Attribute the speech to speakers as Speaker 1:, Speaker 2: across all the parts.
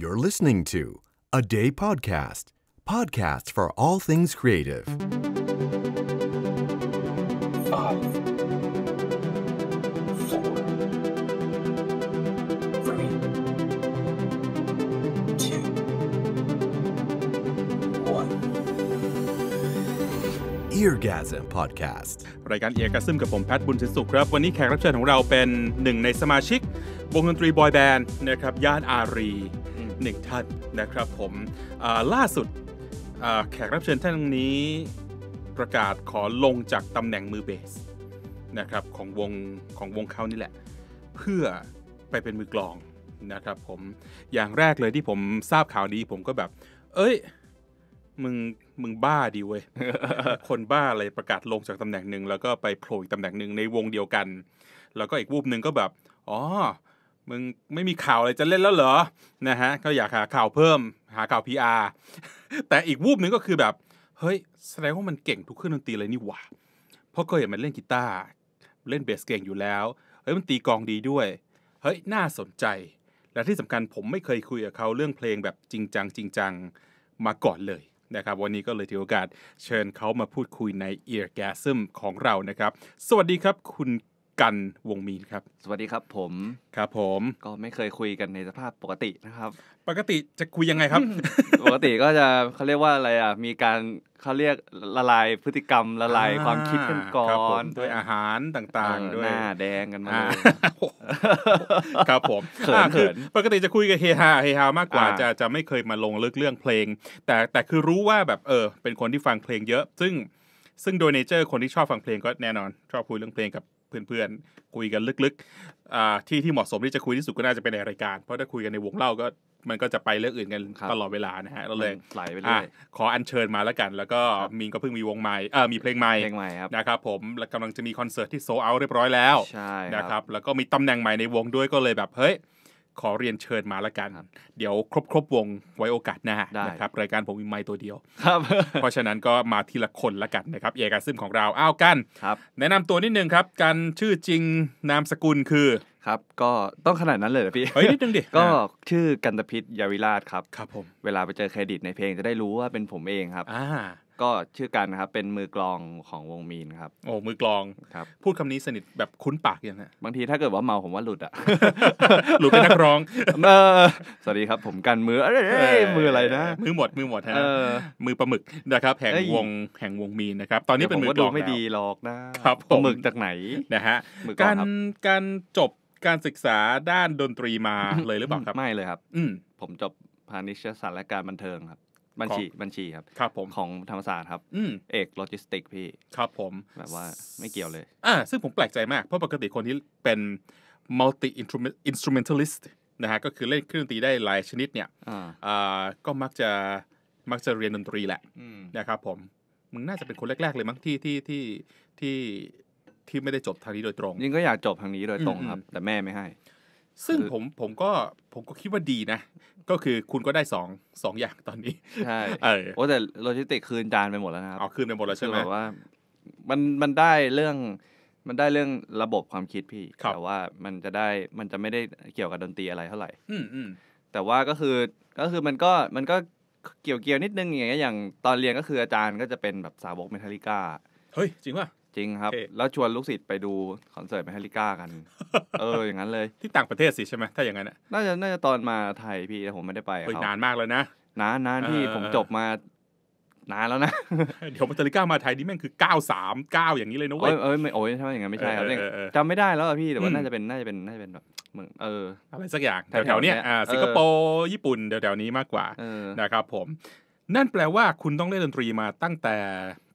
Speaker 1: You're listening to A Day Podcast, podcast for all things creative. Five,
Speaker 2: four, three, two,
Speaker 1: one. Eargasm Podcast รายการเอียกัซึมกับผม แพทย์บุญสินสุขครับ วันนี้แขกรับเชิญของเราเป็นหนึ่งในสมาชิกวงดนตรีบอยแบนด์นะครับย่านอารีหนึ่งท่านนะครับผมล่าสุดแขกรับเชิญท่านนี้ประกาศขอลงจากตำแหน่งมือเบสนะครับของวงของวงเขานี่แหละ เพื่อไปเป็นมือกลอง นะครับผมอย่างแรกเลยที่ผมทราบข่าวดีผมก็แบบเอ้ยมึงมึงบ้าดีเว้ยคนบ้าอะไรประกาศลงจากตำแหน่งหนึ่งแล้วก็ไปโผล่อีกตำแหน่งหนึ่งในวงเดียวกัน แล้วก็อีกวูบหนึ่งก็แบบอ๋อมึงไม่มีข่าวอะไรจะเล่นแล้วเหรอ นะฮะ ก็อยากหาข่าวเพิ่ม หาข่าว PR แต่อีกวูบหนึ่งก็คือแบบ เฮ้ย แสดงว่ามันเก่งทุกเครื่องดนตรีเลยนี่หว่า เพราะเคยเห็นมันเล่นกีตาร์ เล่นเบสเก่งอยู่แล้ว เฮ้ยมันตีกองดีด้วย เฮ้ย น่าสนใจ และที่สำคัญผมไม่เคยคุยกับเขาเรื่องเพลงแบบจริงจังจริงจัง มาก่อนเลยนะครับ วันนี้ก็เลยถือโอกาสเชิญเขามาพูดคุยใน e a r g a s m ของเรานะครับ สวัสดีครับคุณกัน
Speaker 2: วงมีนครับ สวัสดีครับ ผม ครับผม ก็ไม่เคยคุยกันในสภาพปกตินะครับ
Speaker 1: ปกติจะคุยยังไงครับ ปก
Speaker 2: ติก็จะเขาเรียกว่าอะไรอ่ะ มีการเขาเรียกละลายพฤติกรรมละลายความคิดกันก่อนด้วยอาหารต่างๆด้วยหน้าแดงกันมาครับผมเินอ
Speaker 1: ปกติจะคุยกับเฮฮาเฮฮามากกว่าจะจะไม่เคยมาลงลึกเรื่องเพลง แต่แต่คือรู้ว่าแบบเออ เป็นคนที่ฟังเพลงเยอะ ซึ่งซึ่งโดยเนเจอร์คนที่ชอบฟังเพลงก็แน่นอน ชอบคุยเรื่องเพลงกับเพื่อนๆ คุยกันลึกๆที่ที่เหมาะสมที่จะคุยที่สุดก็น่าจะเป็นในรายการ เพราะถ้าคุยกันในวงเล่าก็มันก็จะไปเรื่องอื่นกันตลอดเวลานะฮะเราเลยไหลไปเลยขออัญเชิญมาแล้วกัน แล้วก็มีนก็เพิ่งมีวงใหม่เออมีเพลงใหม่เพลงใหม่ครับนะครับผมแล้กำลังจะมีคอนเสิร์ตที่โซเอาเรียบร้อยแล้วนะครับแล้วก็มีตำแหน่งใหม่ในวงด้วยก็เลยแบบ เฮ้ขอเรียนเชิญมาละกัน เดี๋ยวครบครบวงไว้โอกาสหน้านะครับรายการผมมีไม้ตัวเดียวครับ เพราะฉะนั้นก็มาทีละคนละกันนะครับเอกาซึมของเรา อ้าวกันครับ แนะนำตัวนิดนึงครับกันชื่อจริง
Speaker 2: นามสกุลคือครับ ก็ต้องขนาดนั้นเลยเหรอพี่ เฮ้ย นิดนึงดิ ก็ชื่อกันตพิษยาวิราชครับครับ ผมเวลาไปเจอเครดิตในเพลงจะได้รู้ว่าเป็นผมเองครับอ่าก็ชื่อกันนะครับเป็นมือกลองของวงมีนครับโอ้มือกลองครับพูดคำนี้สนิทแบบคุ้นปากยังฮะบางทีถ้าเกิดว่าเมาผมว่าหลุดอ่ะหลุดเป็นนักร้องเออสวัสดีครับ ผมกันมือเอ้ยมืออะไรนะ มือหมดมือหมดฮะมือปลาหมึกนะครับแห่งวง
Speaker 1: แห่งวงมีนนะครับตอนนี้เป็นมือกลองไม่ดีหรอกนะครับปลาหมึกจากไหนนะฮะการ
Speaker 2: การจบการศึกษาด้านดนตรีมาเลยหรือเปล่าครับไม่เลยครับ อืผมจบพาณิชยศาสตร์และการบันเทิงครับบัญชีบัญชีครับครับผมของธรรมศาสตร์ครับ เอกโลจิสติกพี่ ครับผมแบบว่าไม่เกี่ยวเลย อ่าซึ่งผมแปลกใจมากเพราะปกติคนที่
Speaker 1: เป็น multi instrumentalist นะฮะก็คือเล่นเครื่องดนตรีได้หลายชนิดเนี่ย อ่าก็มักจะมักจะเรียนดนตรีแหละนะครับผม มึงน่าจะเป็นคนแรกๆเลยมั้งที่ที่ที่ที่ที่ไม่ได้จบทางนี้โดยตรงยิ่งก็อยากจบ
Speaker 2: ทางนี้โดยตรงครับ แต่แม่ไม่ให้ซึ่งผมผมก็ผมก็คิดว่าดีนะ ก็คือคุณก็ได้สองสองอย่างตอนนี้ใช่เโอ้แต่โลจิสติกคืนจานไปหมดแล้วนะครับเอาคืนไปหมดแล้วใช่ไหมแบบว่ามันมันได้เรื่องมันได้เรื่องระบบความคิดพี่แต่ว่ามันจะได้มันจะไม่ได้เกี่ยวกับดนตรีอะไรเท่าไหร่อืแต่ว่าก็คือก็คือมันก็มันก็เกี่ยวเกี่ยวนิดนึงอย่างเงี้ยอย่างตอนเรียนก็คืออาจารย์ก็จะเป็นแบบสาวกเมทัลลิก้าเฮ้ยจริงป่ะจริงครับแล้วชวนลูกศิษย์ไปดูคอนเสิร์ตแมฮริก้ากัน เออ อย่างนั้นเลยที่ต่างประเทศสิใช่ไหมถ้าอย่างนั้นน่าจะน่าจะตอนมาไทยพี่แต่ผมไม่ได้ไปครับนานมากเลยนะนานนานพี่ผมจบมานานแล้วนะ เดี๋ยวมา
Speaker 1: ตาลิก้ามาไทยนี่แม่งคือ 9 3 9 อย่างนี้เลยนะเว้ยเอ้ยไม่โอ้ยใช่ไหมอย่างนั้นไม่ใช่ครับจำไม่ได้แล้วพี่ แต่ว่าน่าจะเป็นน่าจะเป็นน่าจะเป็นแบบเมืองเอออะไรสักอย่างแถวๆเนี้ยอ่าสิงคโปร์ญี่ปุ่นแถวๆนี้มากกว่านะครับ ผม นั่นแปลว่าคุณต้องเล่นดนตรีมาตั้งแต่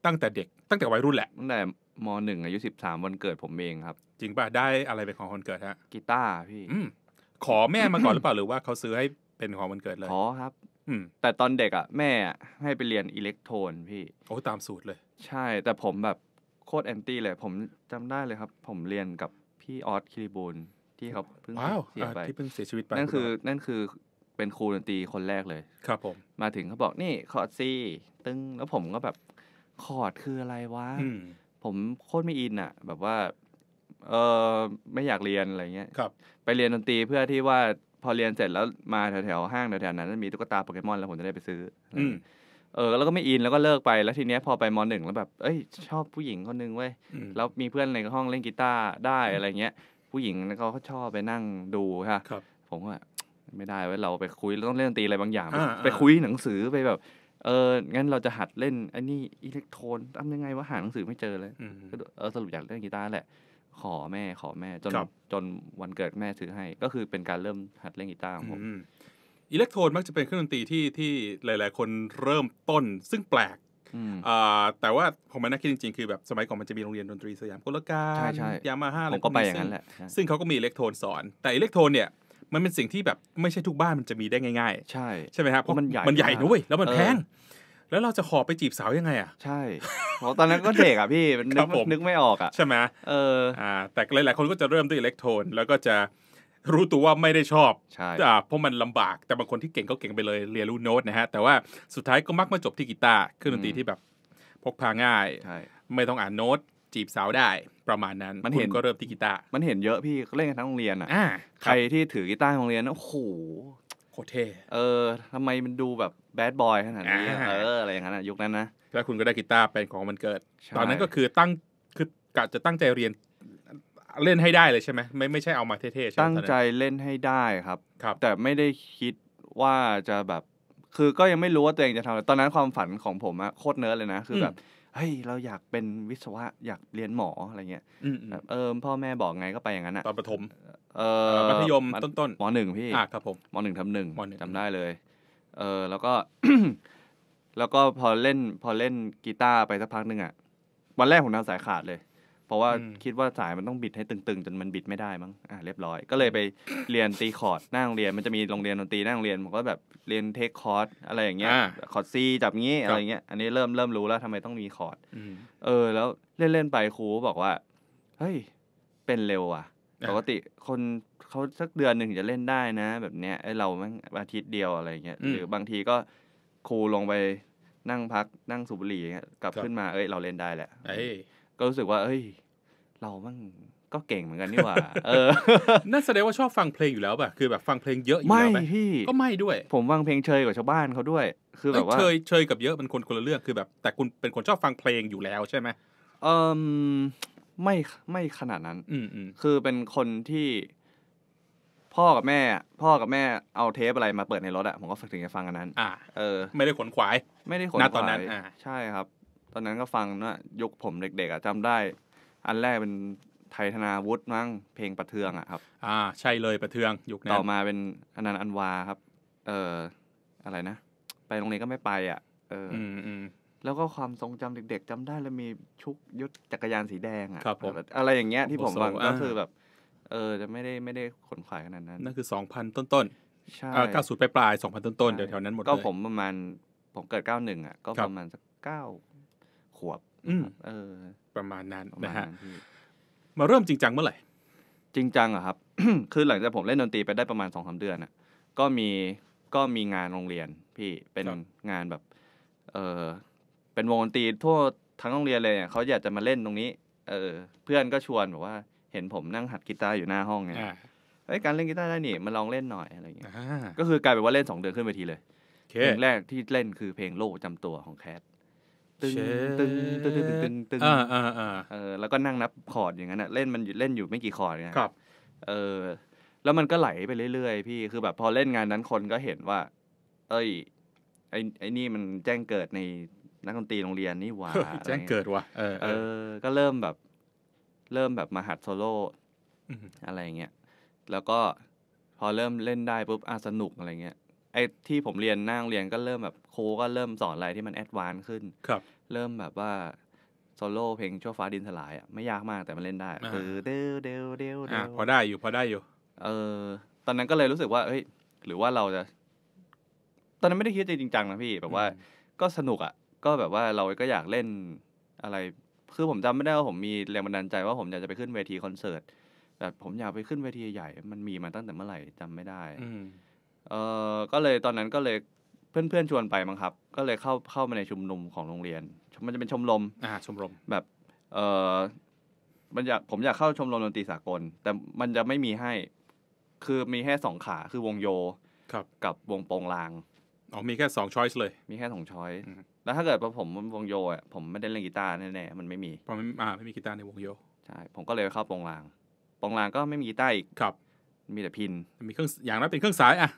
Speaker 1: ตั้งแต่เด็กตั้งแต่วัยรุ่นแหละตั้งแต่มหนึ่งอายุสิบสามวันเกิดผมเองครับ จริงป่ะ ได้อะไรเป็นของคนเกิดฮะกีตาร์พี่อขอแม่มาก่อนหรือเปล่าหรือว่าเขาซื้อให้เป็นของวันเ
Speaker 2: กิดเลยขอครับ อืมแต่ตอนเด็กอ่ะ แม่ให้ไปเรียนอิเล็กโทรน พี่ โอ้ ตามสูตรเลย ใช่ แต่ผมแบบโคตรแอนตี้เลยผมจำได้เลยครับ ผมเรียนกับพี่ออสคิริบูลที่เขาเพิ่งเสียไปที่เพิ่งเสียชีวิตไปนั่นคือ นั่นคือเป็นครูดนตรีคนแรกเลย ครับผมมาถึงเขาบอกนี่คอร์ดซีตึ้งแล้วผมก็แบบคอร์ดคืออะไรวะผมโคตรไม่อินอะแบบว่าเออไม่อยากเรียนอะไรเงี้ยครับ ไปเรียนดนตรีเพื่อที่ว่าพอเรียนเสร็จแล้วมาแถวๆห้างแถวๆนั้นมีตุ๊กตาโปเกมอนแล้วผมจะได้ไปซื้อ อืเออแล้วก็ไม่อินแล้วก็เลิกไป แล้วทีเนี้ยพอไปมอหนึ่งแล้วแบบ เอ้ยชอบผู้หญิงคนนึงเว้ยแล้วมีเพื่อนในห้องเล่นกีตาร์ได้อะไรเงี้ยผู้หญิงเขาชอบไปนั่งดูค่ะครับผมว่าไม่ได้เว้ยเราไปคุยเราต้องเล่นดนตรีอะไรบางอย่าง ไปคุยหนังสือไปแบบเอองั้นเราจะหัดเล่นอันนี้อิเล็กโทรนทำยังไงว่าหาหนังสือไม่เจอเลยก็เออสรุปอยากเล่นกีตาร์แหละ ขอแม่ขอแม่ จนจนวันเกิดแม่ซื้อให้ ก็คือเป็นการเริ่มหัดเล่นกีตาร์ของผมอิเล็กโทร
Speaker 1: นมักจะเป็นเครื่องดนตรีที่ที่หลาย ๆ คนเริ่มต้นซึ่งแปลก แต่ว่าผมมานักคิดจริงๆ คือแบบสมัยก่อนมันจะมีโรงเรียนดนตรีสยามกุลกาใช่ใช่ยามาฮ่าอะไรพวกอย่างนี้ซึ่งซึ่งเขาก็มีอิเล็กโทรนสอนแต่อิเล็กโทรนเนี่ยมันเป็นสิ่งที่แบบไม่ใช่ทุกบ้านมันจะมีได้ง่าย
Speaker 2: ๆใช่ใช่ไหมครับเพราะมันใหญ่มันใหญ่นุ้ยแล้วมันแพง
Speaker 1: แล้วเราจะขอไปจีบสาวยังไง อ่ะใช่เพราะตอนนั้นก็เด็กอ่ะพี่นึกนึกไม่ออกอ่ะใช่ไหมเอออ่าแต่หลายๆคนก็จะเริ่มด้วยอิเล็กโทรนแล้วก็จะรู้ตัวว่าไม่ได้ชอบใช่เพราะมันลำบาก แต่บางคนที่เก่งก็เก่งไปเลยเรียนรู้โน้ตนะฮะแต่ว่าสุดท้ายก็มักมาจบที่กีตาร์เครื่องดนตรีที่แบบ พกพาง่าย ไม่ต้องอ่านโน้ต จีบสาวได้ประมาณนั้นมันเห็นก็เริ่มที่กีตาร์มันเห็น
Speaker 2: เยอะพี่เล่นกันทั้งโรงเรียนอ่ะใครที่ถือกีตาร์โรงเรียนโอ้โหโคตรเท่เออทำไมมันดูแบบแบดบอยขนาดนี้เอออะไรอย่างนั้นยุคนั้นนะแล้วคุณก็ได้กีตาร์เป็นของมันเกิด ตอนนั้นก็คือตั้งคือกะจะตั้งใจเรียน เล่นให้ได้เลยใช่ไหมไม่ไม่ใช่เอามาเท่ๆใช่ไหมตั้งใจเล่นให้ได้ครับครับ แต่ไม่ได้คิดว่าจะแบบ คือก็ยังไม่รู้ว่าตัวเองจะทำอะไรตอนนั้นความฝันของผมอะโคตรเนิร์ดเลยนะคือแบบเฮ้ยเราอยากเป็นวิศวะ อยากเรียนหมออะไรเงี้ย เออ พ่อแม่บอกไงก็ไปอย่างนั้นอะตอนประถม เออมัธยมต้นต้นมหนึ่งพี่อ่ะครับผมมหนึ่งทำหนึ่งจำได้เลย เออแล้วก็ แล้วก็พอเล่น พอเล่นกีตาร์ไปสักพักหนึ่งอะวันแรกผมทำสายขาดเลยเพราะว่าคิดว่าสายมันต้องบิดให้ตึงๆจนมันบิดไม่ได้มั้ง อ่ะเรียบร้อย ก็เลยไปเรียนตีคอร์ดนั่งเรียนมันจะมีโรงเรียนดนตรีนั่งเรียนผมก็แบบเรียนเทคคอร์ดอะไรอย่างเงี้ย คอร์ดซีจับงี้อะไรเงี้ย อันนี้เริ่มเริ่มรู้แล้วทำไมต้องมีคอร์ดเออ แล้วเล่นๆไปครูบอกว่าเฮ้ยเป็นเร็วอ่ะปกติคนเขาสักเดือนหนึ่งจะเล่นได้นะแบบเนี้ยไอเราแม่งอาทิตย์เดียวอะไรเงี้ยหรือบางทีก็ครูลงไปนั่งพักนั่งสูบบุหรี่กลับขึ้นมาเอ้ย เราเล่นได้แหละก็รู้สึกว่า เอ้ย เรามั่งก็เก่งเหมือนกันนี่หว่า
Speaker 1: เออนั่นแสดงว่าชอบฟังเพลงอยู่แล้วป่ะคือแบบฟังเพลงเยอะอยู่แล้วไหมพี่ ก็ไม่ด้วย ผมฟังเพลงเชยกว่าชาวบ้านเขาด้วย คือแบบว่าเชยเชยกับเยอะมันคนคนละเรื่อง คือแบบ แต่คุณเป็นคนชอบฟังเพ
Speaker 2: ลงอยู่แล้วใช่ไหมเออไม่ไม่ขนาดนั้น อืมอืมคือเป็นคนที่ พ่อกับแม่ พ่อกับแม่เอาเทปอะไรมาเปิดในรถอะผมก็ถึงจะฟังอันนั้น อ่าเออไม่ได้ขนขวาย ไม่ได้ขนณตอนนั้น อ่าใช่ครับตอนนั้นก็ฟังนะยุคผมเด็กๆอ่ะจำได้ อันแรกเป็นไททธนาวุฒิมั้งเพลงประเทืองอ่ะครับ อ่า ใช่เลย ประเทืองยุคนั้นต่อมาเป็นอันนัน อันวาครับ เอ่ออะไรนะ ไปโรงเรียนก็ไม่ไปอ่ะ เออออืืมมแล้วก็ความทรงจำเด็กๆ จำได้แล้วมีชุกยศจักรยานสีแดงอ่ะอะไรอย่างเงี้ยที่ผมฟังก็คือแบบ เออจะไม่ได้ไม่ได้ขนขวายขนาดนั้น นั่นคือสองพันต้นต้นใช่เก้าสูนยปลายปลายสองพันต้นต้นเดี๋ยวแถวนั้นหมดเลย ก็ผมประมาณผมเกิดเก้าหนึ่งอ่ะ ก็ประมาณสักเก้าวบอืมเออ ประมาณนั้นนะฮะมาเริ่มจริงจังเมื่อไหร่จริงจังอะครับ คือหลังจากผมเล่นดนตรีไปได้ประมาณสองสาเดือนอะก็มีก็มีงานโรงเรียนพี่เป็นงานแบบ เออเป็นวงดนตรีทั่วทั้งโรงเรียนเลยเขาอยากจะมาเล่นตรงนี้ เออ เพื่อนก็ชวนบอกว่าเห็นผมนั่งหัดกีตาร์อยู่หน้าห้องไงเอ้ยการเล่นกีตาร์ได้นี่มาลองเล่นหน่อยอะไรอย่างเงี้ยก็คือกลายเป็นว่าเล่นสองเดือนขึ้นไปทีเลยเพลงแรกที่เล่นคือเพลงโลกจำตัวของแคท
Speaker 1: ตึงตึงตึงตึงตึงตึง
Speaker 2: เออแล้วก็นั่งนับคอร์ดอย่างนั้นอ่ะเล่นมันเล่นอยู่ไม่กี่คอร์ดไงครับเออแล้วมันก็ไหลไปเรื่อยๆพี่คือแบบพอเล่นงานนั้นคนก็เห็นว่า เอ้ยไอ้ไอ้นี่มันแจ้งเกิดในนักดนตรีโรงเรียนนี่หว่าแจ้งเกิดว่ะเออเออ ก็เริ่มแบบเริ่มแบบมาหัดโซโล่อะไรเงี้ย แล้วก็พอเริ่มเล่นได้ปุ๊บอ่ะสนุกอะไรเงี้ยไอ้ที่ผมเรียนนั่งเรียนก็เริ่มแบบครูก็เริ่มสอนอะไรที่มันแอดวานซ์ขึ้น ครับ เริ่มแบบว่าโซโล่เพลงชั่วฟ้าดินสลายอ่ะไม่ยากมากแต่มันเล่นได้อ่าเอีเดวเดวเดวเดี่วพอได้อยู่พอได้อยู่ เออ ตอนนั้นก็เลยรู้สึกว่าเฮ้ยหรือว่าเราจะ ตอนนั้นไม่ได้คิดจริงจังนะพี่ แบบว่าก็สนุกอ่ะ ก็แบบว่าเรา ก็อยากเล่นอะไรคือผมจำไม่ได้ว่าผมมีแรงบันดาลใจว่าผมอยากจะไปขึ้นเวทีคอนเสิร์ตแต่ผมอยากไปขึ้นเวทีใหญ่ มันมีมาตั้งแต่เมื่อไหร่จำไม่ได้อืเออก็เลยตอนนั้นก็เลยเพื่อนๆชวนไปมั้งครับ ก็เลยเข้าเข้ามาในชุมนุมของโรงเรียน มันจะเป็นชมรม อ่า ชมรม แบบ เออมันอยากผมอยากเข้าชมรมดนตรีสากล แต่มันจะไม่มีให้ คือมีแค่สองขา คือวงโยครับกับวงโปงลาง อ๋อ มีแค่สองช้อยส์เลย มีแค่สองช้อยส์แล้วถ้าเกิดพอผมวงโยอ่ะ ผมไม่ได้เล่นกีตาร์แน่ๆ มันไม่มีเพราะไม่อ่าไม่มีกีตาร์ในวงโย ใช่ ผมก็เลยเข้าโปงลางโปงลางก็ไม่มีกีตาร์อีก ครับ มีแต่พิน มีเครื่อง อย่างนั้นเป็นเครื่องสายอ่ะ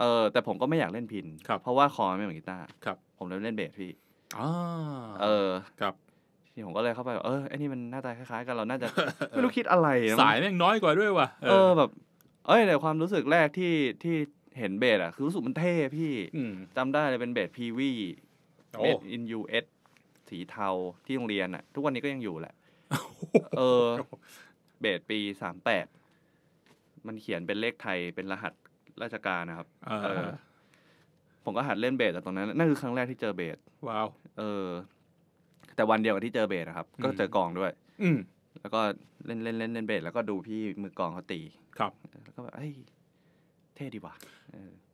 Speaker 2: เออแต่ผมก็ไม่อยากเล่นพินเพราะว่าคอไม่เหมือนกีตาร์ครับ ผมเลยเล่นเบสพี่อเออครับที่ผมก็เลยเข้าไปแบบเออไอ้นี่มันหน้าตาคล้ายๆกัน เราน่าจะไม่รู้คิดอะไรสายแม่งน้อยกว่าด้วยว่ะเออแบบ เอ้ยแต่ความรู้สึกแรกที่ที่เห็นเบสอ่ะ คือรู้สึกมันเท่พี่จำได้เลยเป็นเบสพีวีเบสอินยูเอสสีเทาที่โรงเรียนอ่ะ ทุกวันนี้ก็ยังอยู่แหละ เออ เบสปีสามแปดมันเขียนเป็นเลขไทยเป็นรหัสราชการนะครับ เออผมก็หัดเล่นเบสแต่ตรงนั้น นั่นคือครั้งแรกที่เจอเบสว้าวเออแต่วันเดียวกับที่เจอเบสนะครับ ก็เจอกองด้วย อืแล้วก็เล่นเล่นเล่นเล่นเบสแล้วก็ดูพี่มือกองเขาตี ครับ แล้วก็แบบเฮ้ย เท่ดีว่ะ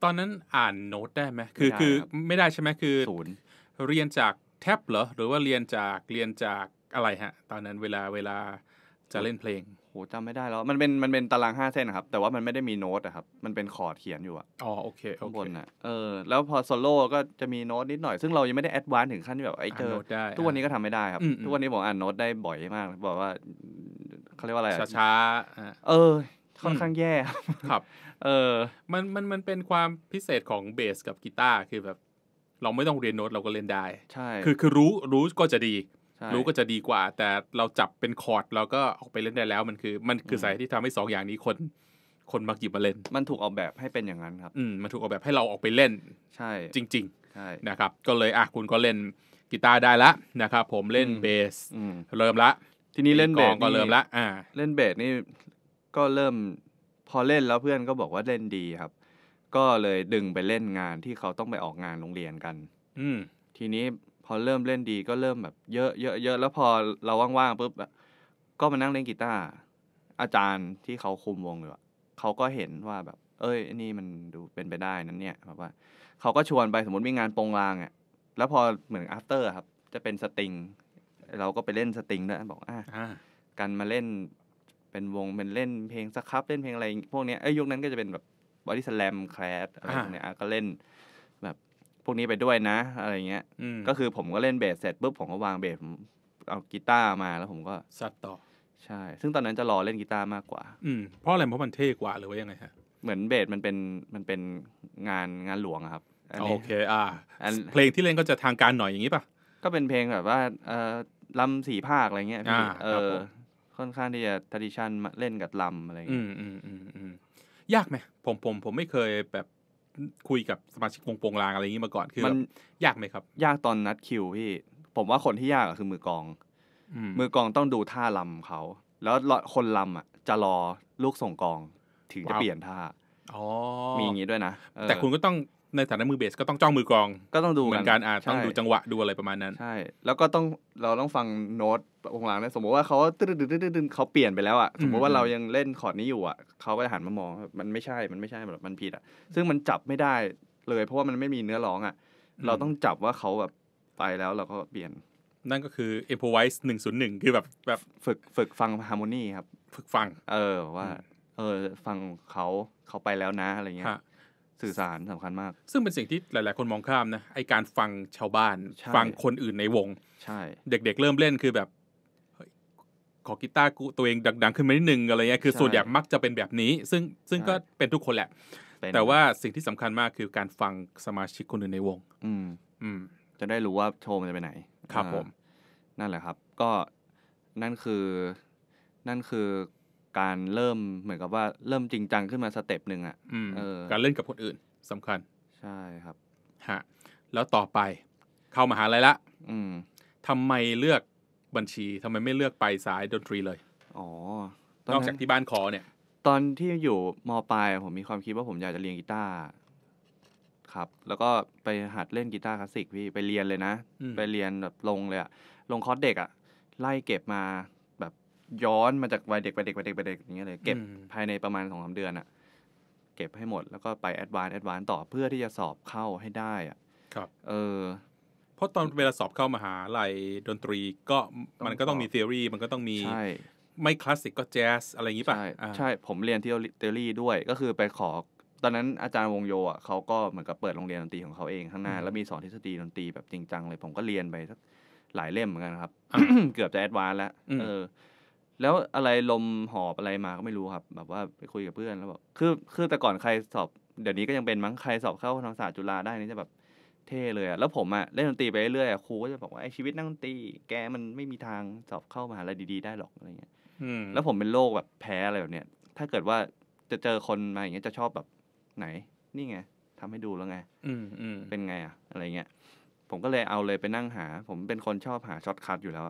Speaker 2: ตอนนั้นอ่าน
Speaker 1: โน้ตได้ไหมคือคือ ไม่ได้ใช่ไหมคือศูนย์เรียนจากแท็บเหรอหรือว่าเรียนจา
Speaker 2: กเรียนจากอะไรฮะ ตอนนั้นเวลาเวลาจะเล่นเพลงโหจำไม่ได้แล้ว มันเป็นมันเป็นตารางห้าเส้นนะครับ แต่ว่ามันไม่ได้มีโน้ตอะครับ มันเป็นคอร์ดเขียนอยู่อะอ๋อโอเคข้างบนอะเออแล้วพอโซโล่ก็จะมีโน้ตนิดหน่อย ซึ่งเรายังไม่ได้แอดวานถึงขั้นที่แบบไอ้เจอทุกวันนี้ก็ทำไม่ได้ครับ ทุกวันนี้บอกอ่านโน้ตได้บ่อยมาก บอกว่าเขาเรียกว่าอะไรช้าเออค่อนข้างแย่ครับเออมันมันมันเป็นความพิเศษของเบ
Speaker 1: สกับกีตาร์คือแบบ เราไม่ต้องเรียนโน้ตเราก็เล่นได้ใช่คือคือรู้รู้ก็จะดีรู้ก็จะดีกว่า แต่เราจับเป็นคอร์ดเราก็ออกไปเล่นได้แล้ว มันคือ มันคือสายที่ทำให้สองอย่างนี้คนคนมาหยิบมาเล่นมันถูกออกแบบให้เป็นอย่างนั้นครับอืมมันถูกออกแบบให้เราออกไปเล่น ใช่ จริงๆใช่นะครับ ก็เลยอ่ะคุณก็เล่นกีตาร์ได้ละ นะครับผมเ
Speaker 2: ล่นเบสเริ่มละ ทีนี้เล่นเบสก็เริ่มละอ่าเล่นเบสนี่ก็เริ่ม พอเล่นแล้วเพื่อนก็บอกว่าเล่นดีครับ ก็เลยดึงไปเล่นงานที่เขาต้องไปออกงานโรงเรียนกัน อืมทีนี้พอเริ่มเล่นดีก็เริ่มแบบเยอะเยอะเยอะแล้วพอเราว่างๆปุ๊บก็มานั่งเล่นกีตาร์อาจารย์ที่เขาคุมวงอยู่เขาก็เห็นว่าแบบ เอ้ยนี่มันดูเป็นไปได้นั้นเนี่ย แบบว่า เขาก็ชวนไปสมมติมีงานโปรงลางอ่ะแล้วพอเหมือน after ครับจะเป็นสตริงเราก็ไปเล่นสตริงด้วยบอกอ่ะกันมาเล่น เป็นวงเป็นเล่นเพลงสครับเล่นเพลงอะไรพวกเนี้ยไอ้ยุคนั้นก็จะเป็นแบบบอดี้สแลมแคลสอะไรพวกเนี้ยก็เล่นพวกนี้ไปด้วยนะ อะไรเงี้ยก็คือผมก็เล่นเบสเสร็จปุ๊บผมก็วางเบสเอากีตาร์มาแล้วผมก็สัดต่อ ใช่ ซึ่งตอนนั้นจะรอเล่นกีตาร์มากกว่าอืมเพราะอะไรเพราะมันเท่กว่าหรือว่ายังไงฮะเหมือนเบสมันเป็นมันเป็นงานงานหลวง
Speaker 1: ครับ โอเค อ่า เพลงที่เล่นก็จะทางการหน่อยอย่างนี้ป่ะ
Speaker 2: ก็เป็นเพลงแบบว่า เออลำสี่ภาคอะไรเงี้ยพี่เออค่อนข้างที่จะทดิชันเล่นกับลำอะไรเงี้ยอืมอืมอืมยากไหมผมผมผมไม่เคยแบบคุยกับสมาชิกวงโปงลางอะไรอย่างนี้มาก่อนคือมันยากไหมครับ ยากตอนนัดคิวพี่ ผมว่าคนที่ยากคือมือกองมือกองต้องดูท่าลำเขา แล้วคนลำอ่ะจะรอลูกส่งกองถึงจะเปลี่ยนท่ามีอย่างนี้ด้วยนะ แต่คุณก็ต้องในฐานะมือเบสก็ต้องจ้องมือกอง ก็ต้องดูเหมือนกันอ่าต้องดูจังหวะดูอะไรประมาณนั้นใช่แล้วก็ต้องเราต้องฟังโน้ตวงหลังนะสมมติว่าเขาตึ๊ดตึ๊ดดเขาเปลี่ยนไปแล้วอ่ะสมมติว่าเรายังเล่นคอร์ดนี้อยู่อ่ะเขาก็จะหันมามอง มันไม่ใช่มันไม่ใช่แบบมันผิดอ่ะซึ่งมันจับไม่ได้เลยเพราะว่ามันไม่มีเนื้อร้องอ่ะเราต้องจับว่าเขาแบบไปแล้วเราก็เปลี่ยน นั่นก็คือ improvise ึ่งคือแบบแบบฝึกฝึกฟังฮาร์โมนีครับฝึกฟังเออว่าเออฟังเขาเขาไปแล้วนะอะไรเงี้ยสื่อสารสำคัญมาก
Speaker 1: ซึ่งเป็นสิ่งที่หลาย ๆ คนมองข้ามนะ ไอการฟังชาวบ้าน ฟังคนอื่นในวง ใช่ เด็ก ๆ เริ่มเล่นคือแบบขอกีตาร์กูตัวเองดังๆขึ้นมานิดนึงอะไรเงี้ย คือ ส่วนใหญ่มักจะเป็นแบบนี้ ซึ่งซึ่งก็เป็นทุกคนแหละ แต่ว่าสิ่งที่สำคัญมากคือการฟัง
Speaker 2: สมาชิกคนอื่นในวง อืม อืม จะได้รู้ว่าโชว์มันจะไปไหน ครับผม นั่นแหละครับ ก็ นั่นคือ นั่นคือการเริ่มเหมือนกับว่าเริ่มจริง จัง ขึ้นมาสเต็ปหนึ่งอ่ะการเล่นกับคนอื่นสำคัญ ใช่
Speaker 1: ครับฮะแล้วต่อไปเข้ามาหาลัยละทำไมเลื
Speaker 2: อกบัญชี ทำไมไม่เลือกไปสายดนตรีเลย อ๋อนอกจากที่บ้านขอเนี่ย ตอนที่อยู่มปลาย ผมมีความคิดว่าผมอยากจะเรียนกีตาร์ครับ แล้วก็ไปหัดเล่นกีตาร์คลาสสิกพี่ไปเรียนเลยนะ ไปเรียนแบบลงเลยอะลงคอร์สเด็กอะไล่เก็บมาย้อนมาจากวัยเด็กไปเด็กไปเด็กไปเด็กอย่างเงี้ยเลยเก็บภายในประมาณสองสาเดือนอะเก็บให้หมดแล้วก็ไปแอดวานแอดวานต่อเพื่อที่จะสอบเข้าให้ได้อะครับ เออเพราะตอนเวลาสอบเข้ามหาลัยดนตรีก็มันก็ต้องมีเทอรี่มันก็ต้องมีไม่คลาสสิกก็แจ๊สอะไรอย่างนี้ป่ะใช่ ผมเรียนเทอรี่ด้วย ก็คือไปขอ ตอนนั้นอาจารย์วงโยอ่ะเขาก็เหมือนกับเปิดโรงเรียนดนตรีของเขาเองข้างหน้า แล้วมีสอนทฤษฎีดนตรีแบบจริงจังเลย ผมก็เรียนไปสักหลายเล่มเหมือนกันครับเกือบจะแอดวานแล้ว เแล้วอะไรลมหอบอะไรมาก็ไม่รู้ครับแบบว่าไปคุยกับเพื่อนแล้วบอกคือคือแต่ก่อนใครสอบ เดี๋ยวนี้ก็ยังเป็นมั้งใครสอบเข้าธรรมศาสตร์จุฬาได้นี่จะแบบ เท่เลยอะแล้วผมอะเล่นดนตรีไปเรื่อยะครูก็จะบอกว่าไอชีวิตนั่งดนตรีแกมันไม่มีทางสอบเข้ามหาลัยดี ๆได้หรอกอะไรเงี้ยแล้วผมเป็นโรคแบบแพ้อะไรแบบเนี้ยถ้าเกิดว่าจะเจอคนมาอย่างเงี้ยจะชอบแบบไหน นี่ไงทำให้ดูแล้วไงเป็นไงอะอะไรเงี้ยผมก็เลยเอาเลยไปนั่งหา ผมเป็นคนชอบหาช็อตคัทอยู่แล้ว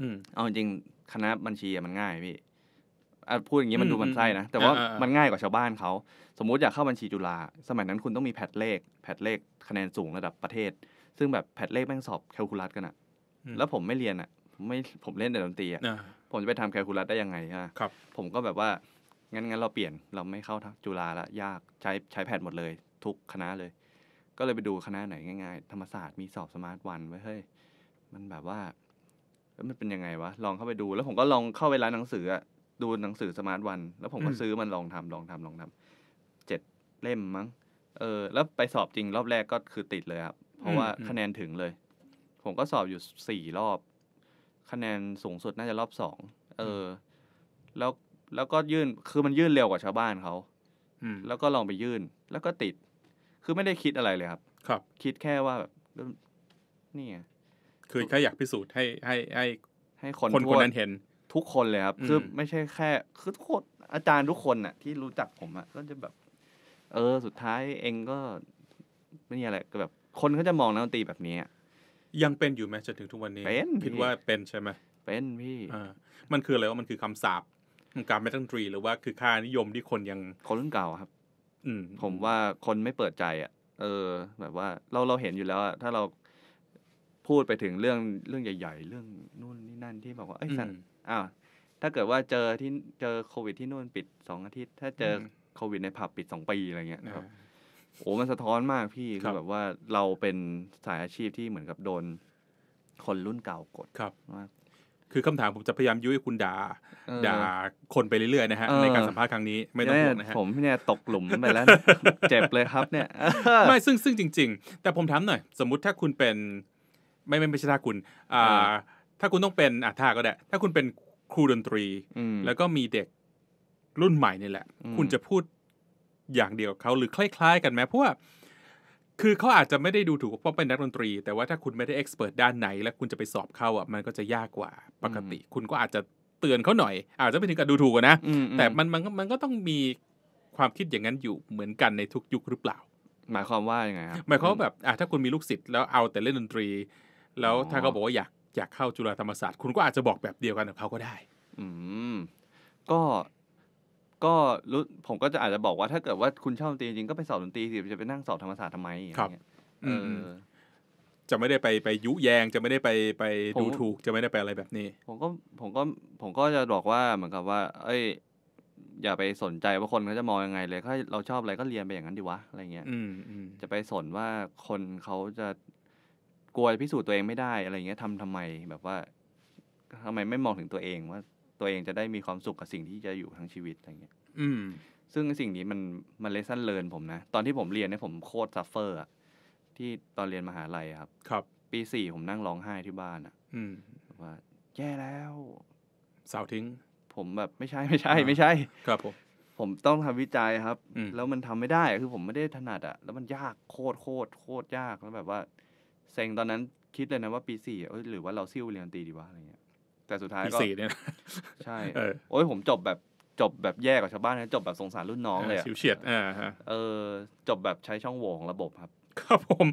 Speaker 2: อืมเอาจริงคณะบัญชีมันง่ายพี่พูดอย่างนี้มันดูมันไส้นะแต่ว่ามันง่ายกว่าชาวบ้านเขาสมมุติอยากเข้าบัญชีจุฬาสมัยนั้นคุณต้องมีแพทเลข แพทเลขคะแนนสูงระดับประเทศ ซึ่งแบบแพทเลขแม่งสอบแคลคูลัสกันอะแล้วผมไม่เรียนอะไม่ผมเล่นแต่ดนตรีอะผมจะไปทำแคลคูลัสได้ยังไงฮะครับผมก็แบบว่างั้นงั้นเราเปลี่ยนเราไม่เข้าจุฬาละยากใช้ใช้แพทหมดเลย ทุกคณะเลย ก็เลยไปดูคณะไหนง่ายๆ ธรรมศาสตร์มีสอบสมาร์ทวันไว้เฮ้ยมันแบบว่ามันเป็นยังไงวะลองเข้าไปดู แล้วผมก็ลองเข้าไปร้านหนังสืออะดูหนังสือสมาร์ทวัน แล้วผมก็ซื้อมันลองทำลองทำลองทำเจ็ดเล่มมั้ง เออ แล้วไปสอบจริงรอบแรกก็คือติดเลยครับเพราะว่าคะแนนถึงเลย ผมก็สอบอยู่สี่รอบ คะแนนสูงสุดน่าจะรอบสองเออ แล้วแล้วก็ยื่นคือมันยื่นเร็วกว่าชาวบ้านเขาแล้วก็ลองไปยื่น แล้วก็ติด คือไม่ได้คิดอะไรเลยครับ ครับ คิดแค่ว่าแบบนี่คือแค่อยากพิสูจน์ให้ให้ให้ให้คนคนคนนั้นเห็น ทุกคนเลยครับ คือไม่ใช่แค่ คือทุกคน อาจารย์ทุกคนน่ะที่รู้จักผมอ่ะก็จะแบบ เออสุดท้ายเองก็ ไม่ชีอะไรก็แบบ คนเขาจะมองนักดนตรีแบบนี้ ยังเป็นอยู่ไหมจนถึงทุกวันนี้เป็นคิดว่า
Speaker 1: เป็นใช่ไหมเป็นพี่อ่ามันคืออะไรว่ามันคือคำสาปงการไม่ตั้งตรีหรือว่าคือค่า
Speaker 2: นิยมที่คนยังคนรุ่นเก่าครับ อืม ผมว่าคนไม่เปิดใจอ่ะ เออ แบบว่าเราเราเห็นอยู่แล้วอะถ้าเราพูดไปถึงเรื่องเรื่องใหญ่ๆ เรื่องนู่นนี่นั่นที่บอกว่า เอ้ยสัตว์อ้าวถ้าเกิดว่าเจอที่เจอโควิดที่นู่นปิดสองอาทิตย์ ถ้าเจอโควิดในผับปิดสองปีอะไรเงี้ยครับโอ้ มันสะท้อนมากพี่ คือแบบว่าเราเป็นสายอาชีพที่เหมือนกับโดนคนรุ่นเก่ากดครับคือคำถามผมจะพยายามยุให้คุณด่าด่าคนไปเรื่อยๆนะฮะในการสัมภาษณ์ครั้งนี้ไม่ต้องห่วงนะฮะผมเนี่ยตกหลุมไปแล้วเจ็บเลยครับเนี่ยไม่ซึ่ง
Speaker 1: ซึ่งจริง ๆ แต่ผมถามหน่อยสมมุติถ้าคุณเป็นไม่ไม่ไม่ใช่ถ้าคุณ อ่า ถ้าคุณต้องเป็นอ่ะท่าก็ได้ถ้าคุณเป็นครูดนตรี แล้วก็มีเด็กรุ่นใหม่นี่แหละ คุณจะพูดอย่างเดียวเขาหรือคล้ายๆ กันไหมเพราะว่าคือเขาอาจจะไม่ได้ดูถูกเพราะเป็นนักดนตรีแต่ว่าถ้าคุณไม่ได้เอ็กซ์เพรสด้านไหน และคุณจะไปสอบเข้าอ่ะมันก็จะยากกว่า ปกติ คุณก็อาจจะเตือนเขาหน่อย อาจจะไม่ถึงกับดูถูกนะแต่มันมันมันก็ต้องมีความคิดอย่างนั้นอยู่เหมือนกันในทุกยุคหรือเปล่าหมายความว่ายังไงครับหมายความว่าแบบอ่ะถ้าคุณมีลูกศิษย์แล้วเอาแต่เล่นดนตรีแล้วถ้าเขาบอกว่าอยากอยากเข้าจุฬาธรร
Speaker 2: มศาสตร์คุณก็อาจจะบอกแบบเดียวกันกับเขาก็ได้ อืม ก็ ก็รู้ ผมก็จะอาจจะบอกว่า ถ้าเกิดว่าคุณชอบดนตรีจริงก็ไปสอบดนตรีสิจะไปนั่งสอบธรรมศาสตร์ทำไมครับเออ จะไม่ได้ไปไปยุแยงจะไม่ได้ไปไปดูถูกจะไม่ได้ไปอะไรแบบนี้ ผมก็ ผมก็ ผมก็จะบอกว่าเหมือนกับว่า เอ้ย อย่าไปสนใจว่าคนเขาจะมองยังไง เลย ถ้าเราชอบอะไรก็เรียนไปอย่างนั้นดีวะ อะไรเงี้ย อืจะไปสนว่าคนเขาจะกลัวพิสูจน์ตัวเองไม่ได้อะไรเงี้ยทำทำไมแบบว่าทำไมไม่มองถึงตัวเอง ว่าตัวเองจะได้มีความสุขกับสิ่งที่จะอยู่ทั้งชีวิตอะไรเงี้ย อืม ซึ่งสิ่งนี้มันมันเลสันเลินผมนะ ตอนที่ผมเรียนเนี่ยผมโคตรซัฟเฟอร์อะที่ตอนเรียนมหาลัยครับครับปีสี่ผมนั่งร้องไห้ที่บ้านอะอืมแบบว่าแย่แล้วสาวทิ้งผมแบบไม่ใช่ไม่ใช่ ไม่ใช่ ครับผม ผมต้องทำวิจัยครับ แล้วมันทำไม่ได้ คือผมไม่ได้ถนัดอะแล้วมันยากโคตรโคตรโคตรยากแล้วแบบว่าเซ็งตอนนั้นคิดเลยนะว่า ปีสี่เอ้หรือว่าเราซิ่วเรียนตีดีวะอะไรเงี้ยแต่สุดท้ายปีก็สี่เนี่ยใช่ เออโอ้ยผมจบแบบ จบแบบแย่กว่าชาวบ้านนะจบแบบสงสารรุ่นน้องเลยชิวเฉียดอ่าฮะเออ จบแบบใช้ช่องโหว่ของระบบครับครับผม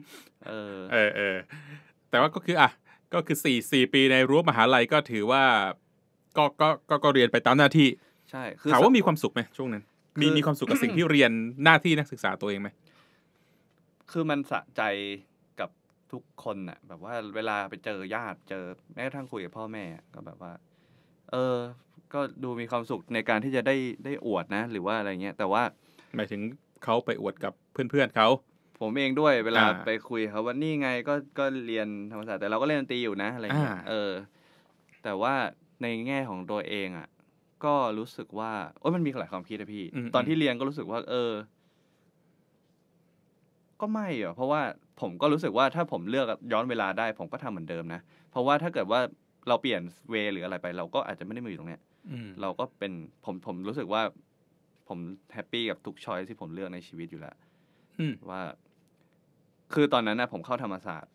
Speaker 2: เออเออเออ แต่ว่าก็คืออ่ะก็คือสี่สี่ปีในรั้วม
Speaker 1: หาลัยก็ถือว่าก็ก็ก็ก็เรียนไปตามหน้าที่ ใช่คือถามว่ามีความสุขไหมช่วงนั้น
Speaker 2: มีมีความสุขกับสิ่งที่เร
Speaker 1: ียนหน้าที่นักศึกษาตัวเองไหม
Speaker 2: คือมันสะใจทุกคนอะแบบว่าเวลาไปเจอญาติเจอแม้กระทั่งคุยกับพ่อแม่ก็แบบว่า เออ ก็ดูมีความสุขในการที่จะได้ได้อวดนะ หรือว่าอะไรเงี้ย แต่ว่าหมายถึงเขาไปอวดกับเพื่อนๆเขา ผมเองด้วย เวลาไปคุยเขาว่านี่ไงก็ก็เรียนธรรมศาสตร์ แต่เราก็เล่นดนตรีอยู่นะ อะไรเงี้ยเออ แต่ว่าในแง่ของตัวเองอ่ะก็รู้สึกว่าโอ้ยมันมีหลายความคิดนะพี่ ตอนที่เรียนก็รู้สึกว่าเออ ก็ไม่หรอเพราะว่าผมก็รู้สึกว่าถ้าผมเลือกย้อนเวลาได้ผมก็ทำเหมือนเดิมนะ เพราะว่าถ้าเกิดว่าเราเปลี่ยนเวหรืออะไรไป เราก็อาจจะไม่ได้มาอยู่ตรงเนี้ยเราก็เป็นผมผมรู้สึกว่า ผมแฮปปี้กับทุกช้อยที่ผมเลือกในชีวิตอยู่แล้วว่า คือตอนนั้นนะผมเข้าธรรมศาสตร์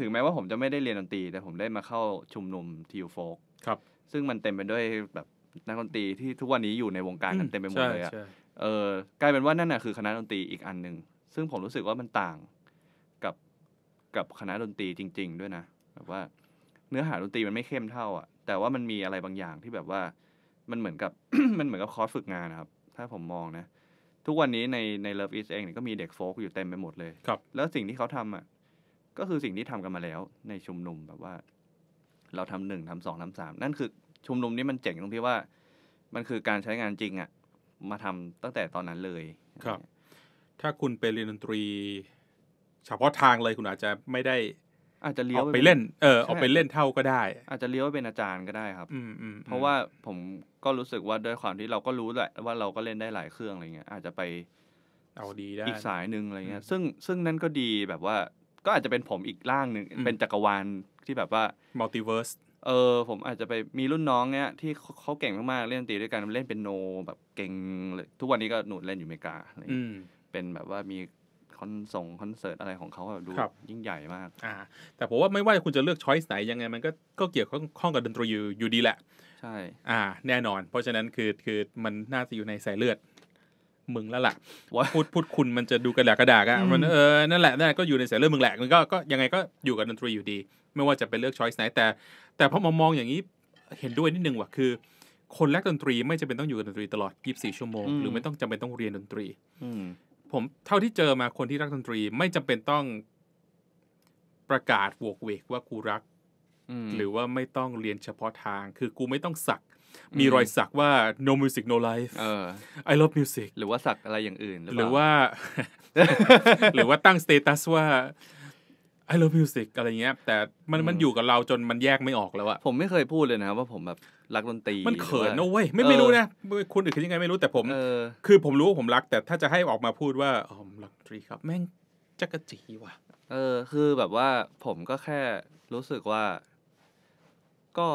Speaker 2: ถึงแม้ว่าผมจะไม่ได้เรียนดนตรี แต่ผมได้มาเข้าชุมนุมทีโฟกครับ ซึ่งมันเต็มไปด้วยแบบนักดนตรีที่ทุกวันนี้อยู่ในวงการกันเต็มไปหมดเลยอะเออ กลายเป็นว่านั่นน่ะคือ คณะดนตรีอีกอันหนึ่งซึ่งผมรู้สึกว่ามันต่างกับคณะดนตรีจริงๆด้วยนะ แบบว่าเนื้อหาดนตรีมันไม่เข้มเท่าอ่ะ แต่ว่ามันมีอะไรบางอย่างที่แบบว่า มันเหมือนกับมันเหมือนกับคอร์สฝึกงานนะครับ ถ้าผมมองนะ ทุกวันนี้ในใน Love is เองเนี่ยก็มีเด็กโฟกอยู่เต็มไปหมดเลยครับ แล้วสิ่งที่เขาทำอ่ะ ก็คือสิ่งที่ทำกันมาแล้วในชุมนุมแบบว่า เราทำหนึ่งทำสองทำสามนั่นคือชุมนุมนี้มันเจ๋งตรงที่ว่ามันคือการใช้งานจริงอ่ะ มาทำตั้งแต่ตอนนั้นเลยครับ ถ้าคุณไปเรียนดนตรีเฉ
Speaker 1: พาะทางเลยคุณอาจจะไม่ได้ อาจจะเลี้ยวออไปเล่น เออออกไปเล่นเท่าก็ได้ อาจจะเลี้ยวไปเ
Speaker 2: ป็นอาจารย์ก็ได้ครับ อืมอืมเพราะว่าผมก็รู้สึกว่าด้วยความที่เราก็รู้แหละว่าเราก็เล่นได้หลายเครื่องอะไรเงี้ยอาจจะไปเอาดีได้ อีกสายหนึ่งอะไรเงี้ย ซึ่งซึ่งนั่นก็ดีแบบว่าก็อาจจะเป็นผมอีกร่างหนึ่งเป็นจักรวาลที่แบบว่ามัลติเวิร์สเออ ผมอาจจะไปมีรุ่นน้องเนี้ย ที่เขาเก่งมากๆเล่นดนตรีด้วยกันเล่นเป็นโน แบบเก่งเลยทุกวันนี้ก็หนูเล่นอยู่อเมริกาเป็นแบบว่ามีคอนส่งคอนเสิร์ตอะไรของเขาแบบดูยิ่งใหญ่มากอ่าแต่ผมว่าไม่ว่าคุณจะเลือกช้อยส์ไหนยังไงมันก็ก็เกี่ยวข้อ
Speaker 1: งกับดนตรีอยู่ดีแหละใช่อ่า แน่นอน เพราะฉะนั้นคือคือมันน่าจะอยู่ในสายเลือดมึงแล้วล่ะพูดพูดคุณมันจะดูกระดากระดากอะมันเออนั่นแหละนั่นก็อยู่ในสายเลือดมึงแหละมันก็ก็ยังไงก็อยู่กับดนตรีอยู่ดี ไม่ว่าจะเป็นเลือกช้อยส์ไหนแต่ แต่พอมมองอย่างนี้เห็นด้วยนิดนึงว่ะ คือคนแรกดนตรีไม่จำเป็นต้องอยู่กับดนตรีตลอด 24 ชั่วโมง หรือไม่ต้องจำเป็นต้องเรียนดนตรีผมเท่าที่เจอมาคนที่รักดนตรีไม่จำเป็นต้องประกาศวกเวกว่ากูรักหรือว่าไม่ต้องเรียนเฉพาะทาง คือกูไม่ต้องสัก มีรอยสักว่า no music no life I love music หรือว่าสักอะไรอย่างอื่นหรือว่า หรือว่าตั้งสเตตัสว่า I love music อะไรเงี้ยแต่มันมันอยู่กับเราจนมันแยกไม่ออกแล้วอะผมไม่เคยพูดเลยนะว่าผมแบบรักดนตรีมันเขินนะเว้ยไม่ไม่รู้นะคุณอื่นคิดยังไงไม่รู้ แต่ผมคือ ผมรู้ว่าผมรัก แต่ถ้าจะให้ออกมาพูดว่าอ๋อรักดนตรีครับแม่งจักรจีว่ะ
Speaker 2: เออ คือแบบว่าผมก็แค่รู้สึกว่า ก็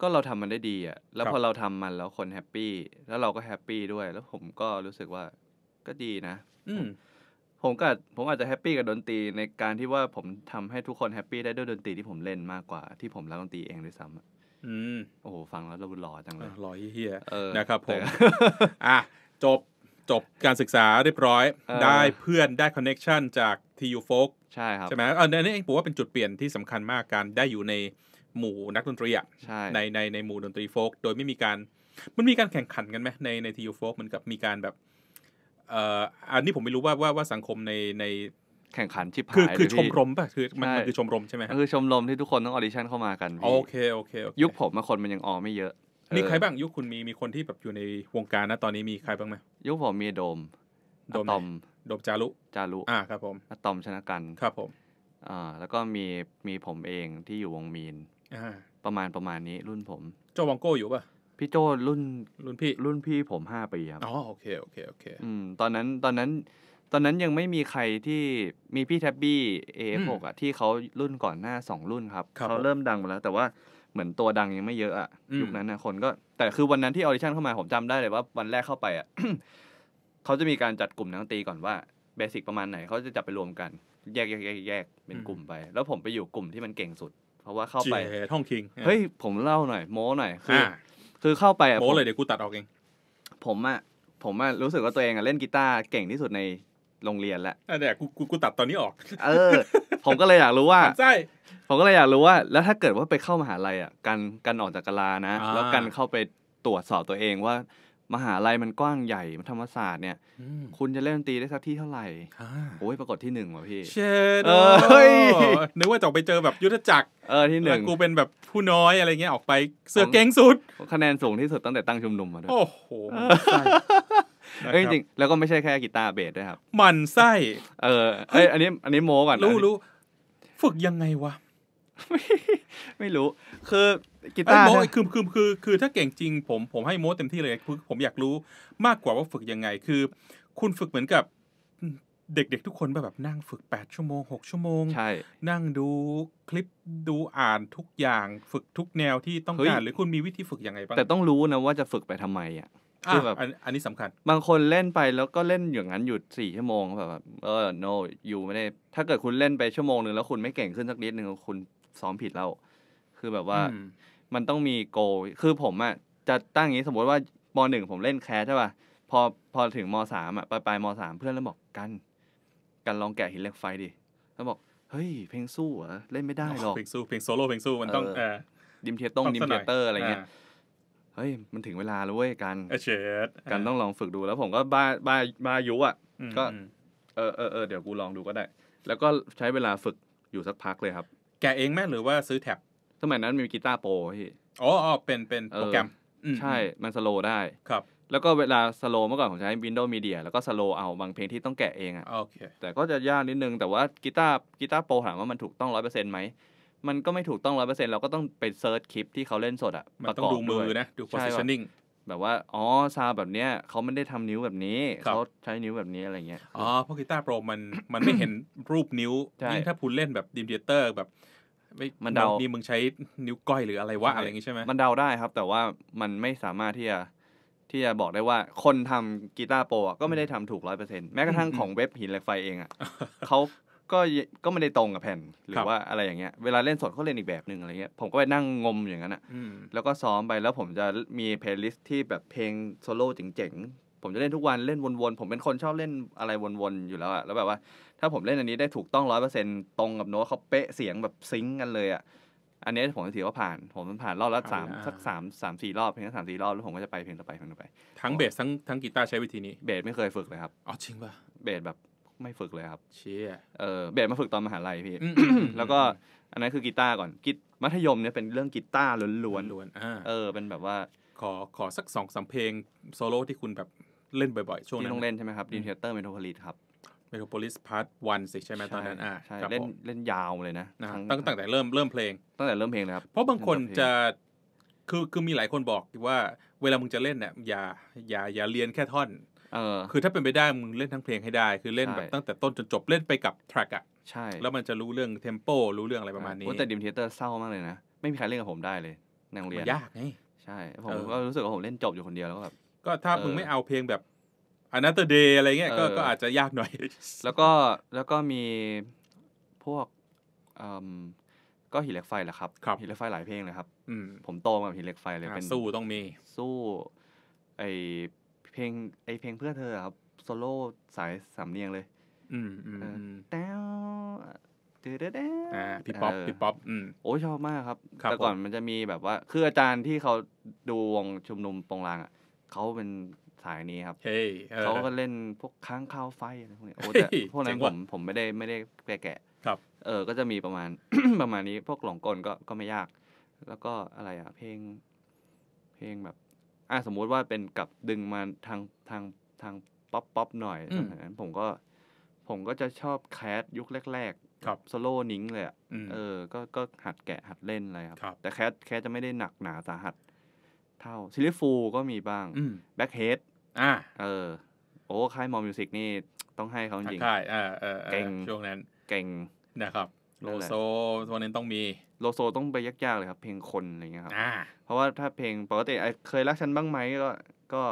Speaker 2: ก็เราทำมันได้ดีอ่ะแล้วพอเราทำมันแล้วคนแฮปปี้แล้วเราก็แฮปปี้ด้วย แล้วผมก็รู้สึกว่า ก็ดีนะอืผมก็ ผมอาจจะแฮปปี้กับดนตรีในการที่ว่าผมทำให้ทุกคนแฮปปี้ได้ด้วยดนตรีที่ผมเล่นมากกว่าที่ผมรักดนตรีเองด้วยซ้ำอืมโอ้โหฟังแล้วเราบหล่อจังเลยหล่อเฮียนะครับผม
Speaker 1: อ่ะจบจบการศึกษาเรียบร้อย ได้เพื่อนได้คอนเน็ชันจากทียูโฟกใช่ครับใช่ไหมอันนี้ผมว่าเป็นจุดเปลี่ยนที่สำคัญมากการได้อยู่ในหมู่นักดนตรีอ่ะในในในหมู่ดนตรีโฟก โดยไม่มีการมันมีการแข่งขันกันไหมในในทีูโฟกมันกับมีการแบบเอ่ออันนี้ผมไม่รู้ว่าว่าว่าสังคมในในแข
Speaker 2: ่งขันชิบหายคือคือชมรมป่ะคือมันคือชมรมใช่ไหมคือชมรมที่ทุกคนต้องออดิชั่นเข้ามากันโอเคโอเคยุคผมมาคนมันยังออไม่เยอะมีใครบ้างยุคคุณมีมีคนที่แบบอยู่ในวงการนะตอนนี้มีใครบ้างไหมยุคผมมีโดมโดมตอมโดมจารุจารุอ่าครับผมตอมชนะกันครับผมอ่าแล้วก็มีมีผมเองที่อยู่วงมีนอ่าประมาณประมาณนี้รุ่นผม โจวังโก้อยู่ป่ะ พี่โจรุ่นรุ่นพี่รุ่นพี่ผมห้าปีครับอ๋อโอเคโอเค โอเค อืมตอนนั้นตอนนั้นตอนนั้นยังไม่มีใครที่มีพี่แท็บบี้เฟหกอ่ะ ที่เขารุ่นก่อนหน้าสองรุ่นครับ เขาเริ่มดังมาแล้ว แต่ว่าเหมือนตัวดังยังไม่เยอะอ่ะยุคนั้นนะคนก็แต่คือวันนั้นที่ออดิชั่นเข้ามาผมจำได้เลยว่าวันแรกเข้าไปอ่ะเขาจะมีการจัดกลุ่มนักดนตรีก่อนว่าเบสิกประมาณไหนเขาจะจับไปรวมกันแยกแยกแยก เป็นกลุ่มไป แล้วผมไปอยู่กลุ่มที่มันเก่งสุด เพราะว่าเข้าไปท่องคิงเฮ้ยผมเล่าหน่อยโม้หน่อยคือคือเข้าไปโม้เลยเดี๋ยวกูตัดออกเองผมอ่ะผมอ่ะรู้สึกว่าตัวเองอ่ะเล่นกีตาร์เก่งที่สุดในโรงเรียนแล้ว่เดี๋ยวกูกูกูตัดตอนนี้ออก เออ ผมก็เลยอยากรู้ว่าใช่ ผมก็เลยอยากรู้ว่า แล้วถ้าเกิดว่าไปเข้ามหาลัยอ่ะกันกันออกจากกลานะ แล้วกันเข้าไปตรวจสอบตัวเองว่า มหาลัยมันกว้างใหญ่มันธรรมศาสตร์เนี่ย คุณจะเล่นดนตรีได้สักที่เท่าไหร่โอ้ยปรากฏที่หนึ่งว่ะพี่เชนดเออเฮ้ยนึกว่าจะไปเจอแบบยุทธจักรเออที่หนึ่งแกูเป็นแบบผู้น้อยอะไรเงี้ยออกไปเสือเก่งสุดคะแนนสูงที่สุดตั้งแต่ตั้งชุมนุมมาด้วยโอ้โหเอ้ยจริงๆแล้วก็ไม่ใช่แค่กีตาร์เบสด้วยครับหมันไส้เออไออันนี้ อันนี้โมก่อนนะรู้รู้
Speaker 1: ฝึกยังไงวะ ไม
Speaker 2: ่ไม่รู้ ค
Speaker 1: ือกีตาร์โม่คือคือคือ คือถ้าเก่งจริง ผมผมให้โมเต็มที่เลย ผมอยากรู้มากกว่าว่าฝึกยังไงคือคุณฝึกเหมือนกับเด็กๆทุกคนแบบนั่งฝึก8ชั่วโมง6ชั่วโมง ใช่ นั่งดูคลิปดูอ่านทุกอย่างฝึกทุก
Speaker 2: แนวที่ต้องการหรือคุ
Speaker 1: ณมีวิธีฝึกยังไงบ้างแต่ต้อ
Speaker 2: งรู้นะว่าจะฝึกไปทำไมอ่ะคือแบบอันนี้สำคัญ บางคนเล่นไปแล้วก็เล่นอย่างนั้นหยุดสี่ชั่วโมง แบบเออโนอยู่ไม่ได้ ถ้าเกิดคุณเล่นไปชั่วโมงหนึ่งแล้ว คุณไม่เก่งขึ้นสักนิดหนึ่งคุณซ้อมผิดแล้วคือแบบว่ามันต้องมีโก คือผมอ่ะจะตั้งอย่างนี้สมมติว่ามหนึ่งผมเล่นแคสใช่ป่ะพอพอถึงมสามอ่ะปลายปลายมสามเพื่อนแล้วบอกกันกันลองแกะหินเหล็กไฟดิแล้วบอก เฮ้ย เพลงสู้เหรอเล่นไม่ได้หรอกเพลงสู้เพลงโซโล่เพลงสู้มันต้องดิมเทตงดิมเทเตอร์อะไรเงี้ยเฮ้ยมันถึงเวลาแล้วเว้ยกันเดกันต้องลองฝึกดูแล้วผมก็บ้าบ้าบ้ายุอ่ะ ก็เออเออเออเดี๋ยวกูลองดูก็ได้ แล้วก็ใช้เวลาฝึกอยู่สักพักเลยครับ แกเองไหมหรือว่าซื้อแท็บสมัยนั้นมีกีตาร์โปรพี่อ๋อเป็นเป็นโปรแกรมใช่มันสโลได้ครับแล้วก็เวลาสโลเมื่อก่อนผมใช้ Windows Media แล้วก็สโลเอาบางเพลงที่ต้องแกะเองอะ่ะ okay. แต่ก็จะยากนิดนึงแต่ว่ากีตาร์กีตาร์โปรถามว่ามันถูกต้องร้อยเปอร์เซ็นต์ไหมมันก็ไม่ถูกต้องร้อยเปอร์เซ็นต์เราก็ต้องไปเซิร์ชคลิปที่เขาเล่นสดอ่ะมันต้องดูมือนะ ดู positioning แบบว่า อ๋อ ซาแบบเนี้ย เขาไม่ได้ทำนิ้วแบบนี้ เขาใช้นิ้วแบบนี้อะไรเงี้ยอ๋อ เพราะกีตาร์โปรมันมันไม่เห็นรูปนิ้วยิ่งถ้าคุณเล่นแบบดิมเดเตอร์แบบ มันเดานี่มึงใช้นิ้วก้อยหรืออะไรวะ อะไรอย่างี้ใช่ไหมมันเดาได้ครับ แต่ว่ามันไม่สามารถที่จะที่จะบอกได้ว่า คนทำกีตาร์โปรก็ไม่ได้ทำถูกร้อยเปอร์เซ็นต์แม้กระทั่งของเว็บหินเหล็กไฟเองอ่ะเขาก็ก็ไม่ได้ตรงกับแผ่นหรือว่าอะไรอย่างเงี้ยเวลาเล่นสดเขาเล่นอีกแบบหนึ่งอะไรเงี้ยผมก็ไปนั่งงมอย่างนั้นอ่ะแล้วก็ซ้อมไปแล้วผมจะมีเพลย์ลิสต์ที่แบบเพลงโซโล่เจ๋งๆ ผมจะเล่นทุกวันเล่นวนๆ ผมเป็นคนชอบเล่นอะไรวนๆ อยู่แล้วอ่ะแล้วแบบว่า ถ้าผมเล่นอันนี้ได้ถูกต้องร้อยเปอร์เซ็นต์ตรงกับโน้ตเขาเป๊ะเสียงแบบซิงกันเลยอ่ะอันนี้ผมถือว่าผ่าน ผมมันผ่านรอบละสามสักสามสามสี่รอบเพลงละสามสี่รอบแล้วผมก็จะไปเพลงต่อไปเพลงต่อไป ทั้งเบสทั้งทั้งกีตาร์ใช้วิธีนี้เบสไม่เคยฝึกเลยครับอ๋อจริงป่ะเบสแบบไม่ฝึกเลยครับ เชี่ยเออเบสมาฝึกตอนมหาลัยพี่ แล้วก็อันนั้นคือกีตาร์ก่อนกีมัธยมเนี่ยเป็นเรื่องกีตาร์ล้วนๆ เออ เป็นแบบว่าขอขอสักสองสามเพลงโซโล่ที่คุณแบบ
Speaker 1: เล่นบ่อยๆ ช่วงนั้นที่ต้องเล่นใช่ไหมครับดีนเทเตอร์เมโทรโพลิสครับเมโทรโพลิสพาร์ทวันสิใช่ไหมตอนนั้นอ่าใช่เล่นเล่นยาวเลยนะตั้งตั้งแต่เริ่มเริ่มเพลงตั้งแต่เริ่มเพลงเลยครับ เพราะบางคนจะคือคือมีหลายคนบอกว่าเวลามึงจะเล่นเนี่ยอย่าอย่าอย่าเรียนแค่ท่อนเออ คือถ้าเป็นไปได้ มึงเล่นทั้งเพลงให้ได้ คือเล่นแบบตั้งแต่ต้นจนจบเล่นไปกับแทร็กอ่ะ
Speaker 2: ใช่ แล้วมันจะรู้เรื่องเทมโปรู้เรื่องอะไรประมาณนี้แต่ดิมเทเตอร์เศร้ามากเลยนะ ไม่มีใครเล่นกับผมได้เลยในโรงเรียนยากไง ใช่ ผมก็รู้สึกว่าผมเล่นจบอยู่คนเดียวแล้ว ก็แบบ ก็ถ้ามึงไม่เอาเพลงแบบอันนัตเตอร์เดย์อะไรเงี้ยก็ก็อาจจะยากหน่อย แล้วก็แล้วก็มีพวกก็หินเหล็กไฟแหละครับหินเหล็กไฟหลายเพลงเลยครับผมโตมากับหินเหล็กไฟเลย เป็นสู้ต้องมี สู้ไอพลงไอเพลงเพื่อเธอครับโซโล่สายสามเนียงเลย อืมอืมแต้วเด้อเด้อ่พี่ป๊อปพี่ป๊อปอืมโอ้ชอบมากครับ แต่ก่อนมันจะมีแบบว่า คืออาจารย์ที่เขาดูวงชุมนุมปงลางอ่ะเขาเป็นสายนี้ครับเขาก็เล่นพวกค้างข้าวไฟอะไรพวกนี้โอ้แต่พวกนั้นผมผมไม่ได้ไม่ได้แกะแกะครับ เออก็จะมีประมาณประมาณนี้พวกหลงกลก็ก็ไม่ยาก แล้วก็อะไรอ่ะ เพลงเพลงแบบอ่ะสมมุติว่าเป็นกับดึงมาทางทางทางป๊อปป๊อปหน่อยอนั้นผมก็ ผมก็จะชอบแคสยุคแรกครับๆโซโล่นิ้งเลยอะอเออก็ก็หัดแกะหัดเล่นอะไรครับรบแต่แคสแคสจะไม่ได้หนักหนาสาหัสเท่าซิลิฟูก็มีบ้าง แบ็คเฮดอ่าเออโอ้ค่ายมอมิวสิกนี่ ต้องให้เขาจริง่ายอ่าเออออเก่งช่วงนั้น เก่งนะครับโลโซตัวนั้นต้องมีโลโซต้องไปยากๆเลยครับ เพลงคนอะไรเงี้ยครับเพราะว่าถ้าเพลงปกติเคยรักฉันบ้างไหมก็ก็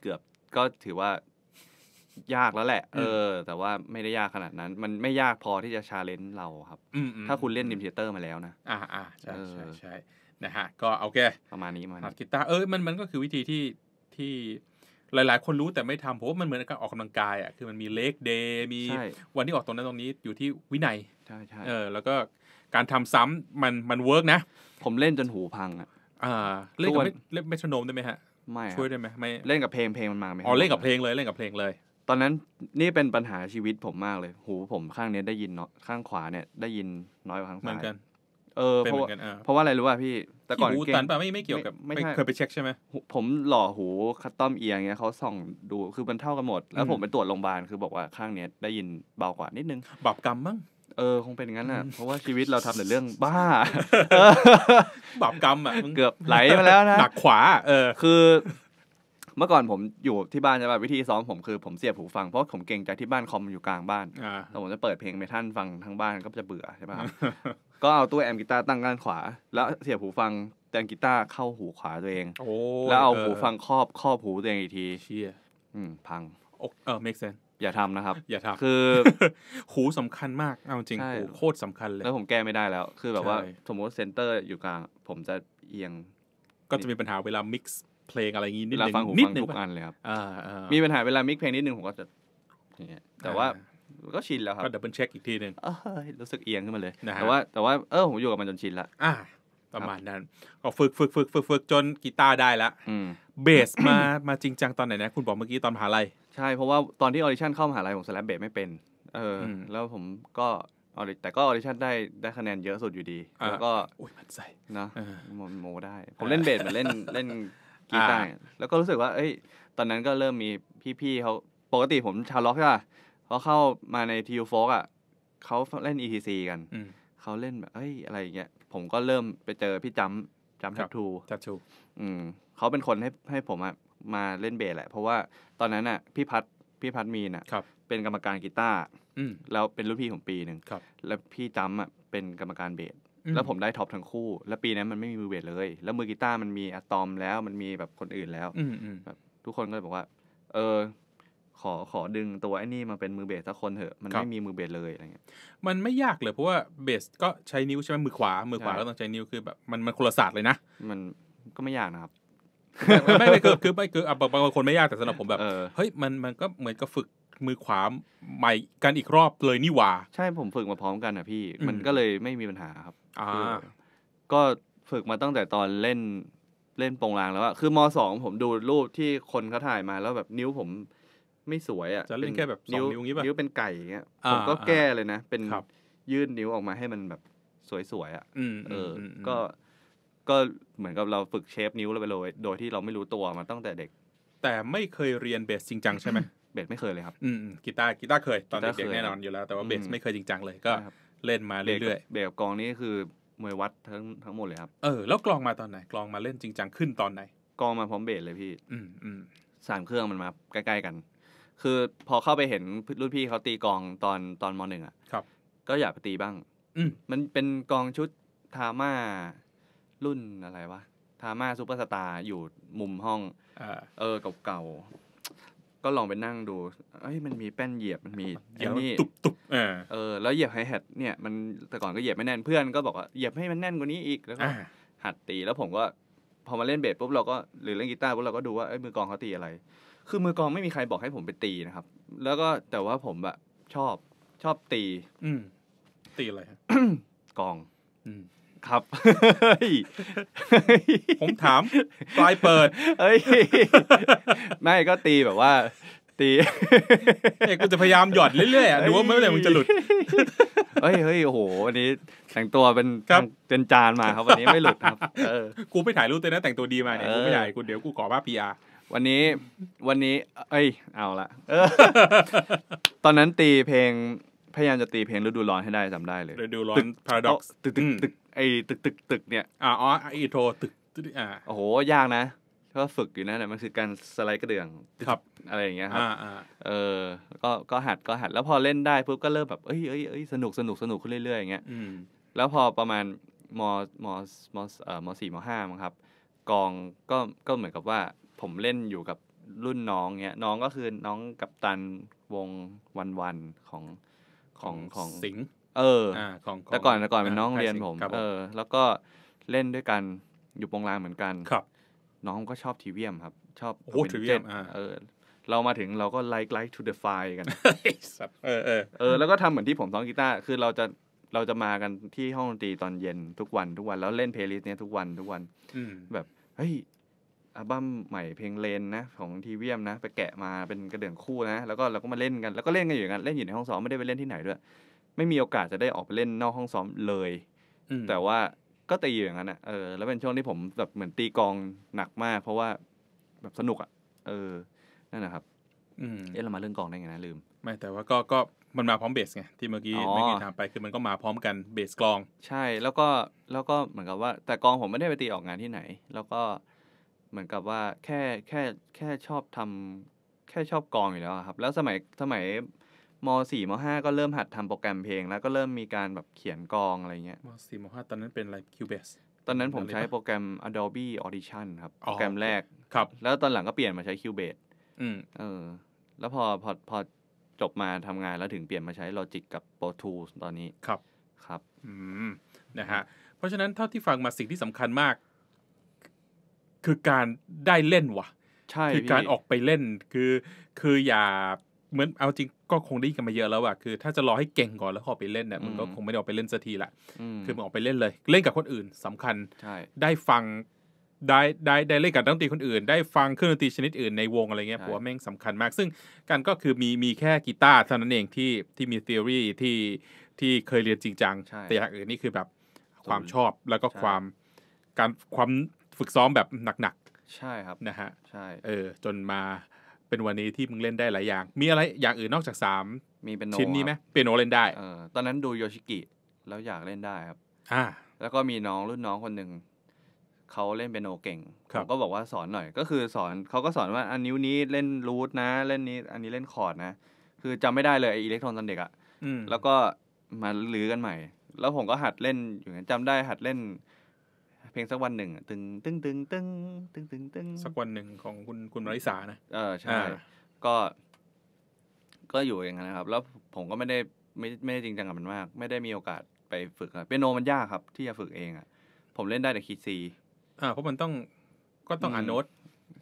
Speaker 2: เกือบก็ถือว่ายากแล้วแหละ เออ แต่ว่าไม่ได้ยากขนาดนั้น มันไม่ยากพอที่จะชาเลนจ์เราครับถ้าคุณเล่นดิมเทเตอร์มาแล้วนะอ่าอ่าใช่ใช่ใช่นะฮะก็โอเคประมาณนี้มาหัดกีตาร์เออมันมันก็คือวิธีที่ที่
Speaker 1: หลายๆ คนรู้แต่ไม่ทำเพราะว่ามันเหมือนการออกกำลังกายอ่ะคือมันมีเลกเดย์มีวันที่ออกตรงนั้นตรงนี้อยู่ที่วินัยใช่ใช่เออแล้วก็การทำซ้ำมันมันเวิร์กนะผมเล่นจ
Speaker 2: นหูพังอ่ะเล่นกับเ
Speaker 1: ล่นเมทรโนมได้ไหมฮะ ไม่ช่วยได้ไหมไม่เล่
Speaker 2: นกับเพลงเพลงมันมาไหมอ๋อเล่นกับเพลงเลยเล่นกับเพลงเลย ตอนนั้นนี่เป็นปัญหาชีวิตผมมากเลย หูผมข้างนี้ได้ยินเนาะข้างขวาเนี่ยได้ยินน้อยกว่าข้างซ้ายเหมือนกันเออเพราะเพราะว่าอะไรรู้ป่ะพี่แต่ก่อนหูมันปะไม่ไม่เกี่ยวกับไม่เคยไปเช็คใช่ไหมผมหล่อหูคัตตอมเอียงเงี้ยเขาส่องดูคือมันเท่ากันหมด แล้วผมไปตรวจโรงพยาบาลคือบอกว่าข้างเนี้ย ได้ยินเบากว่านิดนึงบาปกรรมมั้งเออคงเป็นงั้นอ่ะเพราะว่าชีวิตเราทำแต่เรื่องบ้าบาปกรรมอ่ะเกือบไหลมาแล้วนะหนักขวา เออ คือ เมื่อก่อนผมอยู่ที่บ้านใช่ป่ะวิธีซ้อมผมคือ ผมเสียบหูฟังเพราะผมเก่งใจที่บ้านคอมอยู่กลางบ้านแล้วผมจะเปิดเพลงเมทัลฟังทั้งบ้านก็จะเบื่อใช่ป่ะก็เอาตัวแอมกีตาร์ตั้งด้านขวา แล้วเสียบหูฟังแตงกีตาร์เข้าหูขวาตัวเองแล้วเอาหูฟังครอบครอบหูตัวเองอีกทีเชี่ยอืมพังเออ make sense อย่าทำนะครับอย่าทำคือ หูสำคัญมาก เอาจริงหูโคตรสาคัญเลย แล้วผมแก้ไม่ได้แล้ว คือแบบว่าสมมติเซนเตอร์อยู่กลาง ผมจะเอียง ก็จะมีปัญหาเวลามิกซ์เพลงอะไรอย่างนี้นิดนึงฟังหูฟังทุกอันเลยครับมีปัญหาเวลามิกเพลงนิดนึงผมก็จะอย่างเงี้ยแต่ว่าก็ชินแล้วครับ ก็ดับเบิลเช็คอีกทีหนึ่งรู้สึกเอียงขึ้นมาเลย แต่ว่าแต่ว่าเออผมอยู่กับมันจนชินละอ่าประมาณนั
Speaker 1: ้น ก็ฝึกฝึกฝึกฝึกฝึกจนกีตาร์ได้ละเบสมา มาจริงจังตอนไหนนะคุณ
Speaker 2: บอกเมื่อกี้ตอนมหาลัยช่เพราะว่าตอนที่ออดิชั่นเข้ามหาลัยผมสแลบเบสไม่เป็นเออแล้วผมก็แต่ก็ออดิชั่นได้ได้คะแนนเยอะสุดอยู่ดี แล้วก็อุ้ยมันใส่นะโมได้ ผมเล่นเบสมอนเล่นเล่น กีตาร์แล้วก็รู้สึกว่า เอ้ย ตอนนั้นก็เริ่มมีพี่ๆเขาปกติผมชาวล็อกใช่ป่ะพอเข้ามาในทีูฟอกอ่ะเขาเล่น ETC กันเขาเล่นแบบ เอ้ยอะไรอย่างเงี้ยผมก็เริ่มไปเจอพี่จำจำแทบทูแทู อืมเขาเป็นคนให้ให้ผมอ่ะมาเล่นเบสแหละ เพราะว่าตอนนั้นน่ะ พี่พัดพี่พัดมีน่ะครับเป็นกรรมการกีตาร์อืมแล้วเป็นรุ่นพี่ของปีหนึ่งครับ แล้วพี่จำอ่ะเป็นกรรมการเบสแล้วผมได้ท็อปทั้งคู่ แล้วปีนั้นมันไม่มีมือเบสเลย แล้วมือกีตาร์มันมีอะตอมแล้วมันมีแบบคนอื่นแล้ว อืมอืมทุกคนก็เลยบอกว่า เออ ขอขอดึงตัวไอ้นี่มาเป็นมือเบสสักคนเถอะมันไม่มีมือเบสเลยอะไรเ
Speaker 1: งี้ยมันไม่ยากเลยเพราะว่าเบสก็ใช้นิ้วใช่ไหมมือขวามือขวาก็ต้องใช้นิ้วคือแบบมันมันคนละศาสตร์เลยนะมันก็ไม่ยากนะครับไม่ไม่คือคือไม่คือบางคนไม่ยากแต่สำหรับผมแบบเฮ้ยมันมันก็เหมือนกับฝึกมือขวาใหม่กันอีกรอบเลยนี่หว่า ใช
Speaker 2: ่ผมฝึกมาพร้อมกันอ่ะ พี่มันก็เลยไม่มีปัญหาครับอ่า ก็ฝึกมาตั้งแต่ตอนเล่นเล่นโปงลางแล้วอะคือมสองผมดูรูปที่คนเขาถ่ายมาแล้วแบบนิ้วผมไม่สวยอะจะเล่นแค่แบบนิ้วนิ้วนิ้วเป็นไก่เงี้ยผมก็แก้เลยนะ เป็นยื่นนิ้วออกมาให้มันแบบสวยๆอ่ะเออก็ก็เหมือนกับเราฝึกเชฟนิ้วเราไปเลยโดยที่เราไม่รู้ตัวมาตั้งแต่เด็ก แต่ไม่เคยเรียนเบสจริงจังใช่ไหมเบสไม่เคยเลยครับ อืมกีตาร์กีตาร์เคยตอนเด็กแน่นอนอยู่แล้ว แต่ว่าเบสไม่เคยจริง
Speaker 1: จังเลยก็เล่นมาเรื่อยๆเบสกองนี้คือมวยวัดทั้งทั้งหมดเลยครับเออแล้ว
Speaker 2: กลองมาตอนไหน กลองมาเล่นจริงจังขึ้นตอนไหนกลองมาพร้อมเบสเลยพี่ อืมอืมสามเครื่องมันมาใกล้ๆกัน คือพอเข้าไปเห็นรุ่นพี่เขาตีกองตอนตอนมหนึ่งอ่ะ ครับ ก็อยากไปตีบ้าง อืมันเป็นกองชุดทาม่ารุ่นอะไรวะทาม่าซูเปอร์สตาร์อยู่มุมห้องเออเก่าๆก็ลองไปนั่งดู เอ้ยมันมีแป้นเหยียบ มันมีอันนี้ตุบตุบเออแล้วเหยียบไฮแฮทเนี่ยมันแต่ก่อนก็เหยียบไม่แน่นเพื่อนก็บอกว่าเหยียบให้มันแน่นกว่านี้อีกแล้วก็หัดตีแล้วผมก็พอมาเล่นเบสปุ๊บเราก็หรือเล่นกีตาร์ปุ๊บเราก็ดูว่าเอ้ยมือกองเขาตีอะไร คือมือกองไม่มีใครบอกให้ผมไปตีนะครับ แล้วก็แต่ว่าผมแบบชอบชอบตี อืตีอะไรกองครับ ผมถามปลายเปิดเอ้ย ไม่ก็ตีแบบว่า ตีเอ้กูจะพยายามหยอดเรื่อยๆดูว่าเมื่อไหร่มึงจะหลุด เฮ้ยเฮ้ยโอ้โห วันนี้ แต่งตัวเป็นเป็นจานมาครับ วันนี้ไม่หลุดครับกูไปถ่ายรูปตัวนะ แต่งตัวดีมาเนี่ยกูไม่ใ่ญ่กูเดี๋ยวกูขอ้าพีอาร์วันนี้ วันนี้ เอ้ย เอาละตอนนั้นตีเพลงพยายามจะตีเพลงฤดูร้อนให้ได้จำได้เลยฤดูร้อน p a r a d o ตึกตึกตึกไอ้ตึกตึกตึกเนี่ยอ๋อ อีโทตึกตึกอ่าโอ้โห ยากนะ ก็ฝึกอยู่นะเนี่ยมันคือการสไลด์กระเดื่อง ครับ อะไรอย่างเงี้ยครับเออก็ ก็หัด ก็หัด แล้วพอเล่นได้ปุ๊บก็เริ่มแบบเอ้ยเอ้ยเอ้ยสนุก สนุก สนุกขึ้นเรื่อยๆอย่างเงี้ยแล้วพอประมาณมมมเอ่อมสี่มห้ามั้งครับกองก็ ก็เหมือนกับว่า ผมเล่นอยู่กับรุ่นน้องเงี้ยน้องก็คือน้องกัปตันวงวันวันของของของสิงเอออของแต่ก่อนแต่ก่อนเป็นน้องเรียนผม เออ แล้วก็เล่นด้วยกันอยู่วงรางเหมือนกัน ครับ น้องก็ชอบทีเวียมครับ ชอบโอ้ทีเวียมเออ เรามาถึงเราก็ไลค์ไลค์ทูเดอะไฟกัน เออ เออ เออ แล้วก็ทำเหมือนที่ผมซ้อมกีตาร์คือเราจะเราจะมากันที่ห้องดนตรีตอนเย็นทุกวันทุกวัน แล้วเล่นเพลย์ลิสต์เนี้ยทุกวันทุกวันแบบเฮ้ยอัลบั้มใหม่เพลงเลนนะของทีเวียมนะไปแกะมาเป็นกระเดื่องคู่นะแล้วก็เราก็มาเล่นกันแล้วก็เล่นกันอยู่กันเล่นอยู่ในห้องซ้อมไม่ได้ไปเล่นที่ไหนด้วยไม่มีโอกาสจะได้ออกไปเล่นนอกห้องซ้อมเลยแต่ว่าก็ตีอยู่อย่างนั้นอ่ะเออแล้วเป็นช่วงที่ผมแบบเหมือนตีกองหนักมาก เพราะว่าแบบสนุกอ่ะ เออนั่นแหละครับเออเรามาเรื่องกองได้ไงนะลืมไม่แต่ว่าก็ก็มันมาพร้อมเบสไงที่เมื่อกี้เมื่อกี้ถามไปคือมันก็มาพร้อมกันเบสกอง ใช่แล้วก็แล้วก็เหมือนกับว่า แต่กองผมไม่ได้ไปตีออกงานที่ไหน แล้วก็เหมือนกับว่าแค่แค่แค่ชอบทำแค่ชอบกองอยู่แล้วครับแล้วสมัยสมัยมสี่มห้าก็เริ่มหัดทำโปรแกรมเพลงแล้วก็เริ่มมีการแบบเขียนกองอะไรเงี้ยมสี่มห้าตอนนั้นเป็นอะไรคิวเบสตอนนั้นผมใช้โปรแกรม Adobe Audition ครับ โปรแกรมแรก ครับ แล้วตอนหลังก็เปลี่ยนมาใช้ Cubase อืมเออแล้วพอพอพอจบมาทำงานแล้วถึงเปลี่ยนมาใช้ Logic กับ Pro Tools ตอนนี้ครับครับอืมนะฮะเพราะฉะนั้นเท่าที่ฟังมาสิ่งที่สำคัญมาก
Speaker 1: คือการได้เล่นว่ะใช่คือการออกไปเล่นคือคืออย่าเหมือนเอาจริง ก็คงได้กันมาเยอะแล้วอะคือถ้าจะรอให้เก่งก่อนแล้วพอไปเล่นเนี่ยมันก็คงไม่ได้ออกไปเล่นสักทีละคือมันออกไปเล่นเลย เล่นกับคนอื่นสำคัญได้ฟังได้ได้ได้เล่นกับดนตรีคนอื่นได้ฟังเครื่องดนตรีชนิดอื่นในวงอะไรเงี้ยผมว่าแม่งสำคัญมากซึ่งกันก็คือมีมีแค่กีตาร์เท่านั้นเองที่ที่มีทฤษฎีที่ที่เคยเรียนจริงจังแต่อย่างอื่นนี่คือแบบความชอบแล้วก็ความการความฝึกซ้อมแบบหนักๆใช่ครับนะฮะใช่ เออ จนมาเป็น
Speaker 2: วันนี้ที่มึงเล่นได้หลายอย่าง มีอะไรอย่างอื่นนอกจากสามมีเป็นโนชิ้นนี้ไหมเปียโนเล่นได้เออตอนนั้นดูโยชิกิแล้วอยากเล่นได้ครับอ่า แล้วก็มีน้องรุ่นน้องคนหนึ่ง เขาเล่นเปียโนเก่ง ผมก็บอกว่าสอนหน่อย ก็คือสอนเขาก็สอนว่าอันนิ้วนี้เล่นรูทนะเล่นนี้ อันนี้เล่นคอร์ดนะคือจำไม่ได้เลยไออิเล็กทรอนตอนเด็กอะแล้วก็มาลือกันใหม่ แล้วผมก็หัดเล่นอยู่นั้นจำได้หัดเล่นเพลงสักวันหนึ่งตึงตึงตึงตึงตึงตึงตึงสักวันหนึ่งของคุณคุณมาริสานะเออใช่ ก็ก็อยู่อย่างนั้นนะครับแล้วผมก็ไม่ได้ไม่ไม่ได้จริงจังกับมันมาก ไม่ได้มีโอกาสไปฝึกเปียโนมันยากครับ ที่จะฝึกเองอ่ะผมเล่นได้แต่คีย์ซีอ่าเพราะมันต้องก็ต้องอ่านโน้ต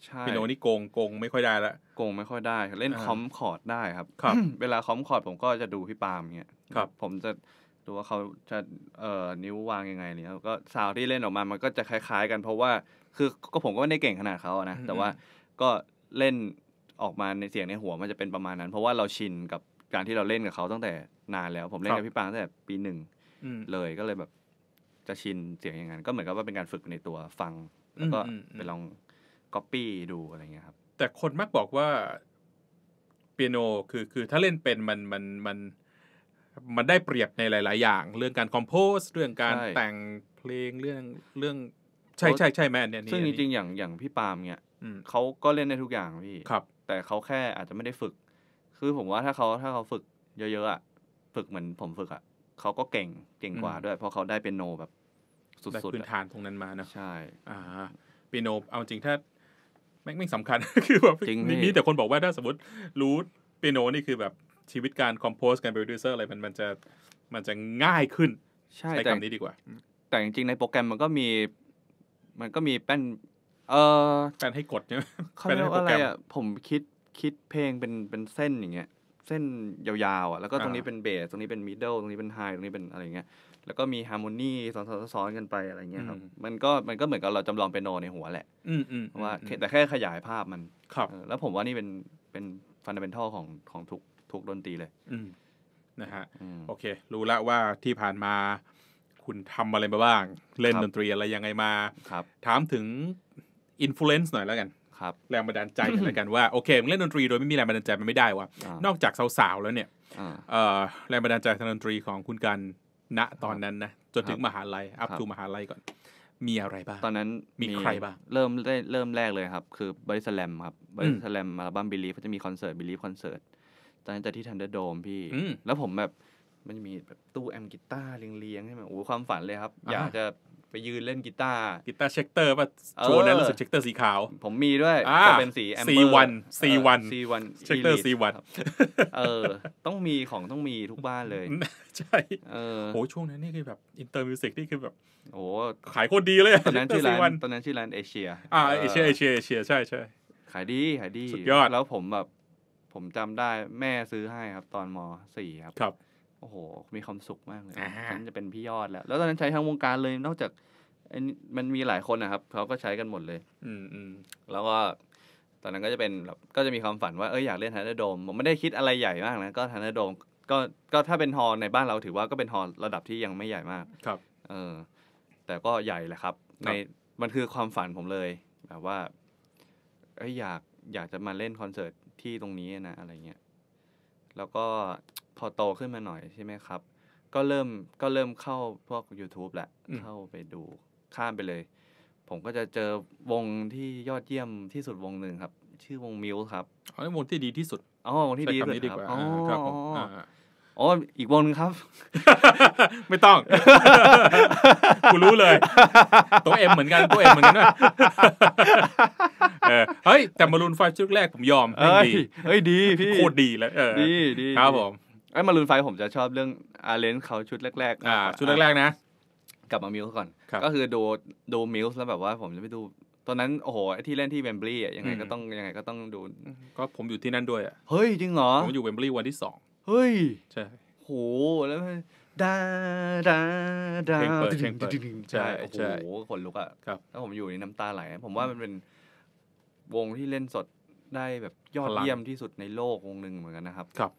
Speaker 2: ใช่เปียโนนี่โกงโกงไม่ค่อยได้ละโกงไม่ค่อยได้เล่นคอมคอร์ดได้ครับ เวลาคอมคอร์ดผมก็จะดูพี่ปามเงี้ยครับ ผมจะดว่าเขาจะเอ่อนิ้ววางยังไงเนี่ย ก็สาวที่เล่นออกมามันก็จะคล้าย ๆ กันเพราะว่า คือก็ผมก็ไม่ได้เก่งขนาดเขานะแต่ว่าก็เล่นออกมาในเสียงในหัวมันจะเป็นประมาณนั้น เพราะว่าเราชินกับการที่เราเล่นกับเขาตั้งแต่นานแล้ว ผมเล่นกับพี่ปางตั้งแต่ปีหนึ่งเลยก็เลยแบบจะชินเสียงอย่างนั้นก็เหมือนกับว่าเป็นการฝึกในตัวฟังแล้วก็ไปลองก๊อปปี้ดูอะไรเงี้ยครับแต่คนมักบอกว่า
Speaker 1: เปียโนคือคือถ้าเล่นเป็นมันมันมันมนมันได้เปร
Speaker 2: ียบในหลาย ๆ อย่าง เรื่องการคอมโพสเรื่องการแต่ง
Speaker 1: เพลงเรื่องเรื่อง
Speaker 2: ใช่ใช่ใช่แม่เนี่ยนี่ซึ่งจริง ๆ อย่างอย่างพี่ปาล์มเนี่ยเขาก็เล่นได้ทุกอย่างพี่ครับ แต่เขาแค่อาจจะไม่ได้ฝึก คือผมว่าถ้าเขาถ้าเขาฝึกเยอะๆอะฝึกเหมือนผมฝึกอะเขาก็เก่งเก่งกว่าด้วย เพราะเขาได้เป็นโนแบบ สุได้พื้นฐานตรงนั้นมาเนะใช่
Speaker 1: อ่าเปียโนเอาจริงถ้าแม่งไม่สำคัญคือแบบนี่มีแต่คนบอกว่าถ้าสมมติรู้เปียโนนี่คือแบบชีวิตการคอมโพสการเป็นโปรดิวเซอร์อะไรมันมันจะ
Speaker 2: มันจะง่ายขึ้นใช่ใช้คำนี้ดีกว่าแต่จริงๆในโปรแกรมมันก็มี มันก็มีแป้น เออแป้นให้กดใช่ไหมเขาเรียกอะไรอ่ะผมคิดคิดเพลงเป็นเป็นเส้นอย่างเงี้ย เส้นยาวๆอ่ะแล้วก็ตรงนี้เป็นเบสตรงนี้เป็นมิดเดิลตรงนี้เป็นไฮตรงนี้เป็นอะไรเงี้ย แล้วก็มีฮาร์โมนีซ้อนๆกันไปอะไรเงี้ยครับมันก็มันก็เหมือนกับเราจำลองเป็นโนในหัวแหละว่าแต่แค่ขยายภาพมันครับแล้วผมว่านี่เป็นเป็นฟันดัมเบทัลของของทุกทุกดนตรีเลยอืนะฮะโอเค ร
Speaker 1: ู้ละว่าที่ผ่านมา คุณทำอะไรมาบ้าง เล่นดนตรีอะไรยังไงมาครับถามถึงอิมโฟเรนซ์หน่อยแล้วกัน ครับแรงบันดาลใจแล้วกันว่าโอเคเล่นดนตรี โดยไม่มีแรงบันดาลใจมันไม่ได้ว่ะนอกจากสาวๆแล้วเนี่ยแรงบันดาลใจทางดนตรีของ
Speaker 2: คุณกัน ณตอนนั้นนะจนถึงมหาลัยอัพทูมหาลัยก่อนมีอะไรบ้างตอนนั้นมีใครบ้างเริ่มเริ่มแรกเลยครับ คือบริสแลมครับบริสแลมอัลบั้มบิลีฟเขาจะมีคอนเสิร์ตบิลีฟคอนเสิร์ตตอนนั้นจะที่ทันเดอร์โดมพี่ แล้วผมแบบ มันจะมีแบบตู้แอมกีตาร์เลี้ยงๆใช่ไหมโอ้ความฝันเลยครับ อยากจะไปยืนเล่นกีตาร์ กีตาร์เ
Speaker 1: ช็คเตอร์ป่ะโชว์นั้นรู้สึกเช็คเตอร์สีขาว ผมมีด้วยจะเป็นสีแอมเบอร์ซีวันซีวันซีวันเช็คเตอร์ซีวันเออ
Speaker 2: ต้องมีของต้องมีทุกบ้านเลย ใช่เออโหช่วงนั้นนี่คือแบบอินเตอร์มิวสิกที่คือแบบ โอ้ขายโคตรดีเลย ตอนนั้นชื่อร้านตอนนั้นชื่อร้านเอเชียอ่าเอเชียเอเชียเอเชียใช่ใช่ขายดีขายดี สุดยอด แล้วผมแบบผมจำได้แม่ซื้อให้ครับ ตอนมสี่ครับครับ โอ้โห มีความสุขมากเลยฉันจะเป็นพี่ยอดแล้ว แล้วตอนนั้นใช้ทั้งวงการเลยนอกจากไอ้มันมีหลายคนนะครับเขาก็ใช้กันหมดเลย อืมอืมแล้วก็ตอนนั้นก็จะเป็นแบบก็จะมีความฝันว่า เอออยากเล่นฮันเดอร์โดมผมไม่ได้คิดอะไรใหญ่มากนะก็ฮันเดอร์โดมก็ก็ถ้าเป็นฮอลในบ้านเราถือว่าก็เป็นฮอลระดับที่ยังไม่ใหญ่มาก ครับ เออแต่ก็ใหญ่แหละครับในมันคือความฝันผมเลยแบบว่าเอออยากอยากจะมาเล่นคอนเสิร์ตที่ตรงนี้นะอะไรเงี้ย แล้วก็พอโตขึ้นมาหน่อยใช่ไหมครับ ก็เริ่มก็เริ่มเข้าพวก YouTube แหละ เข้าไปดู ข้ามไปเลย ผมก็จะเจอวงที่ยอดเยี่ยมที่สุดวงหนึ่งครับ ชื่อวงมิวครับ อ๋อวงที่ดีที่สุด อ๋อ วงที่ดีที่สุดครับอ๋ออ๋ออีกวงนึงครับ ไม่ต้อง กูรู้เลย ตัวเอ็มเหมือนกันตัวเอ็มเหมือนกัน
Speaker 1: ด้วยเฮ้ยแต่มารุนไฟชุดแรกผมยอมเฮ้ย
Speaker 2: เฮ้ยดีพี่โคตรดีแล้วดีดีครับผมไอ้มารุนไฟผมจะชอบเรื่องอาเลนเขาชุดแรกๆ อ่าชุดแรกๆนะกลับมามิวก่อน ก็คือดู ดูมิวส์แล้วแบบว่า ผมจะไปดูตอนนั้นโอ้โหที่เล่นที่เวมบลียยังไงก็ต้องยังไงก็ต้องดู ก็ผมอยู่ที่นั่นด้วยอ่ะเฮ้ยจริงเหรอผมอยู่เวมบลียวันที่สองเฮ้ยใช่โหแล้วดาดาดาเพลงเปิดเพลงเปิดใช่โอ้โหขนลุกอ่ะครับถ้าผมอยู่ในน้ำตาไหล ผมว่ามันเป็นวงที่เล่นสดได้แบบยอดเยี่ยมที่สุดในโลกวงหนึ่งเหมือนกันนะครับ ครับ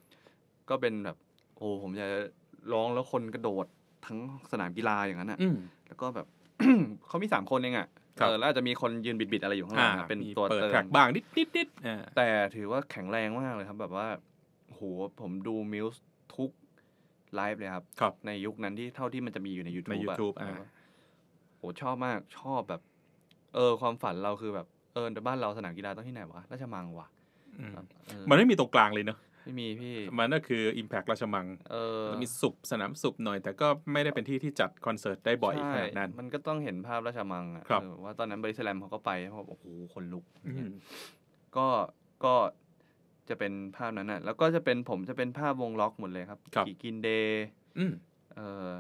Speaker 2: ก็เป็นแบบ โอ้ผมจะร้องแล้วคนกระโดดทั้งสนามกีฬาอย่างนั้นอ่ะแล้วก็แบบเขามีสามคนเองอ่ะเออแล้วอาจจะมีคนยืนบิดๆอะไรอยู่ข้างหลังเป็นตัวเติมบางนิดๆแต่ถือว่าแข็งแรงมากเลยครับ แบบว่าโหผมดูมิวส์ทุกไลฟ์เลยครับรบในยุคนั้นที่เท่าที่มันจะมีอยู่ใน YouTube ใน YouTube อ่ะโห ชอบมากชอบแบบ เออความฝันเราคือแบบเออแต่บ้านเราสนามกีฬาต้องที่ไหนวะ ราชมังวะมันไม่มีตรงกลางเลยเนอะไม่มีพี่ มันก็คืออิมแพกราชมัง เออมีสุบสนามสุบหน่อย แต่ก็ไม่ได้เป็นที่ที่จัดคอนเสิร์ตได้บ่อยขนาดนั้นมันก็ต้องเห็นภาพราชมังอ่ะว่าตอนนั้นบริสแลมเขาก็ไปเขาบอกโอ้โหคนลุก ก็ก็จะเป็นภาพนั้นนะแล้วก็จะเป็นผมจะเป็นภาพวงล็อกหมดเลยครับกีกินเดย์เอ่อ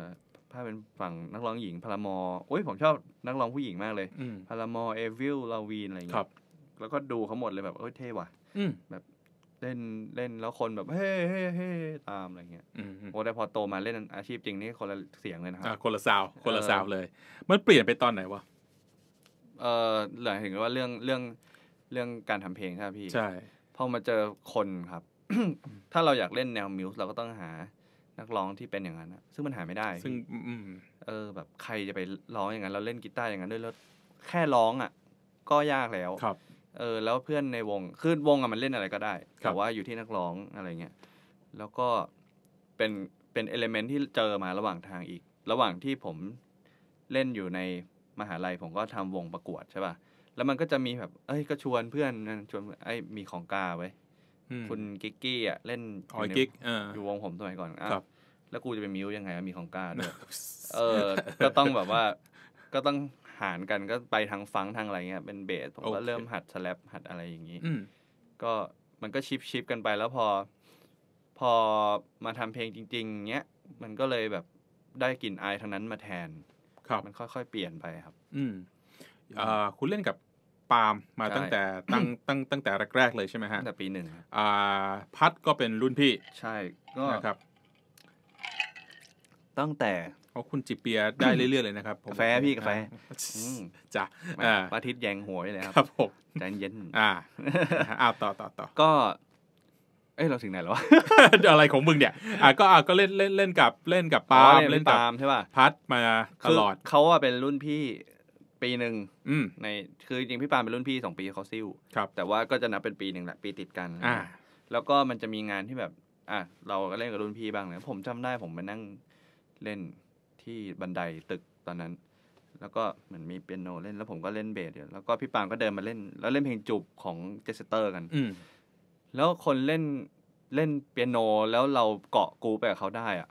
Speaker 2: ภาพเป็นฝั่งนักร้องหญิงพารามอโอ้ยผมชอบนักร้องผู้หญิงมากเลยพารามอเอวิลลาวีนอะไรอย่างเงี้ยแล้วก็ดูเขาหมดเลยแบบเอ้ยเท่ว่ะแบบเล่นเล่นแล้วคนแบบ เฮ้เฮ้เฮ้ตามอะไรเงี้ยโอ้แต่พอโตมาเล่นอาชีพจริงนี่คนละเสียงเลยนะครับคนละซาว์คนละเซาว์เลยมันเปลี่ยนไปตอนไหนวะเออหลังถึงว่าเรื่องเรื่องเรื่องการทำเพลงใช่ไหมพี่ใช่พอมาเจอคนครับ ถ้าเราอยากเล่นแนวมิวส์ เราก็ต้องหานักร้องที่เป็นอย่างนั้นซึ่งมันหาไม่ได้ ซึ่งอืมเออ แบบใครจะไปร้องอย่างนั้นเราเล่นกีตาร์อย่างนั้นด้วยแล้วแค่ร้องอ่ะ ก็ยากแล้วครับ เออ แล้วเพื่อนในวงคือวงอะมันเล่นอะไรก็ได้แต่ว่าอยู่ที่นักร้องอะไรเงี้ยแล้วก็เป็นเป็นเอลเมนที่เจอมาระหว่างทางอีก ระหว่างที่ผมเล่นอยู่ในมหาลัยผมก็ทำวงประกวดใช่ป่ะแล้วมันก็จะมีแบบ เอ้ย ก็ชวนเพื่อนชวนไอ้ มีของกาไว้คุณกิกกี้อ่ะเล่นออยกิกอยู่วงผมสมัยก่อนครับ แล้วกูจะเป็นมิวยังไงมีของกาด้วยเออก็ต้องแบบว่า ก็ต้องหารกันก็ไปทางฟังทางอะไรเงี้ย เป็นเบสผมก็เริ่มหัดสแลปหัดอะไรอย่างนี้ก็มันก็ชิปชิปกันไปแล้วพอ พอมาทำเพลงจริงๆเงี้ย มันก็เลยแบบได้กลิ่นอายทางนั้นมาแทนครับมันค่อยๆเปลี่ยนไปครับ อืมอ่าคุณเล่นกับปาล์มมาตั้งแต่ตั้งตั้งตั้งแต่แรกๆเลยใช่ไหมฮะตั้งแต่ปีหนึ่ง
Speaker 1: อ่า พัดก็เป็นรุ่นพี่ ใช่ ก็นะครับ
Speaker 2: ตั้งแต่เขาคุณจิเปียได้เรื่อยๆเลยนะครับกาแฟพี่กาแฟจ้ะอาทิตย์แยงหัวเลยครับ ครับผมใจเย็นอ่าอ้าวต่อต่อต่อก็
Speaker 1: เอ้ยเราถึงไหนแล้ววะอะไรของมึงเนี่ยอ่ะก็อ่ะก็เล่นเล่นเล่นกับ เล่นกับปาล์มเล่นกับใช่ป่ะพัดมาตลอด
Speaker 2: เขาอ่ะเป็นรุ่นพี่ปีหนึ่งในคือจริงพี่ปานเป็นรุ่นพี่สองปีเขาซิ่วแต่ว่าก็จะนับเป็นปีหนึ่งแหละ ปีติดกันอ่าแล้วก็มันจะมีงานที่แบบ อ่ะเราก็เล่นกับรุ่นพี่บ้างนะผมจำได้ผมไปนั่งเล่นที่บันไดตึกตอนนั้น แล้วก็เหมือนมีเปียโนเล่นแล้วผมก็เล่นเบสอยวแล้วก็พี่ปามก็เดินมาเล่น แล้วเล่นเพลงจูบของเจสเตอร์กันแล้วคนเล่นเล่นเปียโน แล้วเราเกาะกูไปกับเขาได้อ่ะ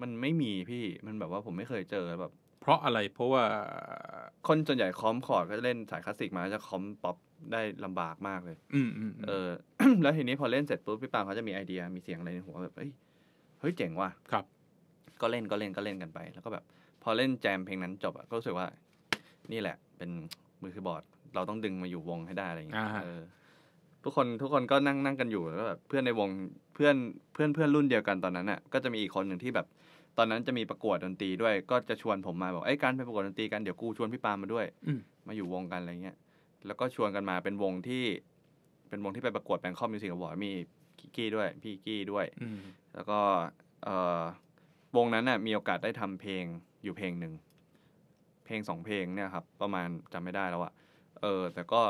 Speaker 2: มันไม่มีพี่มันแบบว่าผมไม่เคยเจอแบบพราะอะไรเพราะว่าคนส่วนใหญ่คอมคอร์ดก็จะเล่นสายคลาสสิกมาจะคอมป๊อปได้ลำบากมากเลยอืมเออ แล้วทีนี้พอเล่นเสร็จปุ๊บพี่ปางเขาจะมีไอเดียมีเสียงอะไรในหัวแบบเฮ้ยเฮ้ยเจ๋งว่ะครับ ก็เล่นก็เล่นก็เล่นกันไปแล้วก็แบบ พอเล่นแจมเพลงนั้นจบอะก็รู้สึกว่า นี่แหละ เป็นมือคือบอร์ด เราต้องดึงมาอยู่วงให้ได้อะไรอย่างเงี้ยเออทุกคนทุกคนก็นั่งนั่งกันอยู่แล้วแบบเพื่อนในวงเพื่อนเพื่อนเพื่อนรุ่นเดียวกันตอนนั้นอะก็จะมีอีกคนหนึ่งที่แบบตอนนั้นจะมีประกวดดนตรีด้วยก็จะชวนผมมาบอกไอ้การไปประกวดดนตรีกันเดี๋ยวกูชวนพี่ปามาด้วยมาอยู่วงกันอะไรเงี้ยแล้วก็ชวนกันมาเป็นวงที่เป็นวงที่ไปประกวดแบงคอมิสิกคโอร์มีกกี้ด้วยพี่กี้ด้วยแล้วก็วงนั้นน่ะมีโอกาสได้ทำเพลงอยู่เพลงหนึ่งเพลงสองเพลงเนี่ยครับประมาณจำไม่ได้แล้วอะเออแต่ก็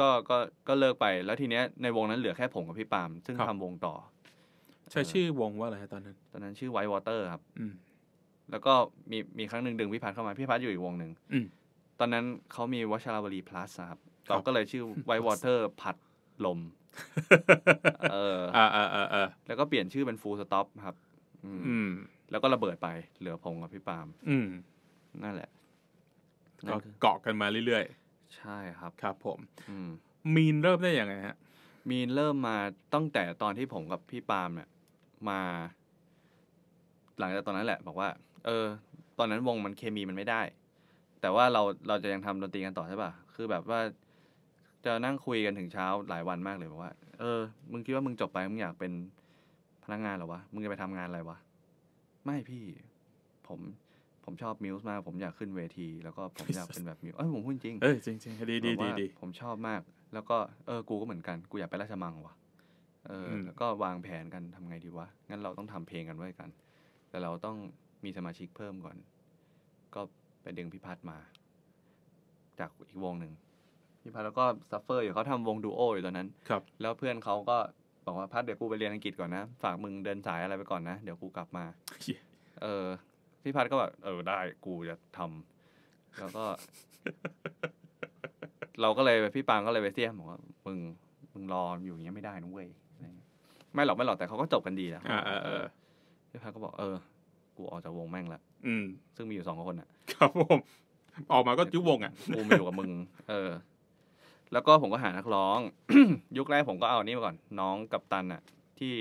Speaker 2: ก็ก็ก็เลิกไปแล้วทีเนี้ยในวงนั้นเหลือแค่ผมกับพี่ปามซึ่งทำวงต่อ
Speaker 1: ใช้ชื่อวงว่าอะไรตอนนั้น
Speaker 2: ตอนนั้นชื่อไวท์วอเตอร์ครับแล้วก็มี มีครั้งหนึ่งดึงพี่พัทเข้ามาพี่พัทอยู่อีกวงหนึ่งตอนนั้นเขามีวัชราวรีพลัสครับเราก็เลยชื่อไวท์วอเตอร์พัดลม เออแล้วก็เปลี่ยนชื่อเป็นฟูลสต็อปครับอืม แล้วก็ระเบิดไปเหลือผมกับพี่ปามอืมนั่นแหละก็เกาะกันมาเรื่อยๆใช่ครับ ครับ ผมมมีนเริ่มได้ยังไงฮะ มีนเริ่มมาตั้งแต่ตอนที่ผมกับพี่ปามเนี่ยมา หลังจากตอนนั้นแหละ บอกว่า เออ ตอนนั้นวงมันเคมีมันไม่ได้ แต่ว่าเราเราจะยังทำดนตรีกันต่อใช่ป่ะ คือแบบว่า จะนั่งคุยกันถึงเช้าหลายวันมากเลยบอกว่าเออมึงคิดว่ามึงจบไป มึงอยากเป็นพนักงานหรอวะ มึงจะไปทำงานอะไรวะ ไม่พี่ ผม ผมชอบมิวส์มาก ผมอยากขึ้นเวทีแล้วก็ผมอยากเป็นแบบมิวเอ้ยผมพูดจริงเออจริงจริงดีดีดีผมชอบมาก แล้วก็เออกูก็เหมือนกันกูอยากไปราชมังวะเออแล้วก็วางแผนกันทำไงดีวะ งั้นเราต้องทำเพลงกันไว้กัน แต่เราต้องมีสมาชิกเพิ่มก่อน ก็ไปดึงพี่พัฒน์มา จากอีกวงหนึ่งพี่พัฒน์แล้วก็ซัฟเฟอร์อยู่เขาทำวงดูโออยู่ตอนนั้น ครับ แล้วเพื่อนเขาก็บอกว่าพัฒเดี๋ยวกูไปเรียนอังกฤษก่อนนะ ฝากมึงเดินสายอะไรไปก่อนนะ เดี๋ยวกูกลับมา เออพี่พัฒน์ก็แบบเออได้กูจะทำ แล้วก็ เราก็เลยพี่ปางก็เลยไปเสี้ยมบอกว่ามึงมึงรออยู่อย่างเงี้ยไม่ได้นะเว้ยไม่หรอกไม่หรอก แต่เขาก็จบกันดีนะ้วพี่พักก็บอกเออกูออกจากวงแม่งละอืมซึ่งมีอยู่สองคนอ่ะ ครับผมออกมาก็ยุบวงอ่ะกูไม่อยู่กับมึง เออ แล้วก็ผมก็หานักร้องยุคแรกผมก็เอานี่มาก่อนน้องกับตันอ่ะ ที่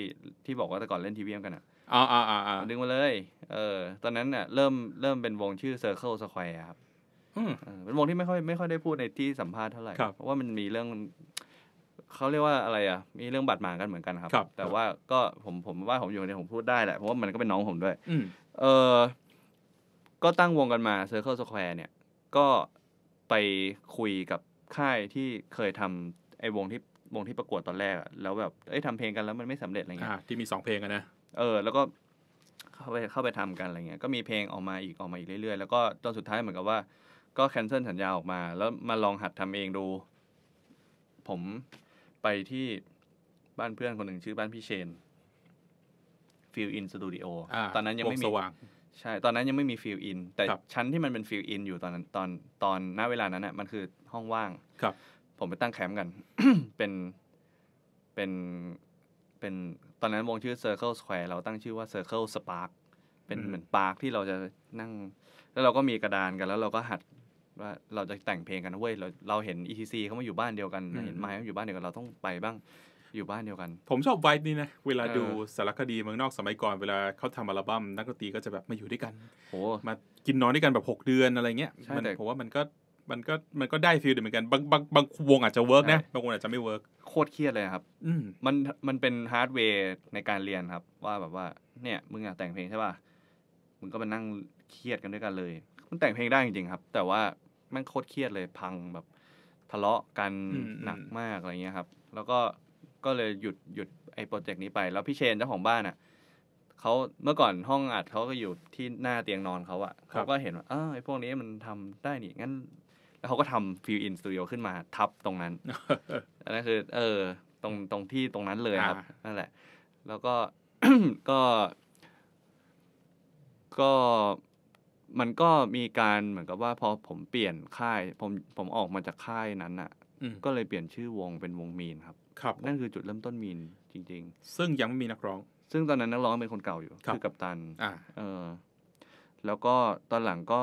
Speaker 2: ที่บอกว่าแต่ก่อนเล่นทีวีกันอ่ะอ่าอ่าอ่าอดึงมาเลย เออ ตอนนั้นอ่ะ เริ่มเริ่มเป็นวงชื่อ Circle Square ครับ อืมเเป็นวงที่ไม่ค่อยไม่ค่อยได้พูดในที่สัมภาษณ์เท่าไหร่ครับเพราะว่ามันมีเรื่องเขาเรียกว่าอะไรอ่ะ มีเรื่องบาดหมางกันเหมือนกันครับ แต่ว่าก็ผมผมว่าผมอยู่ใน ผมพูดได้แหละเพราะว่ามันก็เป็นน้องผมด้วย เออ ก็ตั้งวงกันมาเซอร์เคิลสแควร์เนี่ย ก็ไปคุยกับค่ายที่เคยทำไอ้วงที่ วงที่ประกวดตอนแรกแล้วแบบ เอ้ททำเพลงกันแล้วมันไม่สำเร็จอะไรเงี้ยที่มีสองเพลงกันนะเออแล้วก็เข้าไปเข้าไปทำกันอะไรเงี้ยก็มีเพลงออกมาอีกออกมาอีกเรื่อยๆแล้วก็จนสุดท้ายเหมือนกับว่า ก็แคนเซิลสัญญาออกมา แล้วมาลองหัดทำเองดู ผมไปที่บ้านเพื่อนคนหนึ่งชื่อบ้านพี่เชน ฟิลอินสตูดิโอตอนนั้นยังไม่มีใช่ตอนนั้นยังไม่มีฟิลอิน แต่ชั้นที่มันเป็นฟิลอินอยู่ตอนตอนตอนหน้าเวลานั้นอ่ะมันคือห้องว่าง ครับ ผมไปตั้งแคมป์กัน เป็นเป็นเป็นตอนนั้นวงชื่อ Circle Square เราตั้งชื่อว่า Circle Spark เป็นเหมือนปาร์คที่เราจะนั่งแล้วเราก็มีกระดานกันแล้วเราก็หัดว่าเราจะแต่งเพลงกันนะเว้ยเราเราเห็น etc เขามาอยู่บ้านเดียวกัน เห็นไมค์เขาอยู่บ้านเดียวกันเราต้องไปบ้างอยู่บ้านเดียวกัน
Speaker 1: ผมชอบไวท์นี่นะเวลาดูสารคดีเมืองนอกสมัยก่อนเวลาเขาทำอัลบั้มนักดนตรีก็จะแบบมาอยู่ด้วยกันโอ้มากินนอนด้วยกันแบบ6เดือนอะไรเงี้ยมันผมว่ามันก็มันก็มันก็
Speaker 2: ได้ฟีลเหมือนกันบางบางบางวงอาจจะเวิร์กนะบางวงอาจจะไม่เวิร์กโคตรเครียดเลยครับมันมันเป็นฮาร์ดเวย์ในการเรียนครับ ว่าแบบว่าเนี่ยมึงอยากแต่งเพลงใช่ป่ะมึงก็มานั่งเครียดกันด้วยกันเลยมันแต่งเพลงได้จริงๆครับ แต่ว่าแม่งโคตรเครียดเลยพังแบบ ทะเลาะกันหนักมาก อะไรเงี้ยครับ แล้วก็ก็เลยหยุดหยุดไอ้โปรเจกต์นี้ไป แล้วพี่เชนเจ้าของบ้านอ่ะเขาเมื่อก่อนห้องอัดเขาก็อยู่ที่หน้าเตียงนอนเขาอะเขาก็เห็นว่าเออไอ้พวกนี้มันทำได้นี่ งั้น แล้วเขาก็ทำฟิวอินสตูดิโอขึ้นมาทับตรงนั้น อันนั้นคือ เออ ตรงตรงที่ตรงนั้นเลยครับ นั่นแหละ แล้วก็ก็ก็มันก็มีการเหมือนกับว่า พอผมเปลี่ยนค่าย ผมผมออกมาจากค่ายนั้นอะก็เลยเปลี่ยนชื่อวงเป็นวงมีนครับครับ นั่นคือจุดเริ่มต้นมีนจริง ๆ ซึ่งยังไม่มีนักร้อง ซึ่งตอนนั้นนักร้องเป็นคนเก่าอยู่ คือกัปตันอ่าเออ แล้วก็ตอนหลังก็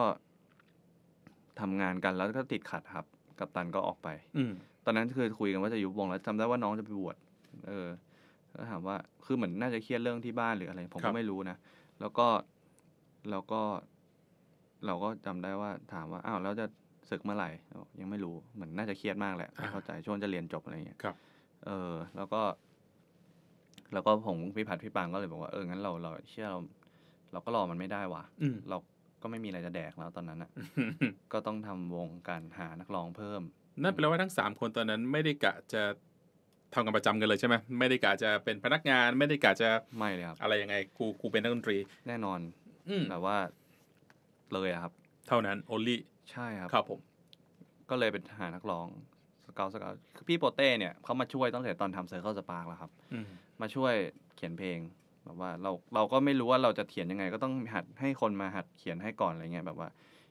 Speaker 2: ทำงานกัน แล้วก็ติดขัดครับ กัปตันก็ออกไป อืตอนนั้นคือคุยกันว่าจะอยู่วง แล้วจำได้ว่าน้องจะไปบวชเออก็ถามว่า คือเหมือนน่าจะเครียดเรื่องที่บ้านหรืออะไร ผมก็ไม่รู้นะแล้วก็แล้วก็เราก็จำได้ว่า ถามว่าอ้าวแล้วจะศึกเมื่อไหร่ยังไม่รู้เหมือนน่าจะเครียดมากแหละเข้าใจช่วงจะเรียนจบอะไรเงี้ยครับ เออ แล้วก็ แล้วก็ผม พี่ผัดพี่ปางก็เลยบอกว่าเอองั้นเราเราเชื่อเราเราก็รอมันไม่ได้ว่ะเราก็ไม่มีอะไรจะแดกแล้วตอนนั้นอ่ะก็ต้องทำวงการหานักร้อง
Speaker 1: เพิ่มนั่นแปลว่าทั้งสามคนตอนนั้น ไม่ได้กะจะทำกันประจำกันเลยใช่ไหมไม่ได้กะจะเป็นพนักงาน ไม่ได้กะจะไม่เลยครับอะไรยังไงกูกูเป็นนักดนตรีแน่นอนแต่
Speaker 2: ว่าเลยอะครับ เท่านั้น only ใช่ครับครับผมก็เลยเป็นหานักร้องสกาวสกาคือพี่โปเต้เนี่ยเขามาช่วยตั้งแต่ตอนทำเซอร์เคิลสปาร์กแล้วครับมาช่วยเขียนเพลงแบบว่าเราเราก็ไม่รู้ว่าเราจะเขียนยังไง ก็ต้องหัดให้คนมาหัดเขียนให้ก่อนอะไรเงี้ยแบบว่า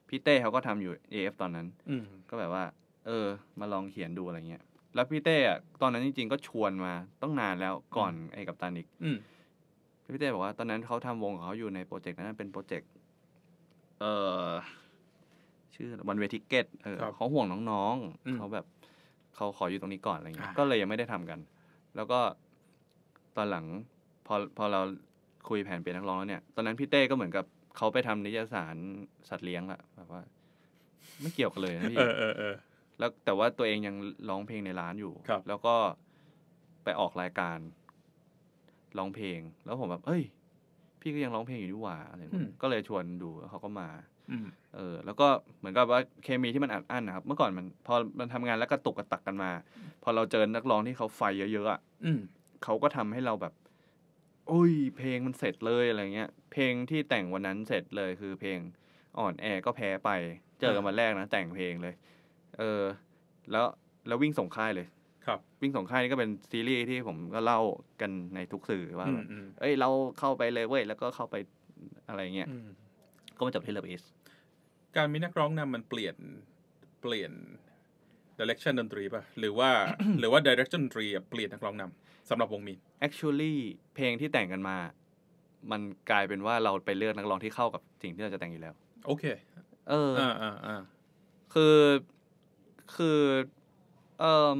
Speaker 2: พี่เต้เขาก็ทำอยู่ AF ตอนนั้น อืก็แบบว่า เออ มาลองเขียนดูอะไรเงี้ยแล้วพี่เต้อะตอนนั้นจริงๆก็ชวนมาต้องนานแล้วก่อนไอ้กับตันอีกพี่เต้บอกว่าตอนนั้นเขาทำวงของเขาอยู่ในโปรเจกต์นั้นเป็นโปรเจกตเออ ชื่อวันเวทิเกตเออเขาห่วงน้องๆเขาแบบ เขาขออยู่ตรงนี้ก่อนอะไรเงี้ยก็เลยยังไม่ได้ทำกัน แล้วก็ตอนหลัง พอพอเราคุยแผนเป็นนักร้องแล้วเนี่ย ตอนนั้นพี่เต้ก็เหมือนกับเขาไปทำนิยสารสัตว์เลี้ยงละแบบว่า ไม่เกี่ยวกันเลยนะพี่เออเออเออแล้วแต่ว่าตัวเองยังร้องเพลงในร้านอยู่ครับแล้วก็ไปออกรายการร้องเพลง แล้วผมแบบเอ้ยพี่ก็ยังร้องเพลงอยู่ดีกว่าอะไรก็เลยชวนดูเขาก็มาเออ แล้วก็เหมือนกับว่าเคมีที่มันอัดอั้นนะครับ เมื่อก่อนมัน พอมันทำงานแล้วกระตุกกระตักกันมา พอเราเจอนักร้องที่เขาไฟเยอะๆอ่ะเขาก็ทำให้เราแบบโอ้ย เพลงมันเสร็จเลยอะไรเงี้ย เพลงที่แต่งวันนั้นเสร็จเลยคือเพลงอ่อนแอก็แพ้ไป เจอกันวันแรกนะแต่งเพลงเลย เออ แล้วแล้ววิ่งส่งค่ายเลยครับวิ่งสองค่ายนี่ก็เป็นซีรีส์ที่ผมก็เล่ากันในทุกสื่อว่าเอ้ย เราเข้าไปเลยเว้ยแล้วก็เข้าไปอะไรเงี้ยก็มาจบที่เลบิสการมีนักร้องนำมันเปลี่ยนเปลี่ยนดิเรกชันดนตรีป่ะหรือว่าหรือว่าดิเรกชันดนตรีเปลี่ยนนักร้องนำ สำหรับวงมีน actually เพลงที่แต่งกันมา มันกลายเป็นว่าเราไปเลือกนักร้องที่เข้ากับสิ่งที่เราจะแต่งอยู่แล้วโอเค เอออ่าอ่าคือคือเออ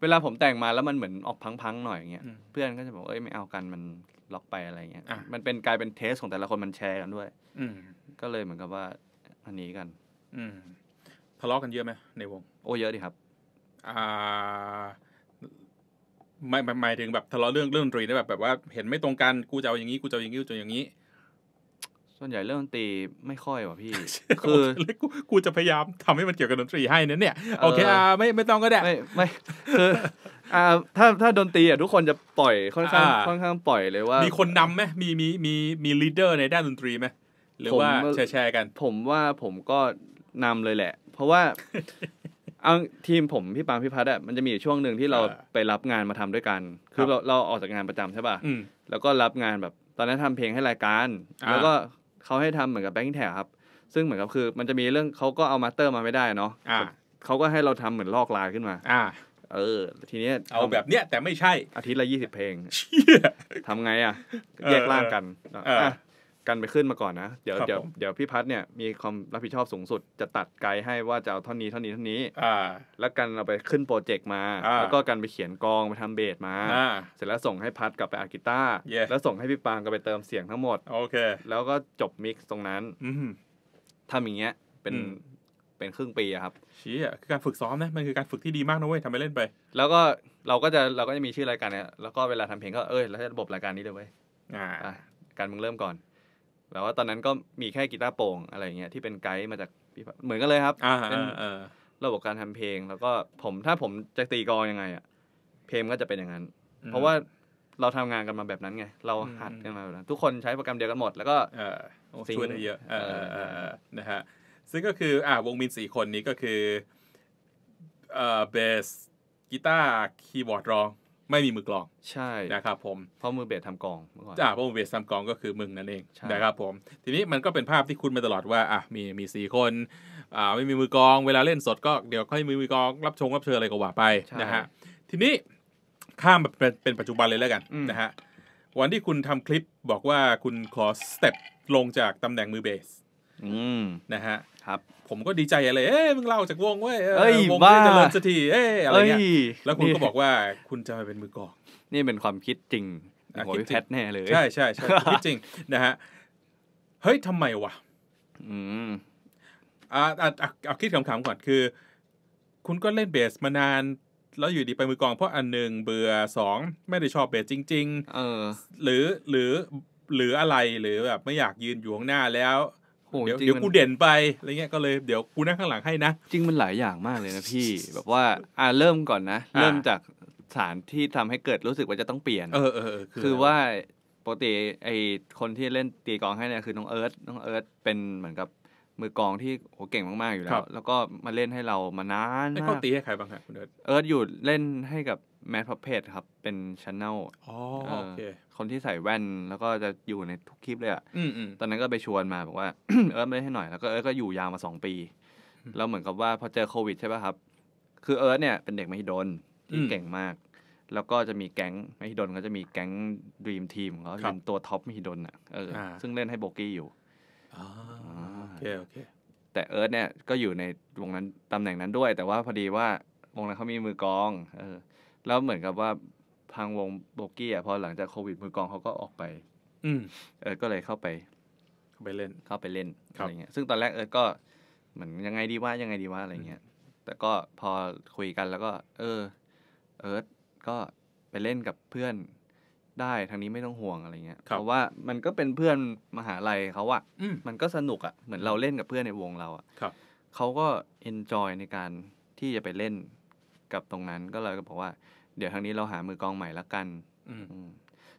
Speaker 2: เวลาผมแต่งมาแล้วมันเหมือนออกพังๆหน่อยอย่างเงี้ยเพื่อนก็จะบอกเอ้ยไม่เอากันมันล็อกไปอะไร เงี้ยมันเป็นกลายเป็นเทสของแต่ละคนมันแชร์กันด้วย อืก็เลยเหมือนกับว่าอันนี้กัน อืทะเลาะกันเยอะไหมในวง โอ้เยอะดิครับอ่าไม่หม
Speaker 1: ายถึงแบบทะเลาะเรื่องเรื่องดนตรีได้แบบ แบบว่าเห็นไม่ตรงกันกูจะเอาอย่างนี้กูจะเอาอย่างนี้กูจะอย่างนี้ส่วนใหญ่เรื่องดนตรีไม่ค่อยว่ะพี่ คือกูจะพยายามทำให้มันเกี่ยวกับดนตรีให้นั้น เนี่ย โอเคอ่าไม่ไม่ต้องก็ได้ไม่ไม่
Speaker 2: คือ อ่า ถ้าถ้าดนตรีอ่ะทุกคนจะปล่อยค่อนข้างค่อนข้าง ปล่อยเลยว่า มีคนนำไหมมีมีมีมีลีดเดอร์ในด้านดนตรีไหมหรือว่าแชร์แชร์กัน ผมว่าผมก็นำเลยแหละ เพราะว่า เอาทีมผม พี่ปามพี่พัดอ่ะมันจะมีช่วงหนึ่งที่เราไปรับงานมาทำด้วยกัน คือเราเราออกจากงานประจำใช่ป่ะแล้วก็รับงานแบบตอนนั้นทำเพลงให้รายการ แล้วก็เขาให้ทำเหมือนกับแบงค์แถบครับ ซึ่งเหมือนกับคือ มันจะมีเรื่องเขาก็เอามาเตอร์มาไม่ได้เนาะเขาก็ให้เราทำเหมือนลอกลายขึ้นมา อ่าเออทีเนี้ยเอาแบบเนี้ยแต่ไม่ใช่ อาทิตย์ละยี่สิบเพลงทำไงอ่ะแยกร่างกันกันไปขึ้นมาก่อนนะเดี๋ยวเดี๋ยวเดี๋ยวพี่พัฒน์เนี่ยมีความรับผิดชอบสูงสุด จะตัดไกด์ให้ว่าจะเอาเท่านี้เท่านี้เท่านี้ อ่า แล้วกันเราไปขึ้นโปรเจกต์มาแล้วก็กันไปเขียนกองไปทำเบสมาเสร็จแล้วส่งให้พัทกลับไปอาร์ตกตาแล้วส่งให้พี่ปางกลับไปเติมเสียงทั้งหมดโอเค แล้วก็จบมิกซ์ตรงนั้นอืถ้าอย่างเงี้ยเป็นเป็นครึ่งปีอะครับชี้อ่ะคือการฝึกซ้อมนะมันคือการฝึกที่ดีมากนะเว้ยทำไปเล่นไป แล้วก็เราก็จะเราก็จะมีชื่อรายการเนี่ยแล้วก็เวลาทำเพลงก็เอ้ยเราจะระบบรายการนี้เลยเว้ยอ่าการมึงเริ่มก่อนแบบว่าตอนนั้นก็มีแค่กีตาร์โปร่งอะไรเงี้ยที่เป็นไกด์มาจากพี่เหมือนกันเลยครับเป็นระบบการทำเพลงแล้วก็ผมถ้าผมจะตีกองยังไงอ่ะเพลงก็จะเป็นอย่างนั้น เพราะว่าเราทำงานกันมาแบบนั้นไง เราหัดกันมาแบบนั้นทุกคนใช้โปรแกรมเดียวกันหมดแล้วก็ช่วยได้เยอะนะฮะ ซึ่งก็คืออ่าวงมินสี่คนนี้ก็คือ
Speaker 1: เบสกีตาร์คีย์บอร์ดร้องไม่มีมือกลองใช่นะครับผมเพราะมือเบสทำกองเมื่อก่อนจ้าเพราะมือเบสทำกองก็คือมึงนั่นเองนะครับผมทีนี้มันก็เป็นภาพที่คุณมาตลอดว่าอ่ะมีมีสี่คนอ่าไม่มีมือกลองเวลาเล่นสดก็เดี๋ยวค่อยมีมือกลอง รับชงรับเชิญอะไรก็ว่าไปนะฮะทีนี้ข้ามเป็นเป็นปัจจุบันเลยแล้วกันนะฮะวันที่คุณทำคลิปบอกว่าคุณขอสเต็ปลงจากตำแหน่งมือเบสนะฮะครับ ผมก็ดีใจอะไรเอ้มึงเล่าจากวงเว้ยวงได้เจริญสักทีเอ้อะไรเงี้ยแล้วคุณก็บอกว่า คุณจะมาเป็นมือกองนี่เป็นความคิดจริงโหยแพทแน่ เลยใช่ใช่ใช่คิดจริงนะฮะเฮ้ยทำไมวะอืมอ่าเอาคิดคำถามก่อนคือ คุณก็เล่นเบสมานานแล้วอยู่ดีไปมือกอง เพราะอันหนึ่งเบื่อสองไม่ได้ชอบเบสจริง ๆ เออ หรือหรือหรืออะไรหรือแบบไม่อยากยืนอยู่
Speaker 2: ข้างหน้าแล้วเดี๋ยวเดี๋ยวกูเด่นไปอะไรเงี้ยก็เลยเดี๋ยวกูนั่งข้างหลังให้นะ จริงมันหลายอย่างมากเลยนะพี่แบบว่า อ่าเริ่มก่อนนะ เริ่มจากสารที่ทำให้เกิดรู้สึกว่าจะต้องเปลี่ยน เออเออคือว่า ปกติไอคนที่เล่นตีกองให้เนี่ยคือ น้องเอิร์ธน้องเอิร์ธเป็นเหมือนกับมือกองที่โหเก่งมากๆอยู่แล้ว แล้วก็มาเล่นให้เรามานานไอ้มาเขาตีให้ใครบ้างครคุณเอิร์ดเอิร์ดอยู่เล่นให้กับแมทพัพเพจครับเป็นชันเนลโอเคคนที่ใส่แว่นแล้วก็จะอยู่ในทุกคลิปเลยอะ่ะตอนนั้นก็ไปชวนมาบอกว่าเอิรดไม่นให้หน่อยแล้วก็เอิร์ดก็อยู่ยาวมาสองปี แล้วเหมือนกับว่าพอเจอโควิดใช่ป่ะครับ คือเอิร์ดเนี่ยเป็นเด็กมหิดลที่เก่งมาก แล้วก็จะมีแก๊งมหิดลก็จะมีแก๊งดีมทีมเขาเป็นตัวท็อปมหิดลอ่ะเออซึ่งเล่นให้โบกี้อยู่โอเคโอเค แต่เอิร์ธเนี่ยก็อยู่ในวงนั้นตำแหน่งนั้นด้วย แต่ว่าพอดีว่าวงนั้นเขามีมือกอง เออแล้วเหมือนกับว่าทางวงโบกี้อ่ะพอหลังจากโควิดมือกองเขาก็ออกไป อืมเอิร์ธก็เลยเข้าไปเข้าไปเล่นเข้าไปเล่นอะไรเงี้ยซึ่งตอนแรกเอิร์ธก็เหมือนยังไงดีว่ายังไงดีว่าอะไรเงี้ยแต่ก็พอคุยกันแล้วก็ เออ เอิร์ธก็ไปเล่นกับเพื่อนได้ทางนี้ไม่ต้องห่วงอะไรเงี้ยเพราะว่ามันก็เป็นเพื่อนมหาลัยเขาอะมันก็สนุกอะเหมือนเราเล่นกับเพื่อนในวงเราอะเขาก็เอนจอยในการที่จะไปเล่นกับตรงนั้นก็เลยก็บอกว่าเดี๋ยวทางนี้เราหามือกองใหม่ละกัน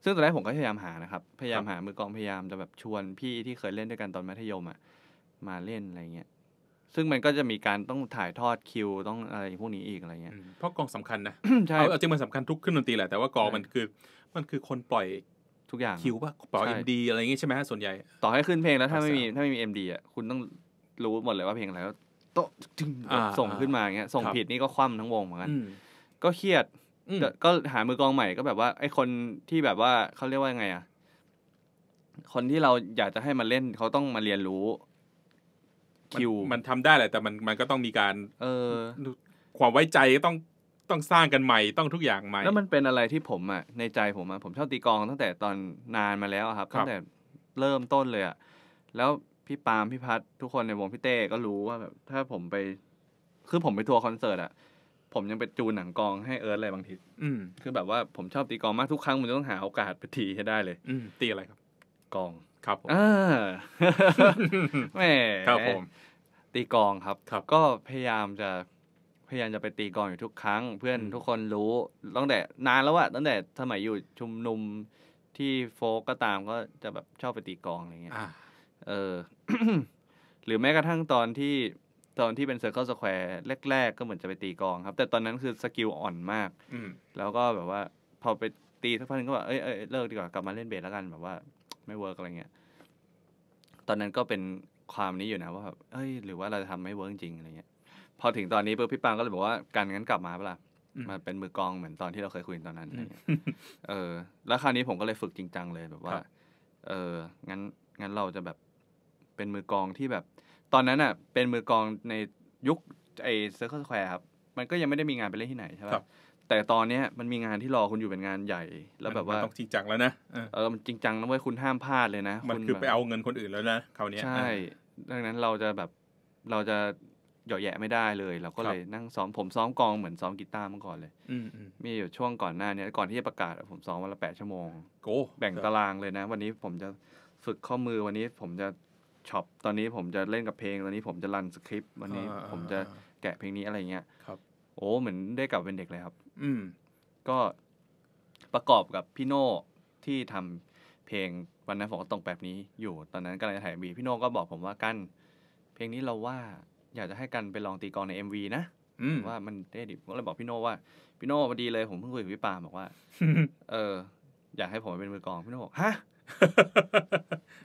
Speaker 2: ซึ่งตอนแรกผมก็พยายามหานะครับ พยายามหามือกองพยายามจะแบบชวนพี่ที่เคยเล่นด้วยกันตอนมัธยมอะมาเล่นอะไรเงี้ย ซึ่งมันก็จะมีการต้องถ่ายทอดคิวต้องอะไรพวกนี้อีกอะไรเงี้ยเพราะกองสำคัญนะใช่เอาจริงมันสำคัญทุกขึ้นดนตรีแหละแต่ว่ากองมันคือมันคือคนปล่อย ทุกอย่าง คิวป่ะปล่อยเอ็มดีอะไรอย่างงี้ใช่ไหมฮะส่วนใหญ่ต่อให้ขึ้นเพลงแล้วถ้าไม่มีถ้าไม่มีเอ็มดีอ่ะคุณต้องรู้หมดเลยว่าเพลงอะไรก็โต๊ะจึงส่งขึ้นมาอย่างเงี้ย ส่งผิดนี่ก็คว่ำทั้งวงเหมือนกันก็เครียดก็หามือกองใหม่ก็แบบว่าไอ้คนที่แบบว่าเขาเรียกว่าไงอ่ะคนที่เราอยากจะให้มาเล่นเขาต้องมาเรียนรู้คิวมันทำได้แหละ แต่มันมันก็ต้องมีการ เออความไว้ใจก็ต้องต้องสร้างกันใหม่ต้องทุกอย่างใหม่ แล้วมันเป็นอะไรที่ผมอ่ะในใจผมอ่ะผมชอบตีกองตั้งแต่ตอนนานมาแล้วครับตั้งแต่เริ่มต้นเลยอ่ะแล้วพี่ปาล์มพี่พัททุกคนในวงพี่เต้ก็รู้ว่าแบบถ้าผมไป คือผมไปทัวร์คอนเสิร์ตอ่ะผมยังไปจูนหนังกองให้เอิร์ธเลยบางทีคือแบบว่าผมชอบตีกองมากทุกครั้งมจะต้องหาโอกาสไปทีให้ได้เลย อืตีอะไรครับกองครับผมแม่ครับผม ตีกองครับก็พยายามจะพยายามจะไปตีกองอยู่ทุกครั้ง เพื่อนทุกคนรู้ ตั้งแต่นานแล้วอะตั้งแต่สมัยอยู่ชุมนุมที่โฟกก็ตามก็จะแบบชอบไปตีกองอะไรเงี้ยเออ หรือแม้กระทั่งตอนที่ตอนที่เป็นเซอร์เคิลสแควร์แรกๆก็เหมือนจะไปตีกองครับ แต่ตอนนั้นคือสกิลอ่อนมากแล้วก็แบบว่า พอไปตีสักพักนึงก็แบบเอ้ยเลิกดีกว่ากลับมาเล่นเบสแล้วกัน แบบว่าไม่เวิร์กอะไรเงี้ยตอนนั้นก็เป็นความนี้อยู่นะ ว่าแบบเอ้ย หรือว่าเราจะทำไม่เวิร์กจริงอะไรเงี้ยพอถึงตอนนี้ปุ๊บพี่ปังก็เลยบอกว่าการงั้นกลับมาเปล่ามันเป็นมือกองเหมือนตอนที่เราเคยคุยตอนนั้น เออ แล้วคราวนี้ผมก็เลยฝึกจริงจังเลยแบบว่า เออ งั้น งั้นเราจะแบบ เป็นมือกองที่แบบ ตอนนั้นอ่ะ เป็นมือกองในยุคไอเซอร์เคิลสแควร์ครับมันก็ยังไม่ได้มีงานไปเล่นที่ไหนใช่ป่ะแต่ตอนเนี้ยมันมีงานที่รอคุณอยู่เป็นงานใหญ่ แล้วแบบว่าต้องจริงจังแล้วนะเออมันจริงจังนะเว้ยคุณห้ามพลาดเลยนะมันคือไปเอาเงินคนอื่นแล้วนะคราวนี้ใช่ดังนั้นเราจะแบบเราจะเหยาะแยะไม่ได้เลย เราก็เลยนั่งซ้อมผมซ้อมกองเหมือนซ้อมกีตาร์เมื่อก่อนเลยมีอยู่ช่วงก่อนหน้านี้ ก่อนที่จะประกาศผมซ้อมวันละแปดชั่วโมงโอแบ่งตารางเลยนะ วันนี้ผมจะฝึกข้อมือวันนี้ ผมจะช็อปตอนนี้ ผมจะเล่นกับเพลงตอนนี้ ผมจะรันสคริปต์วันนี้ ผมจะแกะเพลงนี้อะไรเงี้ยครับ โอ้ เหมือนได้กลับเป็นเด็กเลยครับ อืมก็ประกอบกับพี่โน่ที่ทำเพลงวันนั้นฝนตกแบบนี้อยู่ตอนนั้นกำลังจะถ่ายบีพี่โน่ก็บอกผมว่ากันเพลงนี้เราว่าอยากจะให้กันไปลองตีกองใน MV นะว่ามันเท่ดิผมก็เลยบอกพี่โน่ว่าพี่โน่พอดีเลยผมเพิ่งคุยกับพี่ปาบอกว่าเออ อยากให้ผมเป็นมือกอง พี่โน่บอกฮะ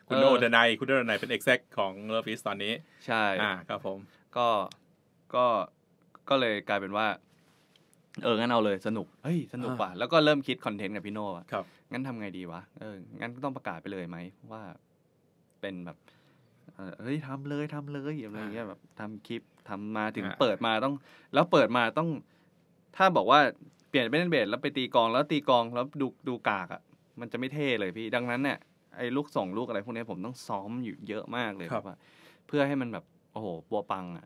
Speaker 2: คุณโน่ดนายคุณโน่ดนายเป็นเอ็กแซกของเลิฟอิสตอนนี้ ใช่อ่าครับผม ก็ก็ก็เลยกลายเป็นว่า เอองั้นเอาเลยสนุกเฮ้ยสนุกว่ะแล้วก็เริ่มคิดคอนเทนต์กับพี่โน่ัะงั้นทำไงดีวะเอองั้นต้องประกาศไปเลยไหมว่า เป็นแบบเฮ้ยทำเลยทำเลยอะไรเงี้ยแบบทำคลิปทำมาถึงเปิดมาต้องแล้วเปิดมาต้อง ถ้าบอกว่าเปลี่ยนเปเนเบสแล้วไปตีกองแล้วตีกองแล้วดูดูกากอ่ะมันจะไม่เท่เลยพี่ดังนั้นเนี่ยไอ้ลูกส่งลูกอะไรพวกนี้ ผมต้องซ้อมอยู่เยอะมากเลยครับเพื่อให้มันแบบ โอ้โหปัวปังอ่ะ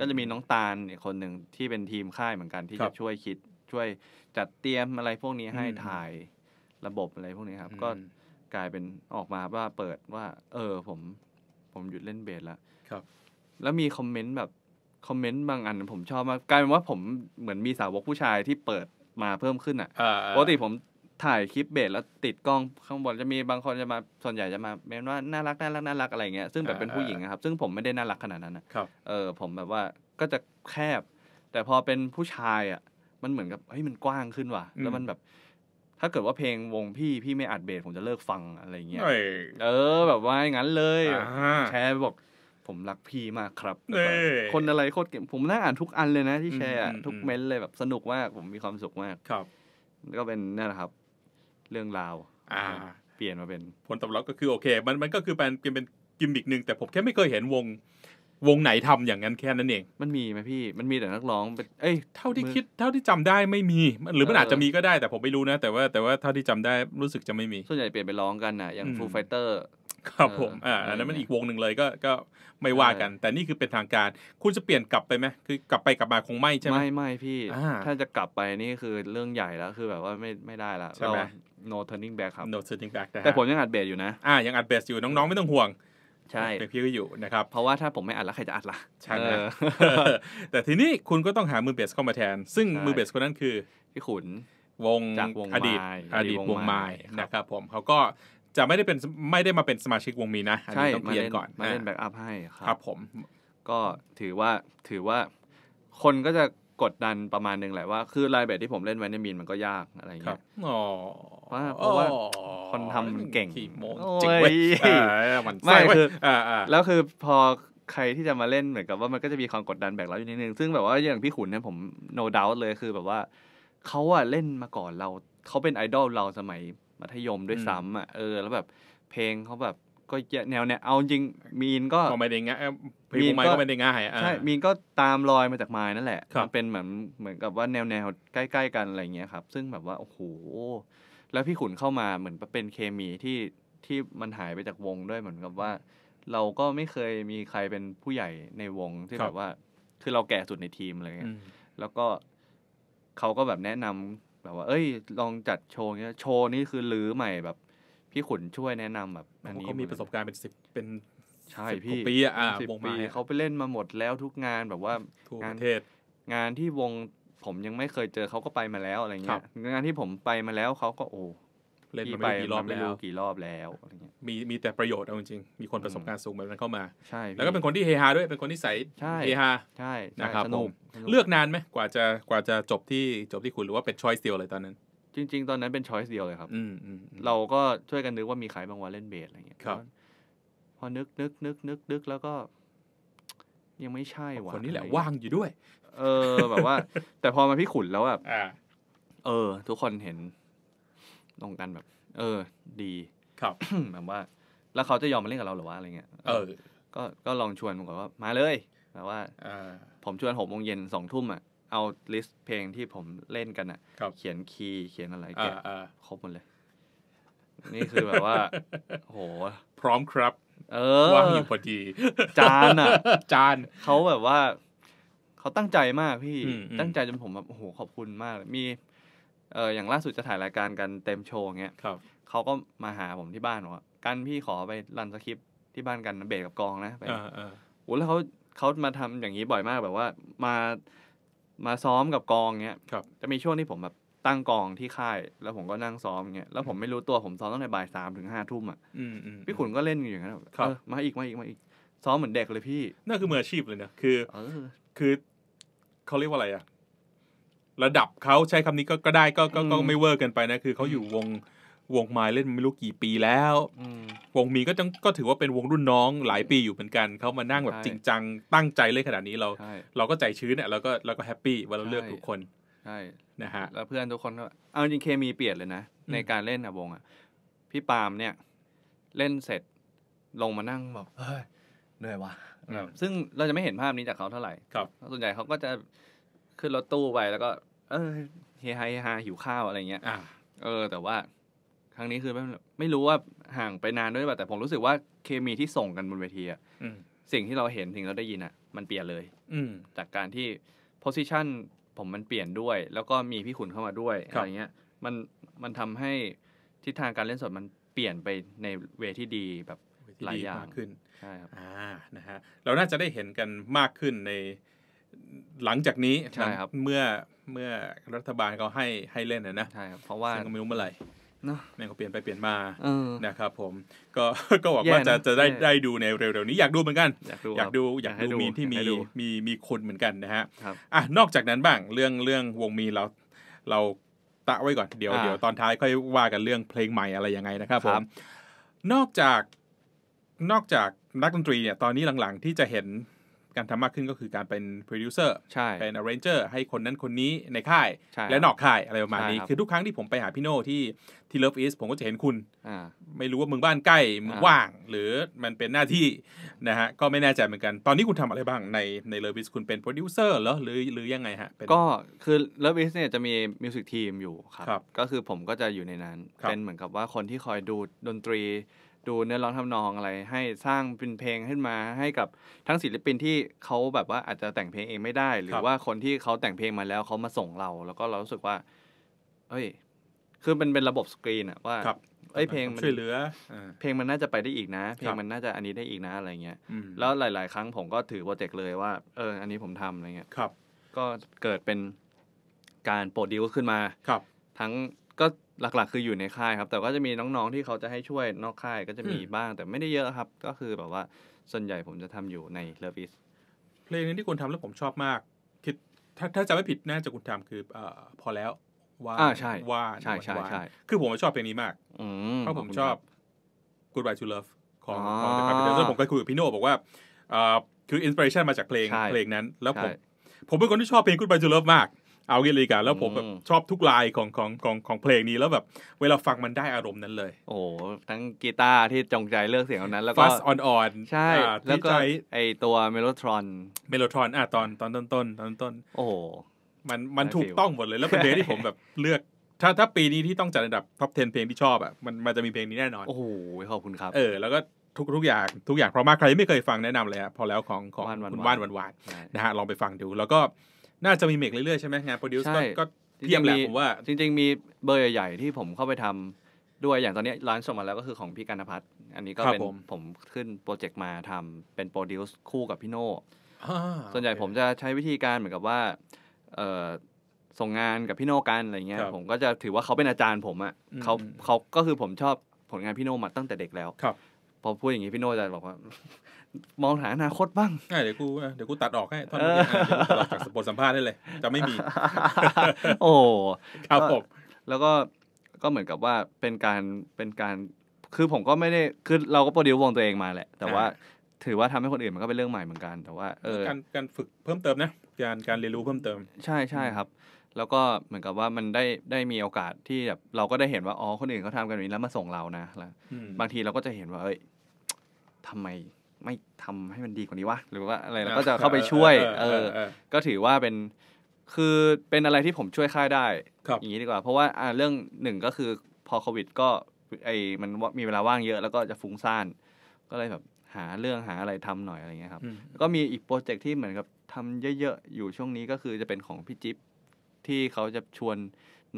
Speaker 2: ก็จะมีน้องตาลอีกคนหนึ่งที่เป็นทีมค่ายเหมือนกันที่จะช่วยคิดช่วยจัดเตรียมอะไรพวกนี้ให้ถ่าย ระบบอะไรพวกนี้ครับ ก็กลายเป็นออกมาว่าเปิดว่า เออผมผมหยุดเล่นเบสแล้วครับ แล้วมีคอมเมนต์แบบคอมเมนต์บางอันผมชอบมากกลายเป็นว่าผมเหมือนมีสาวกผู้ชายที่เปิดมาเพิ่มขึ้นอ่ะปกติผมถ่ายคลิปเบสแล้วติดกล้องข้างบนจะมีบางคนจะมาส่วนใหญ่จะมาเม้นว่าน่ารักน่ารักน่ารักอะไรเงี้ยซึ่งแบบเป็นผู้หญิงครับ ซึ่งผมไม่ได้น่ารักขนาดนั้นนะครับเออผมแบบว่าก็จะแคบ แต่พอเป็นผู้ชายอ่ะ มันเหมือนกับเฮ้ยมันกว้างขึ้นว่ะ แล้วมันแบบถ้าเกิดว่าเพลงวงพี่พี่ไม่อัดเบสผมจะเลิกฟังอะไรเงี้ย เออแบบว่าอย่างนั้นเลย แชร์บอก ผมรักพี่มากครับ คนอะไรโคตรเก่งผมนั่งอ่านทุกอันเลยนะ ที่แชร์ทุกเม้นเลยแบบสนุกมากผมมีความสุขมาก ครับ ก็เป็นนั่นแหละครับ เรื่องราว อ่า เปลี่ยนมาเป็นผลตอบรับก็คือโอเค มันมันก็คือเป็นเป็น
Speaker 1: กิมมิกหนึ่งแต่ผมแค่ไม่เคยเห็นวงวงไหนทำอย่างนั้นแค่นั้นเอง มันมีไหมพี่ มันมีแต่นักร้องเป็นเอ้ยเท่าที่คิด เท่าที่จำได้ไม่มีหรือมันอาจจะมีก็ได้แต่ผมไม่รู้นะ แต่ว่าแต่ว่าเท่าที่จำได้รู้สึกจะไม่มี ส่วนใหญ่เปลี่ยนไปร้องกันนะอย่างฟูลไฟเตอร์ครับผม อ่าอันนั้นมันอีกวงหนึ่งเลยก็ก็ไม่ว่ากัน แต่นี่คือเป็นทางการคุณจะเปลี่ยนกลับไปไหมคือกลับไปกลับมา
Speaker 2: คงไม่ใช่ไหมไม่ไม่พี่ถ้าจะกลับไปนี่คือเรื่องใหญ่แล้วคือแบบว่าไม่ไม่ได้ละใช่ไหม no turning back ครับ no turning back แต่ผมย
Speaker 1: ังอัดเบสอยู่นะอ่ายังอัดเบสอยู่น้องๆไม่ต้องห่วงใช่็นพี่ก็อยู่นะครับเพราะว่าถ้าผมไม่อัดแล้ว ใครจะอัดล่ะใช่ไหมแต่ทีนี้คุณก็ต้องหามือเบสเข้ามาแทน ซึ่งมือเบสคนนั้นคือ พี่ขุนวงอดีต อดีตวงไม้นะครับผมเขาก็จะไม่ได้เป็นไม่ได้มาเป็นสมาชิกวงมีนะอันนี้ต้องเรียนก่อนมาเล่นแบ็
Speaker 2: กอัพให้ ครับผมก็ถือว่าถือว่าคนก็จะกดดันประมาณนึงแหละว่าคือลายแบบที่ผมเล่นไว้ในมีนมันก็ยากอะไรเงี้ยาเพราะว่าคนทำมันเก่งจริงเว้ยไม่คือแล้วคือพอใครที่จะมาเล่นเหมือนกับว่ามันก็จะมีความกดดันแบกรับอยู่นิดนึงซึ่งแบบว่าอย่างพี่ขุนเนี่ยผม no doubt เลยคือแบบว่าเขาอะเล่นมาก่อนเราเขาเป็นไอดอลเราสมัยมัธยมด้วยซ้ำอะเออแล้วแบบเพลงเขาแบบก็แนวเนี่ยเอาจริง มีนก็ไม่ได้ง่ายมีนก็ไม่ได้ง่ายใช่ มีนก็ตามรอยมาจากมายนั่นแหละ มันเป็นเหมือนเหมือนกับว่าแนวแนวใกล้ๆกันอะไรเงี้ยครับ ซึ่งแบบว่าโอ้โห แล้วพี่ขุนเข้ามาเหมือนเป็นเคมีที่ที่มันหายไปจากวงด้วยเหมือนกับว่า เราก็ไม่เคยมีใครเป็นผู้ใหญ่ในวง ที่แบบว่า คือเราแก่สุดในทีมอะไรเงี้ยแล้วก็เขาก็แบบแนะนำแบบว่า เอ้ยลองจัดโชว์เนี้ย โชว์นี้คือลื้อใหม่แบบพี่ขุนช่วยแนะนำแบบอันนี้เขามีประสบการณ์เป็นสิบเป็นใช่พี่ปีอ่ะสวงปีเขาไปเล่นมาหมดแล้วทุกงานแบบว่างานเทศงานที่วงผมยังไม่เคยเจอเขาก็ไปมาแล้วอะไรเงี้ยงานที่ผมไปมาแล้วเขาก็โอ้เล่นไปกี่รอบแล้วกี่รอบแล้วมีมีแต่ประโยชน์เอาจริงมีคนประสบการ
Speaker 1: ณ์สูงแบบนั้นเข้ามาใช่แล้วก็เป็นคนที่เฮฮาด้วยเป็นคนที่ใสเฮฮาใช่นะครับผมเลือกนานไหมกว่าจะกว่าจะจบที่จบที่คุณหรือว่าเป็นชอยเซียวเลยตอนนั้นจริงๆ ตอนนั้นเป็นช้อยส์เดีย
Speaker 2: วเลยครับ เราก็ช่วยกันนึกว่ามีใครบางวันเล่นเบสอะไรเงี้ย ครับ พอนึกนึกนึกนึกนึกแล้วก็ ยังไม่ใช่ว่ะคนนี้แหละว่างอยู่ด้วย เออ แบบว่า แต่พอมาพี่ขุนแล้วแบบเออ ทุกคนเห็นตรงกันแบบ เออ ดีครับแบบว่า แล้วเขาจะยอมมาเล่นกับเราหรือว่าอะไรเงี้ย เออก็ก็ลองชวนผมก่อนว่า มาเลยแบบว่าอ่าผมชวนหกโมงเย็นสองทุ่มอ่ะเอาลิสต์เพลงที่ผมเล่นกันอ่ะ เขียนคีย์เขียนอะไรแกะครบหมดเลย นี่คือแบบว่า โหพร้อมครับ เออว่างอยู่พอดี จานอ่ะ จาน เขาแบบว่า เขาตั้งใจมากพี่ ตั้งใจจนผมแบบโอ้โหขอบคุณมาก มีเอออย่างล่าสุดจะถ่ายรายการกันเต็มโชว์เงี้ย เขาก็มาหาผมที่บ้านว่ากันพี่ขอไปรันสคริปที่บ้านกันเบสกับกองนะ ไปอโอ้แล้วเขาเขามาทำอย่างนี้บ่อยมากแบบว่า มามาซ้อมกับกองเงี้ยครับ จะมีช่วงที่ผมแบบตั้งกองที่ค่าย แล้วผมก็นั่งซ้อมเงี้ย แล้วผมไม่รู้ตัวผมซ้อมตั้งแต่บ่ายสามถึงห้าทุ่มอ่ะพี่ขุนก็เล่นอยู่อย่างนั้นครับมาอีก มาอีกมาอีกซ้อมเหมือนเด็กเลยพี่ นั่นคือมืออาชีพเลยเนะคือคือเขา
Speaker 1: เรียกว่าอะไรอ่ะระดับเขาใช้คำนี้ก็ก็ได้ก็ก็ไม่เวอร์เกินไปนะ คือเขาอยู่วงวงไม้เล่นไม่รู้กี่ปีแล้ว วงมีก็จังก็ถือว่าเป็นวงรุ่นน้องหลายปีอยู่เหมือนกันเขามานั่งแบบจริงจังตั้งใจเล่นขนาดนี้เรา เราก็ใจชื้นเนี่ยเราก็เราก็
Speaker 2: แฮปปี้ว่าเราเลือกทุกคนใช่นะฮะ แล้วเพื่อนทุกคนก็เอาจริงเคมีเปลี่ยนเลยนะในการเล่นอะวงอะพี่ปาล์มเนี่ยเล่นเสร็จ ลงมานั่งแบบเฮ้ยเหนื่อยว่ะซึ่งเราจะไม่เห็นภาพนี้จากเขาเท่าไหร่ครับส่วนใหญ่เขาก็จะขึ้นรถตู้ไปแล้วก็เเฮฮาเฮฮาหิวข้าวอะไรเงี้ยเออ แต่ว่ารั้งนี้คือไม่ไม่รู้ว่าห่างไปนานด้วยป่ะแต่ผมรู้สึกว่าเคมีที่ส่งกันบนเวทีอะสิ่งที่เราเห็นสิ่งเราได้ยินอะมันเปลี่ยนเลย อืจากการที่โพสิชันผมมันเปลี่ยนด้วย แล้วก็มีพี่ขุนเข้ามาด้วยอะไรเงี้ยมันมันทำให้ทิศทางการเล่นสดมันเปลี่ยนไปในเวที่ดีแบบหลายอย่างขึ้น
Speaker 1: ใช่ครับอ่านะฮะเราน่าจะได้เห็นกันมากขึ้นในหลังจากนี้ใช่ครับเมื่อเมื่อรัฐบาลเขาให้ให้เล่นนะใช่ครับเพราะว่าไม่รู้เมื่อไหร่นะแม่งก็เปลี่ยนไปเปลี่ยนมานะครับ ผม ก็ก็หวังว่าจะจะได้ได้ดูในเร็วๆนี้อยากดูเหมือนกัน อยากดูอยากดูมีที่มีมีมีคนเหมือนกันนะฮะอ่ะนอกจากนั้นบ้าง เรื่องเรื่องวงมีเรา เราตะไว้ก่อน เดี๋ยวเดี๋ยวตอนท้ายค่อยว่ากันเรื่องเพลงใหม่อะไรยังไงนะครับผมนอกจาก นอกจากนักดนตรีเนี่ยตอนนี้หลังๆ ที่จะเห็นการทำมากขึ้นก็คือการเป็นโปรดิวเซอร์ เป็นอาร์เรนเจอร์ให้คนนั้นคนนี้ในค่าย และนอกค่ายอะไรประมาณนี้ คือทุกครั้งที่ผมไปหาพี่โน่ที่ที่เลิฟอีสผมก็จะเห็นคุณ ไม่รู้ว่ามึงบ้านใกล้มึงว่าง หรือมันเป็นหน้าที่นะฮะ ก็ไม่แน่ใจเหมือนกัน ตอนนี้คุณทำอะไรบ้างในในเลิฟอีสคุณเป็นโปรดิวเซอร์เหรอหรือ หรือยังไงฮะ ก็
Speaker 2: คือเลิฟอีสเนี่ยจะมีมิวสิกทีมอยู่ครับ ก็คือผมก็จะอยู่ในนั้นเป็นเหมือนกับว่าคนที่คอยดูดนตรีดูเนื้อร้องทำนองอะไร ให้สร้างเป็นเพลงขึ้นมาให้กับทั้งศิลปินที่เขาแบบว่า อาจจะแต่งเพลงเองไม่ได้ หรือว่าคนที่เขาแต่งเพลงมาแล้วเขามาส่งเรา แล้วก็เรารู้สึกว่าเอ้ยคือมันเป็นระบบสกรีนอะว่าไอ้เพลงมันช่วยเหลือเพลงมันน่าจะไปได้อีกนะ เพลงมันน่าจะอันนี้ได้อีกนะอะไรเงี้ยแล้วหลาย ๆ ครั้งผมก็ถือโปรเจกต์เลย ว่าเออ อันนี้ผมทำอะไรเงี้ยครับ ก็เกิดเป็นการโปรดิวขึ้นมาครับ ทั้งหลักๆคืออยู่ในค่ายครับ แต่ก็จะมีน้องๆที่เขาจะให้ช่วยนอกค่ายก็จะมีบ้างแต่ไม่ได้เยอะครับ ก็คือแบบว่าส่วนใหญ่ผมจะทำอยู่ในเลฟิสเพลงนี้ที่คุณทำแล้วผมชอบมาก คิด
Speaker 1: ถ้าถ้าจะไม่ผิดน่าจะคุณทำคืออพอแล้วว่าว่าใช่ใช่ใช่คือผมชอบเพลงนี้มากเพราะผมชอบ Goodbye to Love ของของ The c ผมเคยคุยกับพี่โน่บอกว่าคืออินสปิเรชันมาจากเพลงเพลงนั้น แล้วผมผมเป็นคนที่ชอบเพลง Goodbye to Love มากเอาี้เลยกันแล้วผมแบบ ชอบทุกลายของของของของเพลงนี้แล้วแบบ เวลา
Speaker 2: ฟังมันได้อารมณ์นั้นเลย โอ้ทั้งกีตาร์ที่จงใจเลือกเสียงนั้น แล้วก็ฟัสอ่อนๆใช่ แล้วก็ไอตัวเมโลทรอน เมโลทรอนอ่ะ ตอนตอนต้นต้นตอนต้น โอ้
Speaker 1: มันมันถูกต้องหมดเลยแล้วเป็นเพลงที่ผมแบบ เลือกถ้าถ้าปีนี้ที่ต้องจัดอันดับท็อป10เพลงที่ชอบอ่ะมันมันจะมีเพลงนี้แน่นอน โอ้โห ขอบคุณครับ เออ แล้วก็ทุกทุกอย่างทุกอย่างเพราะมากใครไม่เคยฟังแนะนำเลยฮะพอแล้วของของคุณว่านวันวานนะฮะลองไปฟังดูแล้วก็น่าจ
Speaker 2: ะมีเมกเรื่อยๆ ใช่ไหมงานโปรดิวซ์ก็เพียบแหละผมว่า จริงๆมีเบอร์ใหญ่ๆที่ผมเข้าไปทำด้วยอย่างตอนนี้ร้านส่งมาแล้วก็คือของพี่กันพัฒน์อันนี้ก็เป็นผมขึ้นโปรเจกต์มาทำเป็นโปรดิวซ์คู่กับพี่โน่ส่วนใหญ่ผมจะใช้วิธีการเหมือนกับว่าส่งงานกับพี่โน่กันอะไรเงี้ย ผมก็จะถือว่าเขาเป็นอาจารย์ผมอ่ะเขาเขาก็คือผมชอบผลงานพี่โน่มาตั้งแต่เด็กแล้วพอพูดอย่างนี้พี่โน่จะบอกว่ามองหาอนาคตบ้างเดี๋ยวกูเดี๋ยวกูตัดออกให้ ท่อนนี้จากบทสัมภาษณ์ได้เลย จะไม่มี โอ้ครับผม แล้วก็ ก็เหมือนกับว่าเป็นการ เป็นการ คือผมก็ไม่ได้ คือเราก็โปรดิววงตัวเองมาแหละ แต่ว่า ถือว่าทำให้คนอื่นมันก็เป็นเรื่องใหม่เหมือนกัน แต่ว่าเออการการฝึกเพิ่มเติมนะ การการเรียนรู้เพิ่มเติม ใช่ใช่ครับ แล้วก็เหมือนกับว่ามันได้ได้มีโอกาสที่แบบเราก็ได้เห็นว่า อ๋อ คนอื่นเขาทำกันแบบนี้แล้วมาส่งเรานะแล้วบางทีเราก็จะเห็นว่า เอ้ยทำไมไม่ทำให้มันดีกว่านี้วะหรือว่าอะไรเราก็จะเข้าไปช่วยเออก็ถือว่าเป็นคือเป็นอะไรที่ผมช่วยค่ายได้อย่างนี้ดีกว่าเพราะว่า เรื่องหนึ่งก็คือพอโควิด ก็ไอมันมีเวลาว่างเยอะแล้วก็จะฟุ้งซ่านก็เลยแบบหาเรื่องหาอะไรทำหน่อยอะไรเงี้ยครับ ก็มีอีกโปรเจกต์ที่เหมือนกับทำเยอะ ๆ อยู่ช่วงนี้ก็คือจะเป็นของพี่จิ๊บที่เขาจะชวน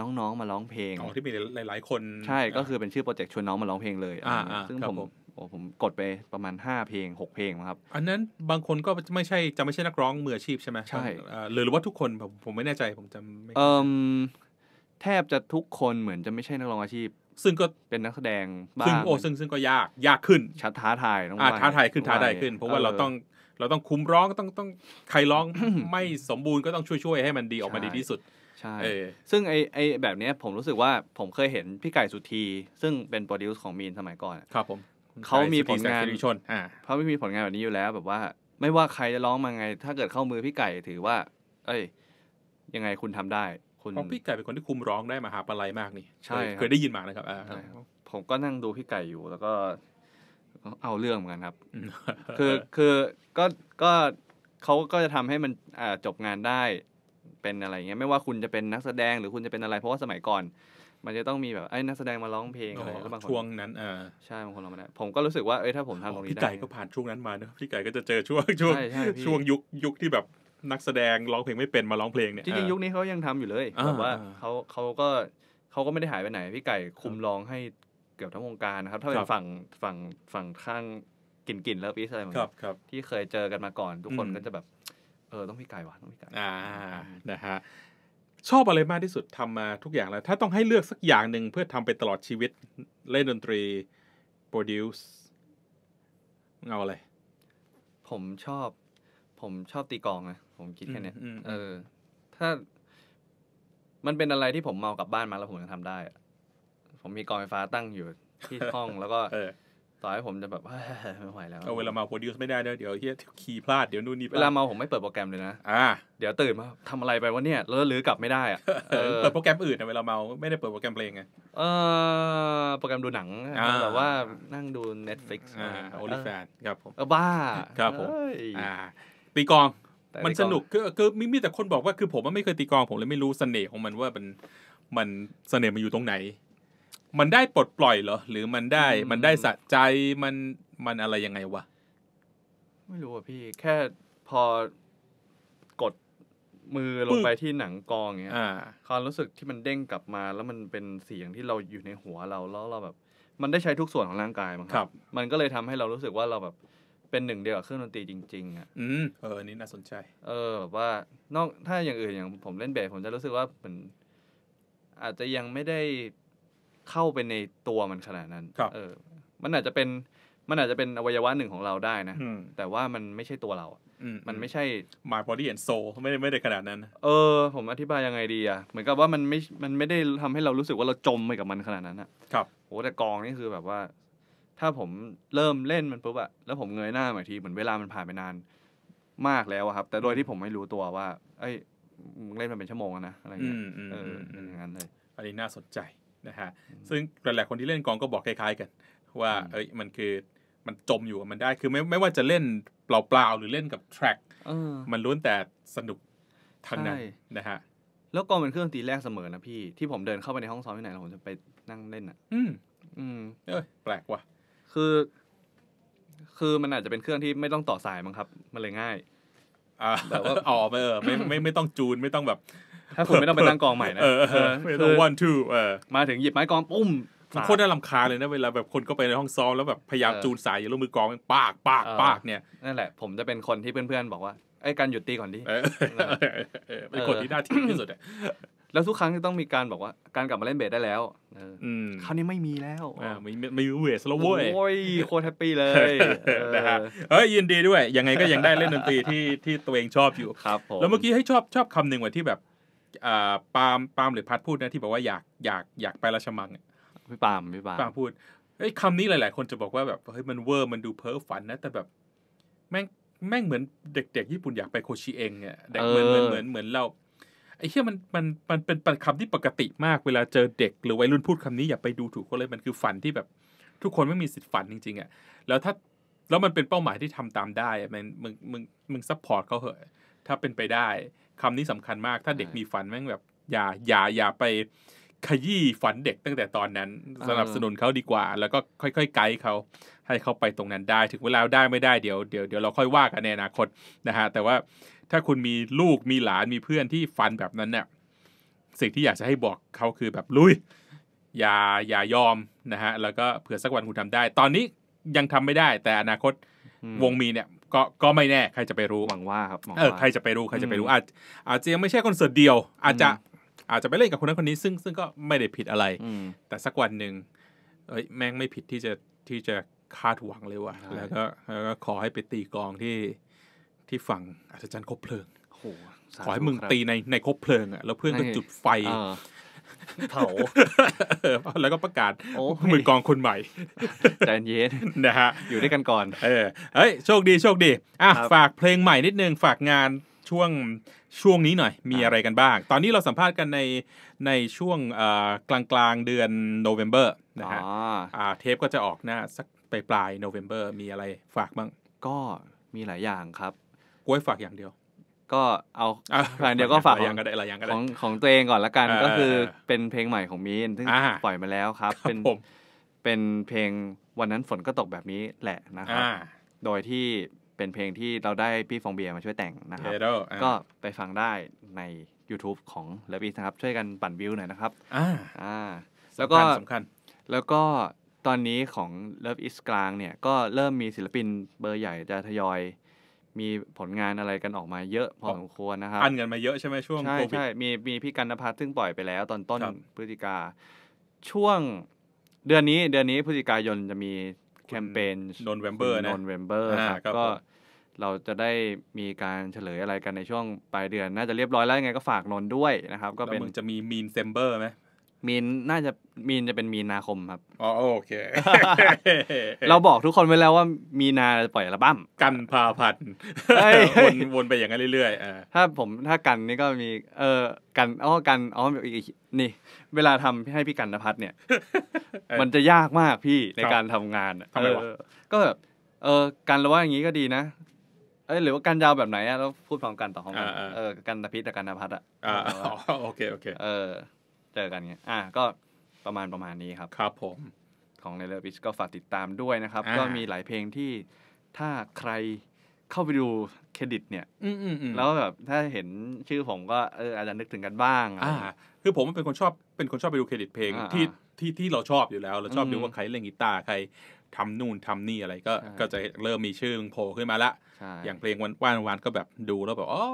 Speaker 2: น้องๆมาร้องเพลงอ๋อที่มีหลาย ๆ คนใช่ ก็คือเป็นชื่อโปรเจกต์ชวนน้องมาร้องเพลงเลย อ่า ซึ่งผมโอ้ผมกดไปประมาณ 5 เพลง6 เพลงครับ
Speaker 1: อันนั้นบางคนก็ไม่ใช่จะไม่ใช่นักร้องมืออาชีพใช่ไหมใช่หรือว่าทุกคนผมผมไม่แน่ใจผมจำไม
Speaker 2: ่เอมแทบจะทุกคนเหมือนจะไม่ใช่นักร้องอาชีพ ซึ่งก็เป็นนักแสดงบ้างซึ่งโอ้ซึ่งซึ่งก็ยากยากขึ้นชัดท้าทายต้องท้าทายขึ้นท้าทายขึ้นเพราะว่าเราต้อง
Speaker 1: เราต้องคุ้มร้องต้องต้องใครร้องไม่สมบูรณ์ก็ต้องช่วยช่วย
Speaker 2: ให้มันดีออกมาดีที่สุดใช่ซึ่งไอไอแบบนี้ผมรู้สึกว่าผมเคยเห็นพี่ไก่สุธีซึ่งเป็นโปรดิวซ์ของมีนสมัยก่อนครับผมเขามีผลงานชนเขาไม่มีผลงานแบบนี้อยู่แล้ว แบบว่า ไม่ว่าใครจะร้องมาไง ถ้าเกิดเข้ามือพี่ไก่ถือว่า เอ้ย ยังไงคุณทำได้คุณพี่ไก่เป็นคนที่คุมร้องได้มาหาปลายมากนี่ใช่ เคยได้ยินมานะครับผมก็นั่งดูพี่ไก่อยู่ แล้วก็ เอาเรื่องเหมือนกันครับ คือคือก็ก็เขาก็จะทำให้มันจบงานได้เป็นอะไรเงี้ยไม่ว่าคุณจะเป็นนักแสดงหรือคุณจะเป็นอะไร เพราะว่าสมัยก่อนมันจะต้องมีแบบไอ้นักแสดงมาร้องเพลงอะไรแล้วบางคนช่วงนั้นอ่าใช่บางคนเราไม่ได้ผมก็รู้สึกว่าเอ้ยถ้าผมทำตรงนี้ได้พี่ไก่ก็ผ่านช่วงนั้น
Speaker 1: มาเนอะพี่ไก่ก็จะเจอช่วงช่วงช่วงยุคยุคที่แบบนักแสดงร้องเพลงไม่เป็นมาร้องเพลง
Speaker 2: เนี่ยจริงๆยุคนี้เขายังทำอยู่เลยแบบว่าเขาเขาก็เขาก็ไม่ได้หายไปไหนพี่ไก่คุมร้องให้เกือบทั้งวงการนะครับ ถ้าเป็นฝั่งฝั่งฝั่งข้างกลิ่นกินแล้วพีอะไรครมันที่เคยเจอกันมาก่อน ทุกคนก็จะแบบ เออต้องพี่ไก่วะต้องพี่ไก่อ่า
Speaker 1: นะฮะชอบอะไรมากที่สุดทำมา ทุกอย่างแล้ว ถ้าต้องให้เลือกสักอย่างหนึ่งเพื่อทำไปตลอด
Speaker 2: ชีวิต เล่นดนตรี โปรดิวส์เอาอะไร ผมชอบ ผมชอบตีกองนะผมคิดแค่นี้เออถ้ามันเป็นอะไรที่ผมเมากลับบ้านมาแล้วผมยังทำได้ ผมมีกองไฟฟ้าตั้งอยู่ที่ห้อง แล้วก็ต่อให้ผมจะแบบ ไม่ไหวแล้วเอาเวลามาโปรดิวส์ไม่ได้เดี๋ยวเฮียคีย์พลาดเดี๋ยวนู่นนี่เวลาเมาผมไม่เปิดโปรแกรมเลยนะ อ่า เดี๋ยวตื่นมาทำอะไรไปวะเนี่ยแล้วลือกลับไม่ได้อะเปิดโป
Speaker 1: รแกรมอื่นเวลาเมาไม่ได้เปิดโปรแกรมเพลงไง
Speaker 2: เออ โปรแกรมดูหนังแบบว่านั่งดู Netflix อ่าโอลิแฟนครับผมบ้า ครับผม อ่า
Speaker 1: ตีกองมันสนุกคือคือมีมีแต่คนบอกว่าคือผมไม่เคยตีกองผมเลยไม่รู้เสน่ห์ของมันว่ามันมันเสน่ห์มันอยู่ตรงไหนมันได้ปลดปล่อย เหรอหรือมันได้ มันได้สะใจมันมันอะไรยังไงวะ
Speaker 2: ไม่รู้อะพี่ แค่พอกดมือลงไปที่หนังกองเงี้ยความรู้สึกที่มันเด้งกลับมา แล้วมันเป็นเสียงที่เราอยู่ในหัวเราแล้วเราแบบ มันได้ใช้ทุกส่วนของร่างกายมั้งครับ มันก็เลยทำให้เรารู้สึกว่าเราแบบเป็นหนึ่งเดียวกับเครื่องดนตรีจริง ๆอ่ะอืมเออนี่น่าสนใจ เออแบบว่านอกถ้าอย่างอื่นอย่างผมเล่นเบสผมจะรู้สึกว่าเหมือนอาจจะยังไม่ได้เข้าไปในตัวมันขนาดนั้นเออ มันอาจจะเป็นมันอาจจะเป็นอวัยวะหนึ่งของเราได้นะ แต่ว่ามันไม่ใช่ตัวเรา มันไม่ใช่ my body and soul ไม่ได้ไม่ได้ขนาดนั้น เออผมอธิบายยังไงดีอ่ะเหมือนกับว่ามันไม่ มันไม่ได้ทำให้เรารู้สึกว่าเราจมไปกับมันขนาดนั้นอ่ะ ครับโอ้แต่กองนี่คือแบบว่า ถ้าผมเริ่มเล่นมันปุ๊บอะแล้วผมเงยหน้ามาทีเหมือนเวลามันผ่านไปนานมากแล้วครับ แต่โดยที่ผมไม่รู้ตัวว่า เอ้ยเล่นมันเป็นชั่วโมงนะอะไรเงี้ยเอออย่างนั้นเลยอันนี้น่าสนใจนะฮะ ซ
Speaker 1: ึ่งหลายๆคนที่เล่นกองก็บอกคล้าย ๆกันว่าเอ้ยมันคือมันจมอยู่มันได้คือไม่ไม่ว่าจะ
Speaker 2: เล่นเปล่าๆหรือเล่นกับแทร็กมันล้วนแต่สนุกทั้งนั้นนะฮะ แล้วกองเป็นเครื่องตีแรกเสมอนะพี่ที่ผมเดินเข้าไปในห้องซ้อมที่ไหนวผมจะไปนั่งเล่นอ่ะ อืมอืมเอ้ยแปลกว่ะคือ คือมันอาจจะเป็นเครื่องที่ไม่ต้องต่อสายมั้งครับ มันเลยง่ายอ่าแบบว่าอ๋อไม่เออไม่ไม่ไม่ต้องจูนไม่ต้องแบบถ้าคุณไม่ต้องไปตั้งกองใหม่นะเมอต้อ one two เออมาถึงหยิบไม้กองปุ้ม
Speaker 1: โคตรน่าลำคาเลยนะเวลาแบบคนก็ไปในห้องซ้อมแล้วแบบพยายามจูนสายอย่าลงมือกองปากปากปากเน
Speaker 2: ี่ยนั่นแหละ ผมจะเป็นคนที่เพื่อนๆบอกว่าไอ้การหยุดตีก่อนดิเป็นคนที่น่าทิ้งที่สุดแล้วทุกครั้งจะต้องมีการบอกว่าการกลับมาเล่นเบสได้แล้วคราวนี้ไม่มีแล้วไม่ไม่มีเวสแล้วเว้ยโยโคตรแฮปปี้เลยนะฮะเฮ้ยยิ
Speaker 1: นดีด้วยยังไงก็ยังได้เล่นดนตรีที่ที่ตัวเองชอบอยู่ครับแล้วเมื่อกี้ให้ชอบชอบคำหนึ่งว่าที่แบบปาล์มปาล์มหรือพัดพูดนะที่บอกว่าอยากอยากอยากไปราชมัง พี่
Speaker 2: ปาล์มพี่ปาล์มปาล์ม
Speaker 1: พูด เฮ้ยคำนี้หลายๆ คนจะบอกว่าแบบเฮ้ยมันเวอร์มันดูเพ้อฝันนะแต่แบบแม่งแม่งเหมือนเด็กๆญี่ปุ่นอยากไปโคชิเองเนี่ยเด็กเหมือนเหมือนเหมือนเราไอ้เหี้ยมันมันมันเป็นคำที่ปกติมากเวลาเจอเด็กหรือวัยรุ่นพูดคำนี้อย่าไปดูถูกเขาเลยมันคือฝันที่แบบ ทุกคนไม่มีสิทธิ์ฝันจริง ๆอ่ะแล้วถ้าแล้วมันเป็นเป้าหมายที่ทำตามได้มันมึงมึงมึง ซัพพอร์ตเขาเหอะถ้าเป็นไปได้คำนี้สำคัญมากถ้าเด็กมีฝันแม่งแบบอย่าอย่าอย่าไปขยี้ฝันเด็ก ตั้งแต่ตอนนั้นสนับสนุนเขาดีกว่า แล้วก็ค่อย ๆ ไกด์เขาให้เขาไปตรงนั้นได้ ถึงเวลาได้ไม่ได้เดี๋ยว เดี๋ยวเดี๋ยวเราค่อยว่ากันในอนาคตนะฮะแต่ว่าถ้าคุณมีลูกมีหลานมีเพื่อนที่ฝันแบบนั้นเนี่ย สิ่งที่อยากจะให้บอกเขาคือแบบลุย อย่าอย่ายอมนะฮะแล้วก็เผื่อสักวันคุณทำได้ ตอนนี้ยังทำไม่ได้ แต่อนาคตวงมีเนี่ยก็ก็ไม่แน่ใครจะไปรู้หวังว่าครับเออใครจะไปรู้ใครจะไปรู้อาจอาจจะยังไม่ใช่คอนเสิร์ตเดียว อาจจะอาจจะไปเล่นกับคนนั้นคนนี้ ซึ่งซึ่งก็ไม่ได้ผิดอะไร แต่สักวันหนึ่งเอ้ยแม่งไม่ผิดที่จะที่จะคาดหวังเลยว่ะ แล้วก็แล้วก็ขอให้ไปตีกองที่ที่ฝั่งอาจารย์คบเพลิงขอให้มึงตีในในคบเพลิงอ่ะแล้วเพื่อนก็จุดไฟเผาแล้วก็ประกาศมือกองคนใหม่ใจเย็นนะฮะอยู่ด้วยกันก่อนเออเฮ้ยโชคดีโชคดีอ่ะฝากเพลงใหม่นิดนึง ฝากงานช่วงช่วงนี้หน่อย มีอะไรกันบ้าง ตอนนี้เราสัมภาษณ์กันในใน ช่วงกลางกลางเดือนโนเวม ber นะฮะเทปก็จะออกหน้าสักปลายปลายโนเวม ber มีอะไรฝากบ้าง ก็
Speaker 2: มีหลายอย่างครับกล้วยฝากอย่างเดียวก็เอาเพลงเดียวก็ฝากของของของตัวเองก่อนละกันก็คือเป็นเพลงใหม่ของมีนซึ่งปล่อยมาแล้วครับเป็นเป็นเพลงวันนั้นฝนก็ตกแบบนี้แหละนะครับโดยที่เป็นเพลงที่เราได้พี่ฟองเบียร์มาช่วยแต่งนะครับก็ไปฟังได้ใน YouTube ของเลบีนะครับ ช่วยกันปั่นวิวหน่อยนะครับอ่าแล้วก็สำคัญ แล้วก็ตอนนี้ของ Love is กลางเนี่ยก็เริ่มมีศิลปินเบอร์ใหญ่ จะทยอยมีผลงานอะไรกันออกมาเยอะพอสมควรนะครับ อันกันมาเยอะใช่ไห
Speaker 1: มช่วงโควิดใช่
Speaker 2: มีมีพี่กันนภัทรซึ่งปล่อยไปแล้วตอนต้นพฤศจิกาช่วงเดือนนี้เดือนนี้พฤศจิกายนจะมีแคมเปญนนเวมเบอร์นะนนเวมเบอร์ครับก็เราจะได้มีการเฉลยอะไรกันในช่วงปลายเดือน น่าจะเรียบร้อยแล้วยังไงก็ฝากนนด้วยนะครับก็เป็นจะมีมีนเซมเบอร์ไหมมีนน่าจะมีนจะเป็นมีนาคมครับอ๋อโอเค เราบอกทุกคนไว้แล้วว่ามีนาจะปล่อยอัลบั้มกันพาพันวนวนไปอย่างนั้นเรื่อยๆถ้าผมถ้ากันนี่ก็มี เออกันอ๋อกันอ๋อีก นี่เวลาทำให้พี่กันนภัทรเนี่ย มันจะยากมากพี่ในการทำงานทำไมวะก็แบบเออกันเราว่าอย่างนี้ก็ดีนะเอ้หรือว่ากันยาวแบบไหนอะเราพูดพร้อมกันต่อข้องกันเออ กันนภิษกับกันนภัทรอะออ๋โอเคโอเค เออเจอกันเงี้ยอ่ะ ก็ประมาณประมาณนี้ครับ ครับ ผม ของเลเลบิชก็ฝากติดตามด้วยนะครับ ก็มีหลายเพลงที่ถ้าใครเข้าไปดูเครดิตเนี่ย
Speaker 1: อืแล้ว
Speaker 2: แบบถ้าเห็นชื่อผมก็เอออาจจะนึกถึงกันบ้างอ่าคือผมเป็นคนชอบเป็นคนชอบไปดูเครดิตเพลงที่ที่ที่เราชอบอยู
Speaker 1: ่แล้วเราชอบดูว่าใครเล่นกีตาร์ใครทำนู่นทำนี่อะไรก็ก็จะเริ่มมีชื่อโผล่ขึ้นมาละอย่างเพลงวันวานวานก็แบบดูแล้วแบบอ๋อ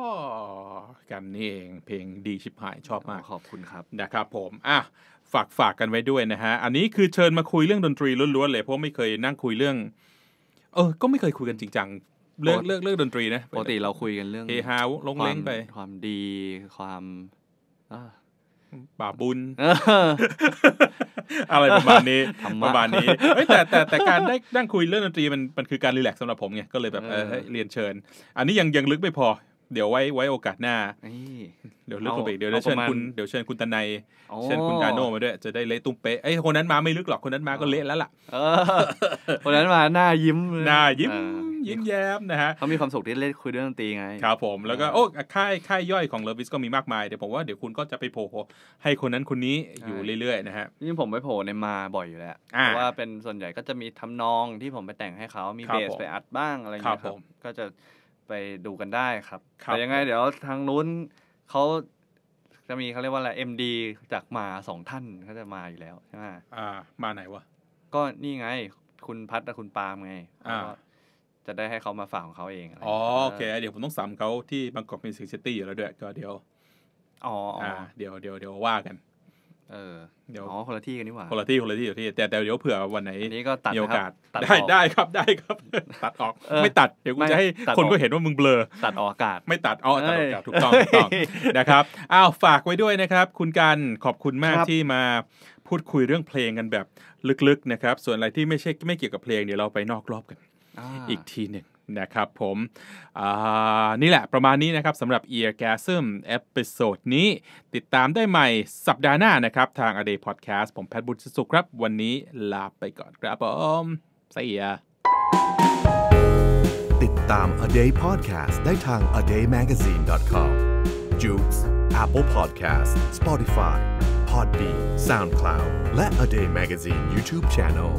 Speaker 1: กันนี่เองเพลงดีชิบหายชอบมากขอบคุณครับนะครับผมอ่ะฝากฝากกันไว้ด้วยนะฮะอันนี้คือเชิญมาคุยเรื่องดนตรีล้วนๆเลยเพราะไม่เคยนั่งคุยเรื่อง เออ ก็ไม่เคยคุยกันจริงจัง
Speaker 2: เรื่องเรื่องเรื่องดนตรีนะปกติเราคุยกันเรื่องเฮฮาลงเล้งไป ความดีความบาบุญอะไรประมาณนี้ประมาณนี้แต่แต่แต่การได้
Speaker 1: นั่งคุยเรื่องดนตรีมันมันคือการรีแลกซ์สำหรับผมไงก็เลยแบบเรียนเชิญ อันนี้ยังยังลึกไม่พอเดี๋ยวไว้ไว้โอกาสหน้า เดี๋ยวลึกลงไปเดี๋ยวเชิญคุณ เดี๋ยวเชิญคุณตันใน เชิญคุณกาโนมาด้วย จะได้เละตุ้มเป๊ะไอ้คนนั้นมาไม่ลึกหรอก คนนั้นมาก็เละแล้วล่ะคนนั้นมาหน
Speaker 2: ้ายิ้มหน้ายิ้มยิ้มแย
Speaker 1: ้มนะฮะเขามีความสุขที่เล่นคุยเรื่องดนตรีไงครับผม แล้วก็โอ้ค่ายค่ายย่อยของเลวิสก็มีมากมาย เดี๋ยวผมว่าเดี๋ยวคุณก็จะไปโผล่ให้คนนั้นคนนี้อยู่เรื่อยๆนะฮะนี่ผมไปโผล่ในมาบ่อย
Speaker 2: อยู่แล้วเพราะว่าเป็นส่วนใหญ่ก็จะมีทำนองที่ผมไปแต่งให้เขามีเบสไปอัดบ้างอะไรเงี้ยครับก็จะไปดูกันได้ครับแต่ยังไง เดี๋ยวทางนู้นเขาจะมีเขาเรียกว่าอะไรเอ็มดีจากมาสองท่านเขาจะมาอยู่แล้วใช่ไหมอ่ามาไหนวะก็นี่ไงคุณพัดและคุณปาล์มไงอ่าจะได้ให้เขามาฝากของเขาเองอ๋อโอเค เ
Speaker 1: ดี๋ยวผมต้องสัมเขาที่บางกอกมินสิกซิตี้อยู่แล้วด้วยก็เดี๋ยวอ๋ออเดี๋ยวเดี๋ยวเดี๋ยวว่ากันเออเดี๋ยวอ๋อคนละที่กันนี่หว่าคนละที่คนละที่ี๋ยวที่แต่แต่เดี๋ยวเผื่อวันไหนนี้ก็ตัดมีโอกาสได้ได้ครับได้ครับตัดออกไม่ตัดเดี๋ยวกูจะให้ คนก็เห็นว่ามึงเบลอ ตัดออกอากาศไม่ตัดอ๋อตัดออกอากาศถูกต้องถูกต้องนะครับอ้าวฝากไว้ด้วยนะครับ คุณกันขอบคุณมากที่มาพูดคุยเรื่องเพลงกันแบบลึกๆนะครับส่วนอะไรที่ไม่ใช่ไม่เกี่ยวกับเพลงเดี๋ยวเราไปนอกรอบกันอีกทีหนึ่งนะครับผมนี่แหละประมาณนี้นะครับสำหรับ Ear Gasm เอพิโซดนี้ ติดตามได้ใหม่สัปดาห์หน้านะครับ ทาง A Day Podcast ผมแพทบุญสุขครับวันนี้ลาไปก่อนครับผมสวัสดีติดตาม A Day Podcast ได้ทาง a day magazine com j k e s
Speaker 2: Apple Podcast Spotify Podbean SoundCloud และ A Day Magazine YouTube Channel